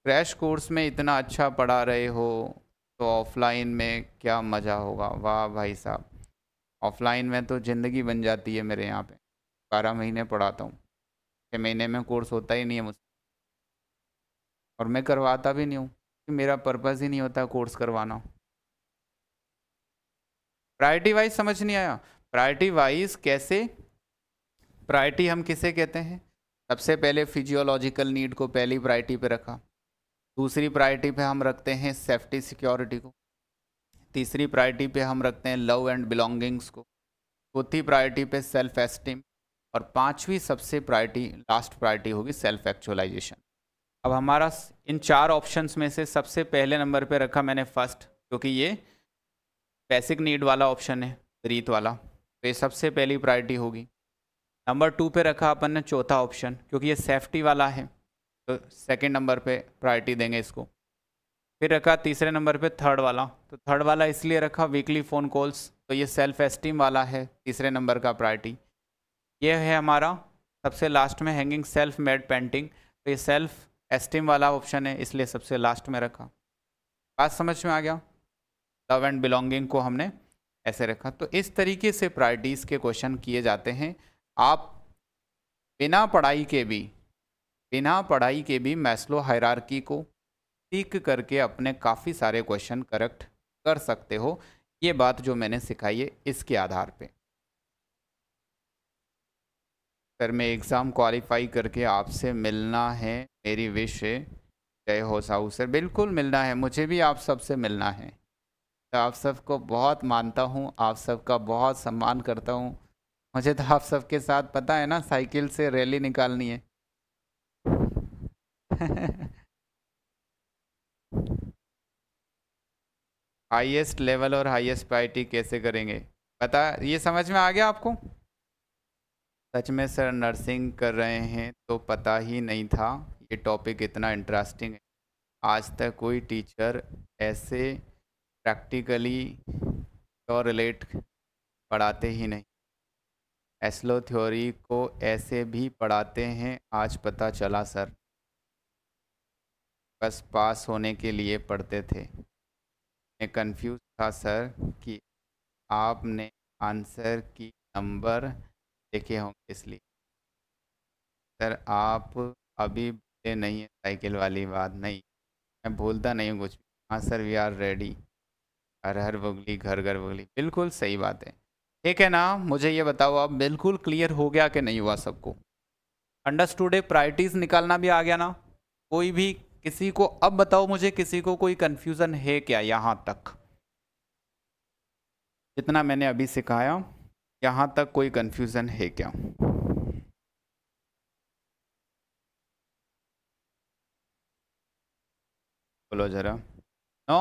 क्रैश कोर्स में इतना अच्छा पढ़ा रहे हो तो ऑफलाइन में क्या मज़ा होगा वाह भाई साहब ऑफलाइन में तो ज़िंदगी बन जाती है मेरे यहाँ पे बारह महीने पढ़ाता हूँ छः महीने में कोर्स होता ही नहीं है मुझसे और मैं करवाता भी नहीं हूँ मेरा पर्पज़ ही नहीं होता कोर्स करवाना प्रायरिटी वाइज समझ नहीं आया प्रायरिटी वाइज कैसे प्रायरिटी हम किसे कहते हैं सबसे पहले फिजियोलॉजिकल नीड को पहली प्रायरिटी पे रखा दूसरी प्रायरिटी पे हम रखते हैं सेफ्टी सिक्योरिटी को तीसरी प्रायरिटी पे हम रखते हैं लव एंड बिलोंगिंग्स को चौथी प्रायरिटी पे सेल्फ एस्टीम और पांचवी सबसे प्रायोरिटी लास्ट प्रायोरिटी होगी सेल्फ एक्चुअलाइजेशन अब हमारा इन चार ऑप्शंस में से सबसे पहले नंबर पे रखा मैंने फर्स्ट क्योंकि ये बेसिक नीड वाला ऑप्शन है रीत वाला तो ये सबसे पहली प्रायोरिटी होगी नंबर टू पे रखा अपन ने चौथा ऑप्शन क्योंकि ये सेफ्टी वाला है तो सेकेंड नंबर पर प्रायोरिटी देंगे इसको फिर रखा तीसरे नंबर पे थर्ड वाला तो थर्ड वाला इसलिए रखा वीकली फ़ोन कॉल्स तो ये सेल्फ एस्टीम वाला है तीसरे नंबर का प्रायोरिटी ये है हमारा सबसे लास्ट में हैंगिंग सेल्फ मेड पेंटिंग तो ये सेल्फ एस्टीम वाला ऑप्शन है इसलिए सबसे लास्ट में रखा बात समझ में आ गया लव एंड बिलोंगिंग को हमने ऐसे रखा तो इस तरीके से प्रायरिटीज़ के क्वेश्चन किए जाते हैं आप बिना पढ़ाई के भी बिना पढ़ाई के भी मैस्लो हायरार्की को सीख करके अपने काफ़ी सारे क्वेश्चन करेक्ट कर सकते हो ये बात जो मैंने सिखाई है इसके आधार पे सर मैं एग्ज़ाम क्वालिफाई करके आपसे मिलना है मेरी विश है जय हो साहू सर बिल्कुल मिलना है मुझे भी आप सबसे मिलना है तो आप सबको बहुत मानता हूँ आप सबका बहुत सम्मान करता हूँ मुझे तो आप सबके साथ पता है ना साइकिल से रैली निकालनी है हाईएस्ट लेवल और हाईएस्ट प्रायरिटी कैसे करेंगे पता ये समझ में आ गया आपको सच में सर नर्सिंग कर रहे हैं तो पता ही नहीं था ये टॉपिक इतना इंटरेस्टिंग है आज तक कोई टीचर ऐसे प्रैक्टिकली और रिलेट पढ़ाते ही नहीं एस्लो थ्योरी को ऐसे भी पढ़ाते हैं आज पता चला सर बस पास होने के लिए पढ़ते थे मैं कंफ्यूज था सर कि आपने आंसर की नंबर देखे होंगे इसलिए सर आप अभी बोले नहीं है साइकिल वाली बात नहीं मैं भूलता नहीं हूँ कुछ भी हाँ सर वी आर रेडी हर हर बगली घर घर बगली बिल्कुल सही बात है ठीक है ना मुझे ये बताओ आप बिल्कुल क्लियर हो गया कि नहीं हुआ सबको अंडरस्टूड है प्रायरिटीज़ निकालना भी आ गया ना कोई भी किसी को अब बताओ मुझे किसी को कोई कन्फ्यूज़न है क्या यहाँ तक जितना मैंने अभी सिखाया यहाँ तक कोई कन्फ्यूज़न है क्या बोलो ज़रा नो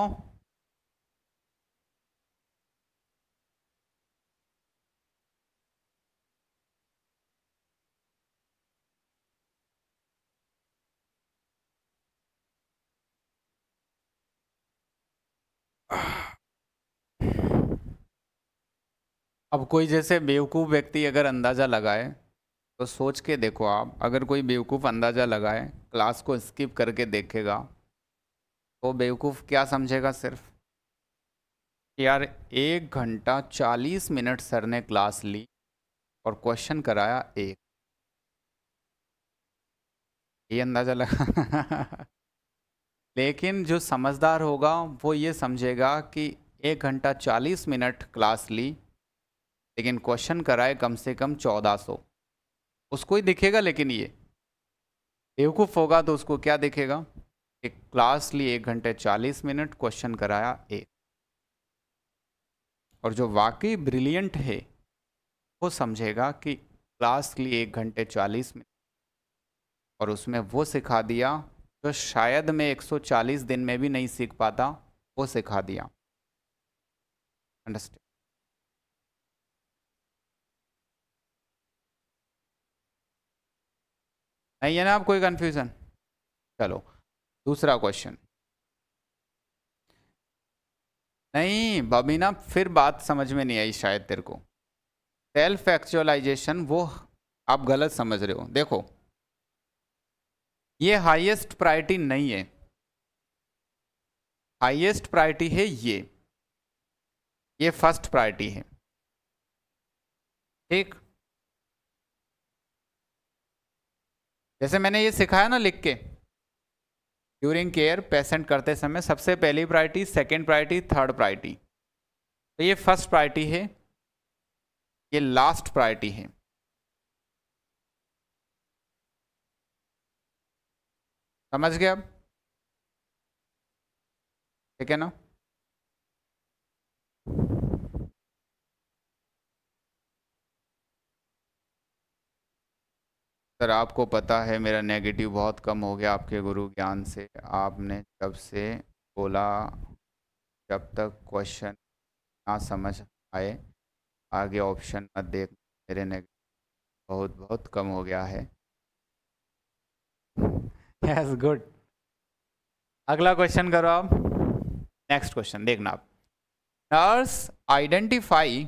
Ah. अब कोई जैसे बेवकूफ़ व्यक्ति अगर अंदाज़ा लगाए तो सोच के देखो आप अगर कोई बेवकूफ़ अंदाज़ा लगाए क्लास को स्किप करके देखेगा तो बेवकूफ़ क्या समझेगा सिर्फ यार एक घंटा चालीस मिनट सर ने क्लास ली और क्वेश्चन कराया एक ये अंदाज़ा लगा लेकिन जो समझदार होगा वो ये समझेगा कि एक घंटा चालीस मिनट क्लास ली लेकिन क्वेश्चन कराए कम से कम चौदह सौ उसको ही दिखेगा लेकिन ये बेवकूफ़ होगा तो उसको क्या दिखेगा एक क्लास ली एक घंटे चालीस मिनट क्वेश्चन कराया ए और जो वाकई ब्रिलियंट है वो समझेगा कि क्लास ली एक घंटे चालीस मिनट और उसमें वो सिखा दिया जो शायद मैं 140 दिन में भी नहीं सीख पाता वो सिखा दिया अंडरस्टैंड नहीं है ना आप कोई कंफ्यूजन चलो दूसरा क्वेश्चन नहीं बबीना फिर बात समझ में नहीं आई शायद तेरे को सेल्फ एक्चुअलाइजेशन वो आप गलत समझ रहे हो देखो ये हाईएस्ट प्रायोरिटी नहीं है हाईएस्ट प्रायोरिटी है ये ये फर्स्ट प्रायोरिटी है ठीक जैसे मैंने ये सिखाया ना लिख के ड्यूरिंग केयर पेशेंट करते समय सबसे पहली priority second priority third priority तो ये फर्स्ट प्रायोरिटी है ये लास्ट प्रायोरिटी है समझ गए अब ठीक है ना सर आपको पता है मेरा नेगेटिव बहुत कम हो गया आपके गुरु ज्ञान से आपने जब से बोला जब तक क्वेश्चन ना समझ आए आगे ऑप्शन मत देख मेरे नेगेटिव बहुत बहुत कम हो गया है यस गुड अगला क्वेश्चन करो आप नेक्स्ट क्वेश्चन देखना आप nurse identify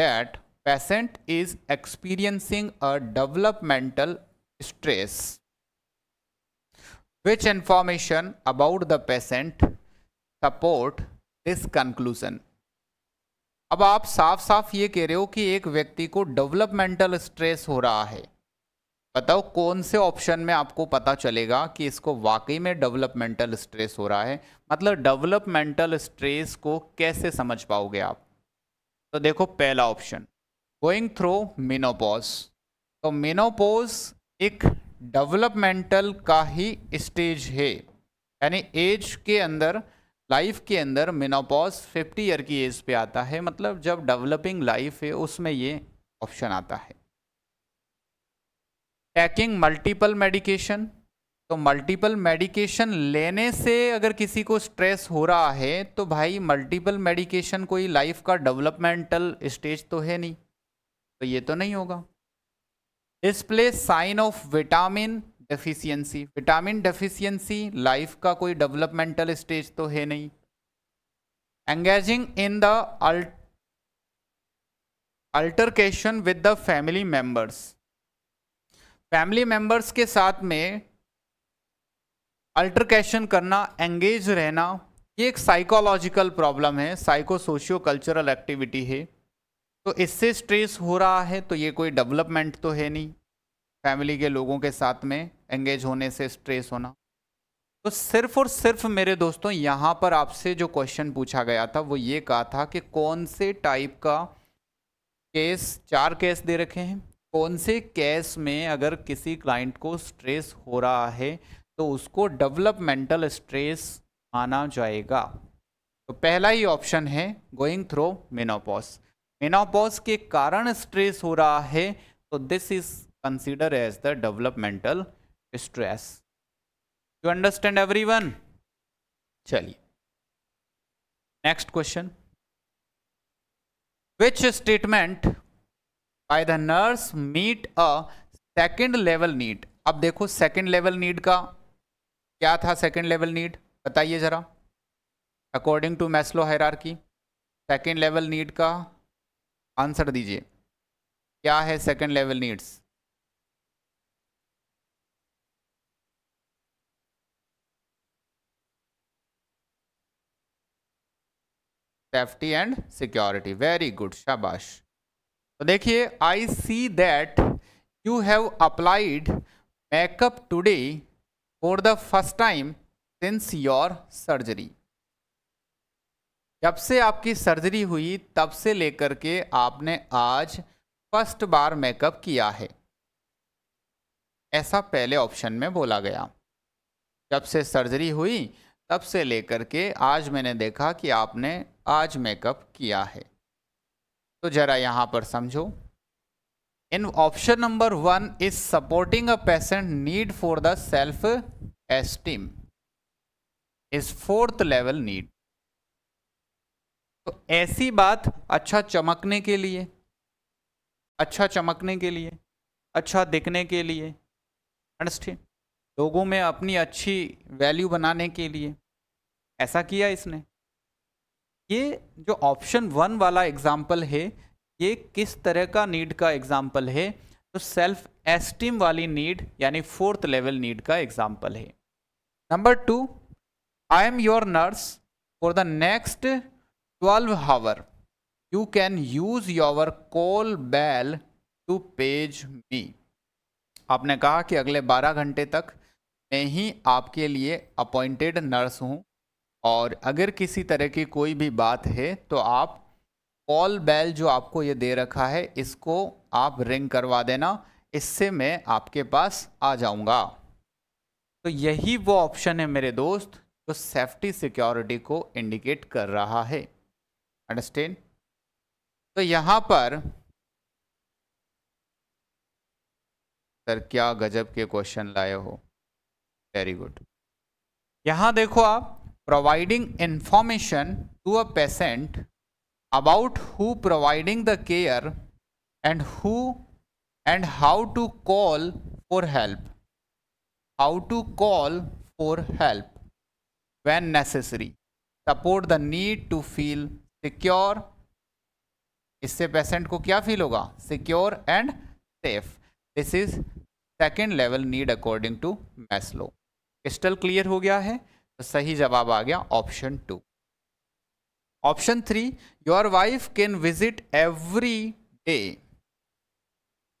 that patient is experiencing a developmental stress which information about the patient support this conclusion अब आप साफ साफ ये कह रहे हो कि एक व्यक्ति को डेवलपमेंटल स्ट्रेस हो रहा है बताओ कौन से ऑप्शन में आपको पता चलेगा कि इसको वाकई में डेवलपमेंटल स्ट्रेस हो रहा है मतलब डेवलपमेंटल स्ट्रेस को कैसे समझ पाओगे आप तो देखो पहला ऑप्शन गोइंग थ्रू मिनोपॉज तो मिनोपोज एक डेवलपमेंटल का ही स्टेज है यानी एज के अंदर लाइफ के अंदर मिनोपॉज 50 ईयर की एज पे आता है मतलब जब डेवलपिंग लाइफ है उसमें ये ऑप्शन आता है टैकिंग मल्टीपल मेडिकेशन तो मल्टीपल मेडिकेशन लेने से अगर किसी को स्ट्रेस हो रहा है तो भाई मल्टीपल मेडिकेशन कोई लाइफ का डेवलपमेंटल स्टेज तो है नहीं तो ये तो नहीं होगा display sign of vitamin deficiency vitamin deficiency life का कोई डेवलपमेंटल स्टेज तो है नहीं engaging in the altercation with the family members family members के साथ में अल्टरकेशन करना एंगेज रहना ये एक साइकोलॉजिकल प्रॉब्लम है साइको सोशियो कल्चरल एक्टिविटी है तो इससे स्ट्रेस हो रहा है तो ये कोई डेवलपमेंट तो है नहीं फैमिली के लोगों के साथ में एंगेज होने से स्ट्रेस होना तो सिर्फ और सिर्फ मेरे दोस्तों यहाँ पर आपसे जो क्वेश्चन पूछा गया था वो ये कहा था कि कौन से टाइप का केस चार केस दे रखे हैं कौन से केस में अगर किसी क्लाइंट को स्ट्रेस हो रहा है तो उसको डेवलपमेंटल स्ट्रेस माना जाएगा तो पहला ही ऑप्शन है गोइंग थ्रो मेनोपॉज मेनोपॉज के कारण स्ट्रेस हो रहा है तो this is consider as the developmental stress you understand every everyone चलिए next question which statement by the nurse meet a second level need अब देखो सेकेंड लेवल नीड का क्या था सेकेंड लेवल नीड बताइए जरा अकॉर्डिंग टू मैस्लो हैरार की second level need का आंसर दीजिए क्या है second level needs safety and security very good शाबाश तो देखिए I see that you have applied makeup today for the first time since your surgery जब से आपकी सर्जरी हुई तब से लेकर के आपने आज फर्स्ट बार मेकअप किया है ऐसा पहले ऑप्शन में बोला गया जब से सर्जरी हुई तब से लेकर के आज मैंने देखा कि आपने आज मेकअप किया है तो जरा यहां पर समझो इन option number one is supporting a patient need for the self esteem is fourth level need तो ऐसी बात अच्छा चमकने के लिए अच्छा चमकने के लिए अच्छा दिखने के लिए अंडरस्टैंड लोगों में अपनी अच्छी वैल्यू बनाने के लिए ऐसा किया इसने ये जो ऑप्शन वन वाला एग्जाम्पल है ये किस तरह का नीड का एग्जाम्पल है तो सेल्फ एस्टीम वाली नीड यानी फोर्थ लेवल नीड का एग्जाम्पल है number two I am your nurse for the next twelve hour you can use your call bell to page me आपने कहा कि अगले 12 घंटे तक मैं ही आपके लिए अपॉइंटेड नर्स हूँ और अगर किसी तरह की कोई भी बात है तो आप कॉल बैल जो आपको ये दे रखा है इसको आप रिंग करवा देना इससे मैं आपके पास आ जाऊँगा तो यही वो ऑप्शन है मेरे दोस्त जो सेफ्टी सिक्योरिटी को इंडिकेट कर रहा है अंडरस्टैंड तो यहां पर सर क्या गजब के क्वेश्चन लाए हो वेरी गुड यहां देखो आप providing information to a patient about who providing the care and who and how to call for help how to call for help when necessary support the need to feel secure इससे patient को क्या feel होगा secure and safe this is second level need according to Maslow crystal clear हो गया है तो सही जवाब आ गया option two option three your wife can visit every day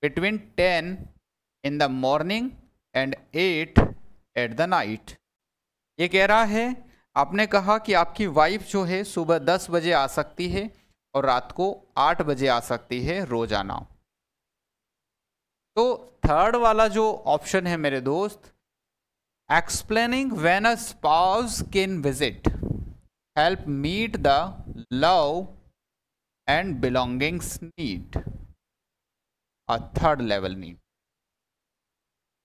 between ten in the morning and eight at the night ये कह रहा है आपने कहा कि आपकी वाइफ जो है सुबह दस बजे आ सकती है और रात को आठ बजे आ सकती है रोजाना तो थर्ड वाला जो ऑप्शन है मेरे दोस्त explaining when a spouse can visit help meet the love and belongings need a third level need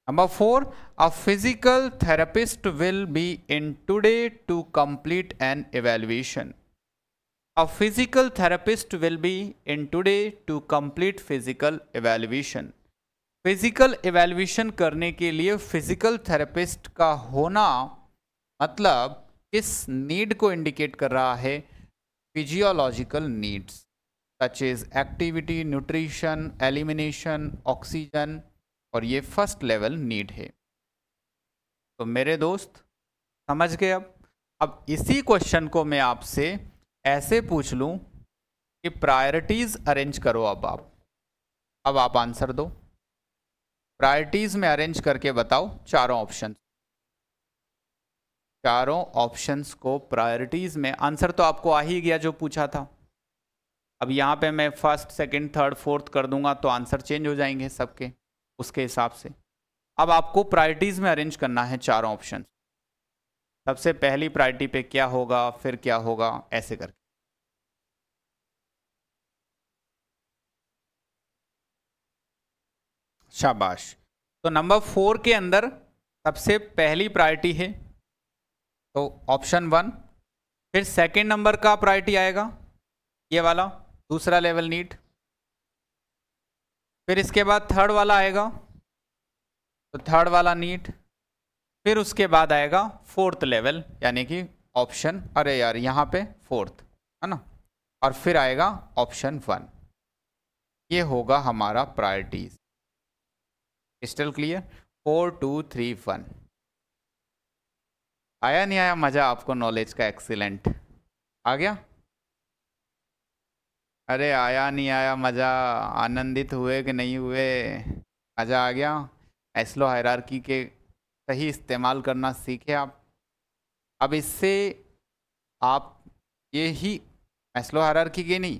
Number 4. A physical therapist will be in today to complete an evaluation. A physical therapist will be in today to complete physical evaluation. Physical evaluation करने के लिए physical therapist का होना मतलब किस need को indicate कर रहा है physiological needs such is activity nutrition elimination oxygen और ये फर्स्ट लेवल नीड है तो मेरे दोस्त समझ गए अब अब इसी क्वेश्चन को मैं आपसे ऐसे पूछ लूं कि प्रायोरिटीज़ अरेंज करो अब आप अब आप आंसर दो प्रायोरिटीज़ में अरेंज करके बताओ चारों ऑप्शन चारों ऑप्शंस को प्रायोरिटीज़ में आंसर तो आपको आ ही गया जो पूछा था अब यहाँ पे मैं फर्स्ट सेकंड थर्ड फोर्थ कर दूंगा तो आंसर चेंज हो जाएंगे सबके उसके हिसाब से अब आपको प्रायरिटीज़ में अरेंज करना है चारों ऑप्शन सबसे पहली प्रायरिटी पे क्या होगा फिर क्या होगा ऐसे करके शाबाश तो नंबर फोर के अंदर सबसे पहली प्रायरिटी है तो ऑप्शन वन फिर सेकंड नंबर का प्रायरिटी आएगा ये वाला दूसरा लेवल नीट फिर इसके बाद थर्ड वाला आएगा तो थर्ड वाला नीट फिर उसके बाद आएगा फोर्थ लेवल यानी कि ऑप्शन अरे यार यहाँ पे फोर्थ है ना और फिर आएगा ऑप्शन वन ये होगा हमारा priorities crystal clear four two three one आया नहीं आया मज़ा आपको नॉलेज का एक्सीलेंट आ गया अरे आया नहीं आया मज़ा आनंदित हुए कि नहीं हुए मज़ा आ गया एसलो हैरारकी के सही इस्तेमाल करना सीखे आप अब इससे आप ये ही एसलो हैरारकी के नहीं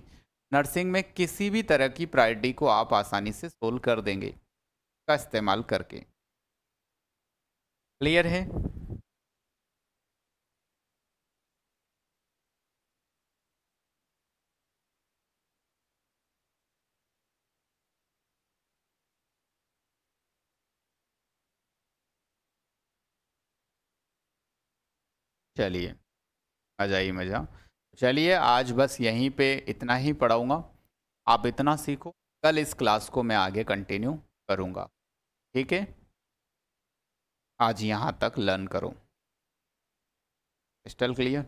नर्सिंग में किसी भी तरह की प्रायरिटी को आप आसानी से सोल्व कर देंगे का इस्तेमाल करके क्लियर है चलिए मजा ही मज़ा चलिए आज बस यहीं पे इतना ही पढ़ाऊँगा आप इतना सीखो कल इस क्लास को मैं आगे कंटिन्यू करूँगा ठीक है आज यहाँ तक लर्न करो स्टल क्लियर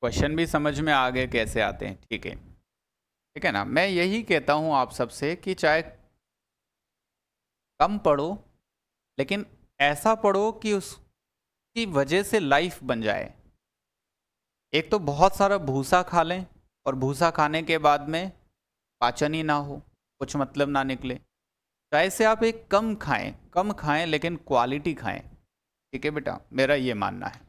क्वेश्चन भी समझ में आ गए कैसे आते हैं ठीक है ठीक है ना मैं यही कहता हूँ आप सबसे कि चाहे कम पढ़ो लेकिन ऐसा पढ़ो कि उसकी वजह से लाइफ बन जाए एक तो बहुत सारा भूसा खा लें और भूसा खाने के बाद में पाचन ही ना हो कुछ मतलब ना निकले चाहे से आप एक कम खाएं कम खाएं लेकिन क्वालिटी खाएं ठीक है बेटा मेरा ये मानना है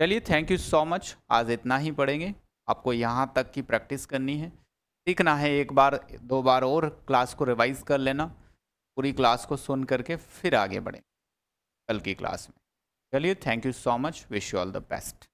चलिए थैंक यू सो मच आज इतना ही पढ़ेंगे आपको यहाँ तक की प्रैक्टिस करनी है सीखना है एक बार दो बार और क्लास को रिवाइज़ कर लेना पूरी क्लास को सुन करके फिर आगे बढ़ें कल की क्लास में चलिए thank you so much wish you all the best